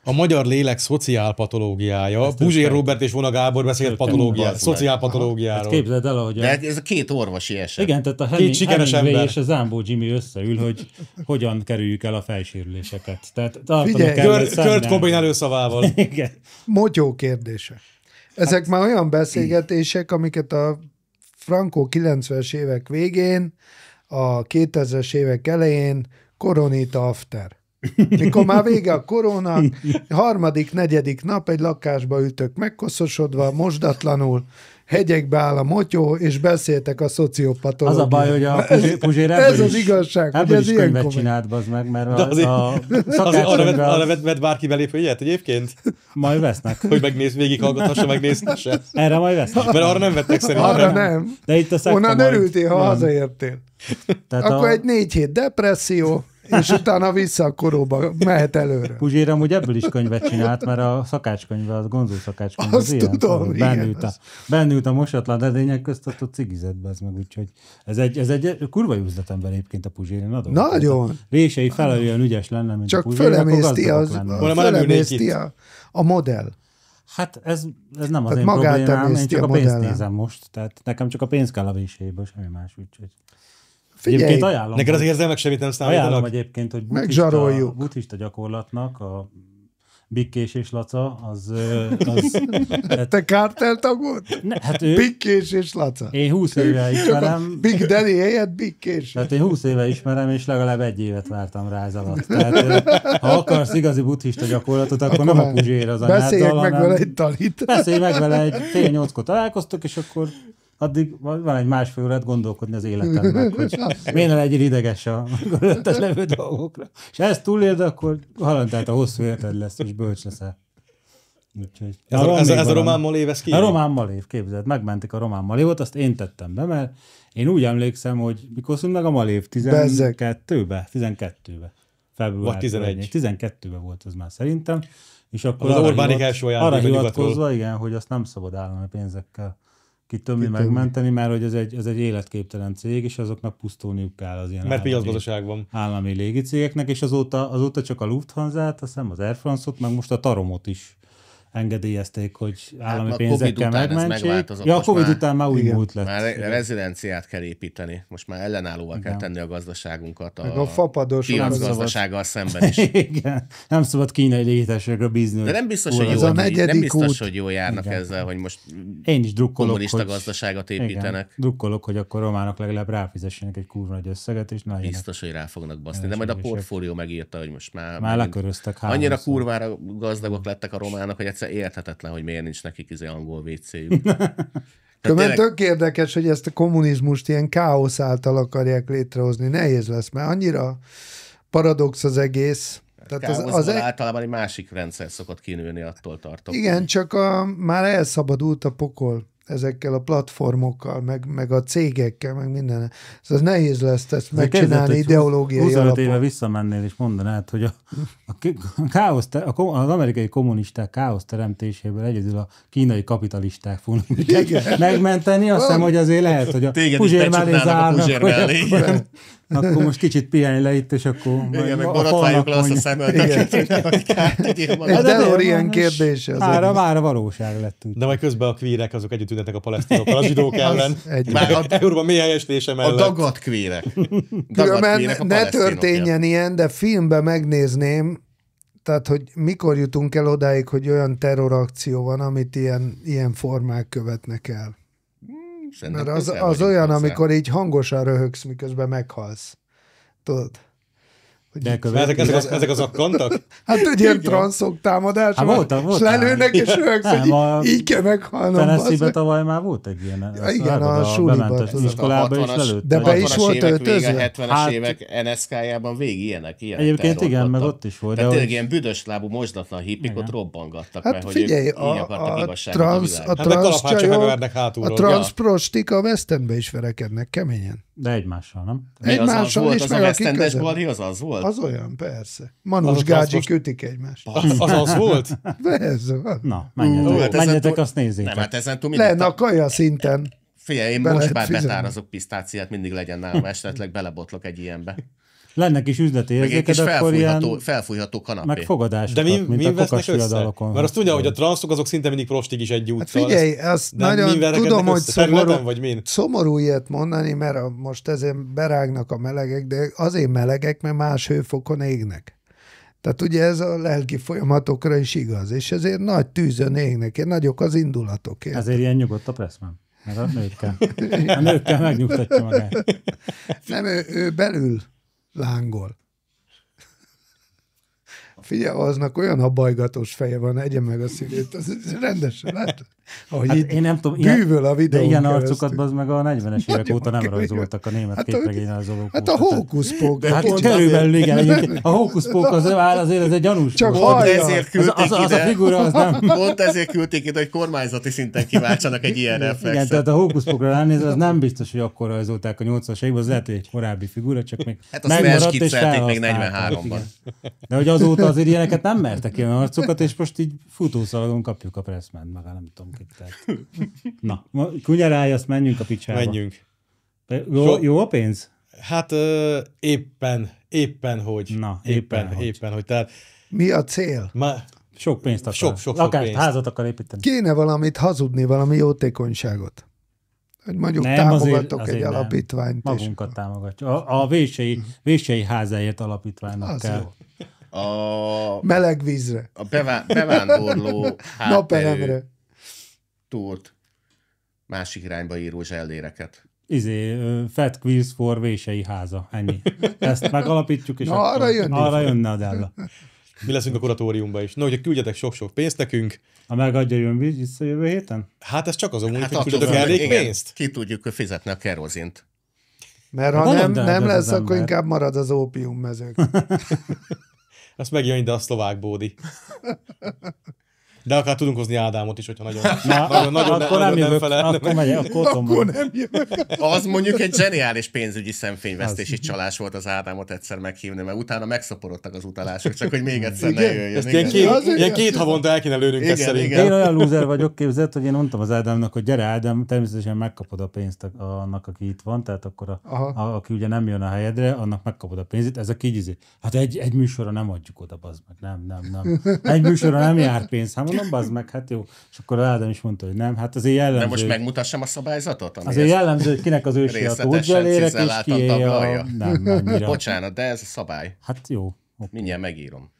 a magyar lélek szociálpatológiája, Buzsér Robert és Vona Gábor beszélt patológiáról, szociálpatológiáról. Hát képzeld el, hogy a... De hát ez a két orvosi eset. Igen, tehát a Heming, két sikeres ember. és a Zámbó Jimmy összeül, hogy hogyan kerüljük el a felsérüléseket. Tehát Figyelj, kell, Cobain előszavával. Igen. Motyó kérdése. Ezek hát, már olyan beszélgetések, amiket a Franco 90-es évek végén, a 2000-es évek elején Koronita after. Mikor már vége a korona, harmadik, negyedik nap egy lakásba ütök megkoszosodva, mosdatlanul, hegyekbe áll a motyó, és beszéltek a szociopatológiai. Az a baj, hogy a Puzsér Ez, ez az igazság, Ebből is ilyen komoly. csinált, bazd meg, mert az, az a szakácskönyvvel... Arra, vett, arra vett, vett bárki belép, hogy ilyet egyébként? Majd vesznek. Hogy megnéz, végig végighallgathassa, megnézhesse. Erre majd vesznek. Mert arra nem vettek szerintem. Arra nem. De itt a Onnan örültél, ha hazaértél. Tehát Akkor a... egy négy hét depresszió, és utána vissza a koróba, mehet előre. Puzsér amúgy ebből is könyvet csinált, mert a szakácskönyve, az gonzó szakácskönyv, az ilyen, tudom, ilyen. Bennült, a, bennült a mosatlan edények közt, ott a cigizetbe, ez meg úgyhogy ez egy, ez egy kurva üzletember egyébként a Puzsér. Nagyon. Nagyon. Vései fel olyan ügyes lenne, mint Csak a Puzsér, fölemészti, az, fölemészti a, a modell. Hát ez, ez nem az tehát én problémám, én csak a, a pénzt nézem most, tehát nekem csak a pénz kell a véséből, semmi más, úgyhogy. Figyelj, egyébként ajánlom. Neked az érzelmek semmit nem számítanak? Ajánlom egyébként, hogy buddhista, buddhista gyakorlatnak a Bikkés és Laca, az... az hát, Te kárteltagod? Ne, hát ő... Bikkés és Laca. Én 20 éve ismerem. Big Daddy helyett Bikkés. Tehát én 20 éve ismerem, és legalább egy évet vártam rá ez alatt. Tehát, ha akarsz igazi buddhista gyakorlatot, akkor, akkor nem a Puzsér az anyáddal, Beszélj meg vele egy talit. Beszélj meg vele egy fél nyolckor találkoztok, és akkor addig van egy másfél órát gondolkodni az életemben, hogy miért ne legyél ideges a körülötted levő dolgokra. És ha ezt túléled, akkor halandát a hosszú életed lesz, és bölcs leszel. Úgyhogy, ez, a, ez, ez a román malév, ez ki? A román malév, képzeld, megmentik a román malévot, azt én tettem be, mert én úgy emlékszem, hogy mikor szűnt meg a malév? 12-be? 12-be. Február. Vagy 11. 12-be volt az már szerintem. És akkor az, arra, hivat, első Arra hivatkozva, igen, hogy azt nem szabad állami pénzekkel kitömni, kitömni, megmenteni, mert hogy ez egy, ez egy életképtelen cég, és azoknak pusztulniuk kell az ilyen Mert mi van. Állami légicégeknek, és azóta, azóta csak a Lufthansa-t, azt hiszem az Air France-ot, meg most a Taromot is engedélyezték, hogy hát állami hát, pénzekkel megmentsék. Ja, a Covid már, után már úgy igen, múlt lett. Már igen. rezidenciát kell építeni. Most már ellenállóval igen. kell tenni a gazdaságunkat. A, a fapados gazdasággal szemben is. igen. Nem szabad kínai légitársaságra bízni. De nem biztos, hogy, jó, nem biztos hogy jó járnak igen. ezzel, hogy most Én is drukkolok, kommunista hogy, gazdaságot építenek. Igen, drukkolok, hogy akkor románok legalább ráfizessenek egy kurva nagy összeget, és na Biztos, hogy rá fognak baszni. De majd a portfólió megírta, hogy most már... Már leköröztek. Annyira kurvára gazdagok lettek a románok, hogy egyszer érthetetlen, hogy miért nincs nekik izé angol vécéjük. Tehát tényleg... tök érdekes, hogy ezt a kommunizmust ilyen káosz által akarják létrehozni. Nehéz lesz, mert annyira paradox az egész. Tehát az, az általában egy másik rendszer szokott kinőni, attól tartok. Igen, csak a, már elszabadult a pokol ezekkel a platformokkal, meg, meg a cégekkel, meg minden. Szóval nehéz lesz ezt megcsinálni kezdett, ideológiai 25 alapon. éve visszamennél és mondanád, hogy a, a káosz, a, az amerikai kommunisták káosz teremtéséből egyedül a kínai kapitalisták fognak megmenteni. Azt hiszem, hogy azért lehet, hogy a Téged Puzsér mellé zárnak. A akkor most kicsit pihenj le itt, és akkor... Igen, meg baratváljuk le azt a szemöltöket, hogy kár ilyen kérdés. Mára, mára valóság lettünk. De majd közben a kvírek azok együtt ünnetek a palesztinokkal, a zsidók ellen. Európa mély helyestése mellett. A dagat kvírek. Különben ne történjen ilyen, de filmbe megnézném, tehát, hogy mikor jutunk el odáig, hogy olyan terrorakció van, amit ilyen, ilyen formák követnek el. Szerintem Mert az, az olyan, amikor így hangosan röhögsz, miközben meghalsz. Tudod? Hogy de követ, ezek, ezek, az, ezek az akkantak? Hát egy ilyen transzok támadás, hát volt, volt, és lelőnek, és ők hogy a... így kell meghalnom. tennessee ben tavaly már volt egy ilyen. Ja, igen, a, a suliban. Hát, az iskolába is lelőtt. De be is volt A 70-es évek NSK-jában hát, végig ilyenek. Ilyen Egyébként igen, meg ott is volt. Tehát tényleg ilyen büdös lábú, mozdatlan hippik ott robbangattak hát figyelj, a világban. Hát a kalapácsok transzprostik a West is verekednek keményen. De egymással, nem? Egymással is meg a Az az volt? volt. Az olyan, persze. Manus az Gágyi az kötik egymást. Az, az az volt? De ez van. Na, menjetek, hát menjetek túl... azt nézzétek. Nem, hát ezen túl mindent... Lenne a kaja szinten. Figyelj, én most már fizetni. betározok pisztáciát, mindig legyen nálam, esetleg belebotlok egy ilyenbe lenne kis üzleti érzéked, akkor felfújható, ilyen felfújható kanapé. meg fogadás, de mi, mint mi a kokas fiadalokon. Mert azt tudja, hogy a transzok azok szinte mindig prostig is egy hát úttal. Hát figyelj, azt de nagyon tudom, hogy szomorú, vagy min? szomorú ilyet mondani, mert a, most ezért berágnak a melegek, de azért melegek, mert más hőfokon égnek. Tehát ugye ez a lelki folyamatokra is igaz, és ezért nagy tűzön égnek, én nagyok az indulatok. Ezért Ezért ilyen nyugodt a presszman. Mert a nőkkel. A nőkkel megnyugtatja magát. Nem, ő, ő belül lángol. Figyelj, aznak olyan bajgatós feje van, egye meg a szívét, az rendesen, lehet Ahogy hát én nem tudom, ilyen, a de Ilyen keresztül. arcukat az meg a 40-es évek óta nem rajzoltak a német hát képregényrajzolók. Hát a hókuszpók. Hát körülbelül igen, egyébként. A hókuszpók az hát azért ez egy gyanús. Csak pont ezért küldték az, az, az, a figura az nem. Pont ezért küldték ide, hogy kormányzati szinten kiváltsanak egy ilyen reflexet. Igen, tehát a hókuszpókra ránézve az nem biztos, hogy akkor rajzolták a 80-as évben, az lehet, hogy egy korábbi figura, csak még hát megmaradt és még 43-ban. De hogy azóta az azért ilyeneket nem mertek ilyen arcokat, és most így futószalagon kapjuk a pressment, meg nem tudom ki. Tehát. Na, kunyarálj, azt menjünk a picsába. Menjünk. Jó, jó a pénz? Hát ö, éppen, éppen hogy. Na, éppen, éppen hogy. Éppen, hogy. Tehát, Mi a cél? Ma, sok pénzt akar. Sok, sok, sok pénzt. házat akar építeni. Kéne valamit hazudni, valami jótékonyságot. Hogy mondjuk nem, támogatok azért, azért egy nem. alapítványt. Magunkat és... támogatjuk. A, a vései, vései házáért alapítványnak az kell. Jó. A, Meleg vízre. A bevá, bevándorló Napelemre. Túlt Másik irányba író zselléreket. Izé, Fat Quiz for Vései háza. Ennyi. Ezt megalapítjuk, és Na, arra, jönni arra jönne a Della. Mi leszünk a kuratóriumba is. Na, ugye küldjetek sok-sok pénzt nekünk. Ha megadja, jön vissza jövő héten? Hát ez csak az hát hogy küldjetek elég pénzt. Ki tudjuk fizetne a kerozint. Mert ha Valóban nem, nem lesz, akkor ember. inkább marad az mezők. Azt megjön ide a szlovák bódi. De akár tudunk hozni Ádámot is, hogyha nagyon, Na, nagyon, nagyon, akkor ne, nem, jövök, nem felel, akkor, megy, akkor, akkor nem jövök. Az mondjuk egy zseniális pénzügyi szemfényvesztési csalás volt az Ádámot egyszer meghívni, mert utána megszaporodtak az utalások, csak hogy még egyszer igen, ne jöjjön. igen. Ilyen, két, ilyen két havonta el kéne lőnünk igen, ezt igen. Én olyan lúzer vagyok, képzett, hogy én mondtam az Ádámnak, hogy gyere Ádám, természetesen megkapod a pénzt annak, aki itt van, tehát akkor a, a, aki ugye nem jön a helyedre, annak megkapod a pénzét, ez a kígyizé. hát egy, egy műsorra nem adjuk oda, bazd meg, nem, nem, nem. Egy műsorra nem jár pénz, hát mondom, az meg, hát jó. És akkor Ádám is mondta, hogy nem. Hát azért jellemző. De most megmutassam a szabályzatot? Ami azért jellemző, hogy kinek az ősi a tódzselérek, és ki a... Nem, annyira. Bocsánat, de ez a szabály. Hát jó. Okay. Mindjárt megírom.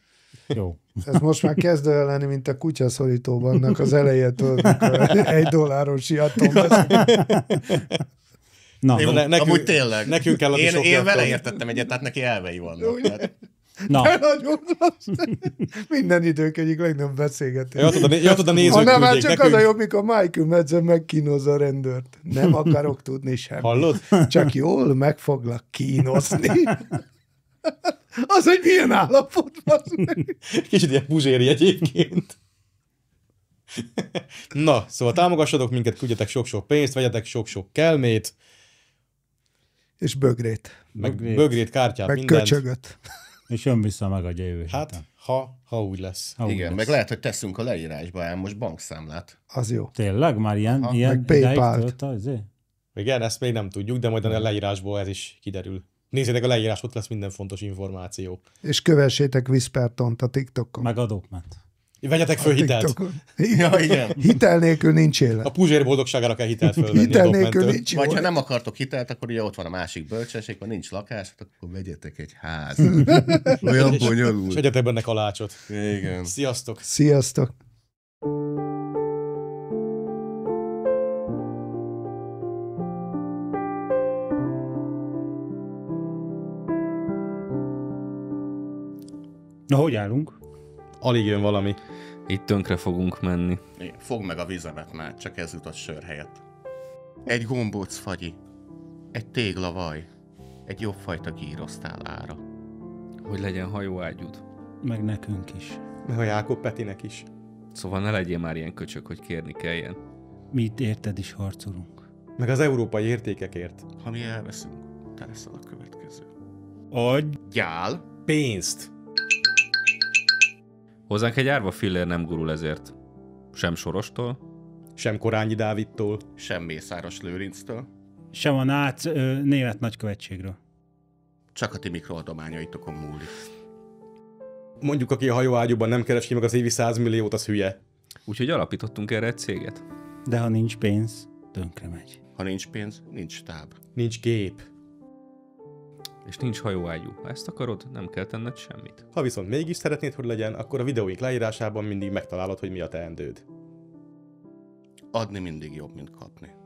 Jó. Ez most már kezd el lenni, mint a kutyaszorítóbannak az elejétől, egy dolláros siatom. Na, Jó, ne, nekünk, amúgy tényleg. Nekünk kell én, én vele értettem egyet, tehát neki elvei vannak. Tehát. Na. De nagyon Minden idők egyik legnagyobb beszélgetés. Jó, tudom, jó, tudom, Ha nem, már hát csak nekünk. az a jobb, mikor Michael Madsen megkínoz a rendőrt. Nem akarok tudni semmit. Hallod? Csak jól meg foglak kínozni. Az, egy milyen állapot van. Kicsit ilyen buzséri egyébként. Na, szóval támogassatok minket, küldjetek sok-sok pénzt, vegyetek sok-sok kelmét. És bögrét. Meg bögrét, bögrét kártyát, meg mindent. köcsögöt. És jön vissza, a jövő Hát, ha, ha úgy lesz. Ha Igen, úgy meg lehet, hogy teszünk a leírásba ám most bankszámlát. Az jó. Tényleg? Már ilyen, ha, ilyen meg ideig Igen, ezt még nem tudjuk, de majd a leírásból ez is kiderül. Nézzétek a leírás, ott lesz minden fontos információ. És kövessétek Viszpertont a TikTokon. Meg a Dopment. Vegyetek föl hitelt. Ja, igen. Hitel nélkül nincs élet. A Puzsér boldogságára kell hitelt fölvenni. Hitel nélkül nincs Vagy ha nem akartok hitelt, akkor ugye ott van a másik bölcsesség, ha nincs lakás, hát akkor vegyetek egy ház. Olyan bonyolult. És egyetek benne kalácsot. Igen. Sziasztok. Sziasztok. Na, hogy állunk? alig jön valami. Itt tönkre fogunk menni. Fog fogd meg a vizemet már, csak ez jutott sör helyett. Egy gombóc fagyi, egy téglavaj, egy jobb fajta gírosztál ára. Hogy legyen hajóágyud. Meg nekünk is. Meg a Jákob Petinek is. Szóval ne legyél már ilyen köcsök, hogy kérni kelljen. Mi itt érted is harcolunk. Meg az európai értékekért. Ha mi elveszünk, te leszel a következő. Adjál pénzt! Hozzánk egy árva fillér nem gurul ezért. Sem Sorostól. Sem Korányi Dávidtól. Sem Mészáros Lőrinctől. Sem a NÁC ö, német nagykövetségről. Csak a ti mikroadományaitokon múlik. Mondjuk, aki a hajóágyúban nem ki meg az évi 100 milliót, az hülye. Úgyhogy alapítottunk erre egy céget. De ha nincs pénz, tönkre megy. Ha nincs pénz, nincs táb. Nincs gép és nincs hajóágyú. Ha ezt akarod, nem kell tenned semmit. Ha viszont mégis szeretnéd, hogy legyen, akkor a videóink leírásában mindig megtalálod, hogy mi a teendőd. Adni mindig jobb, mint kapni.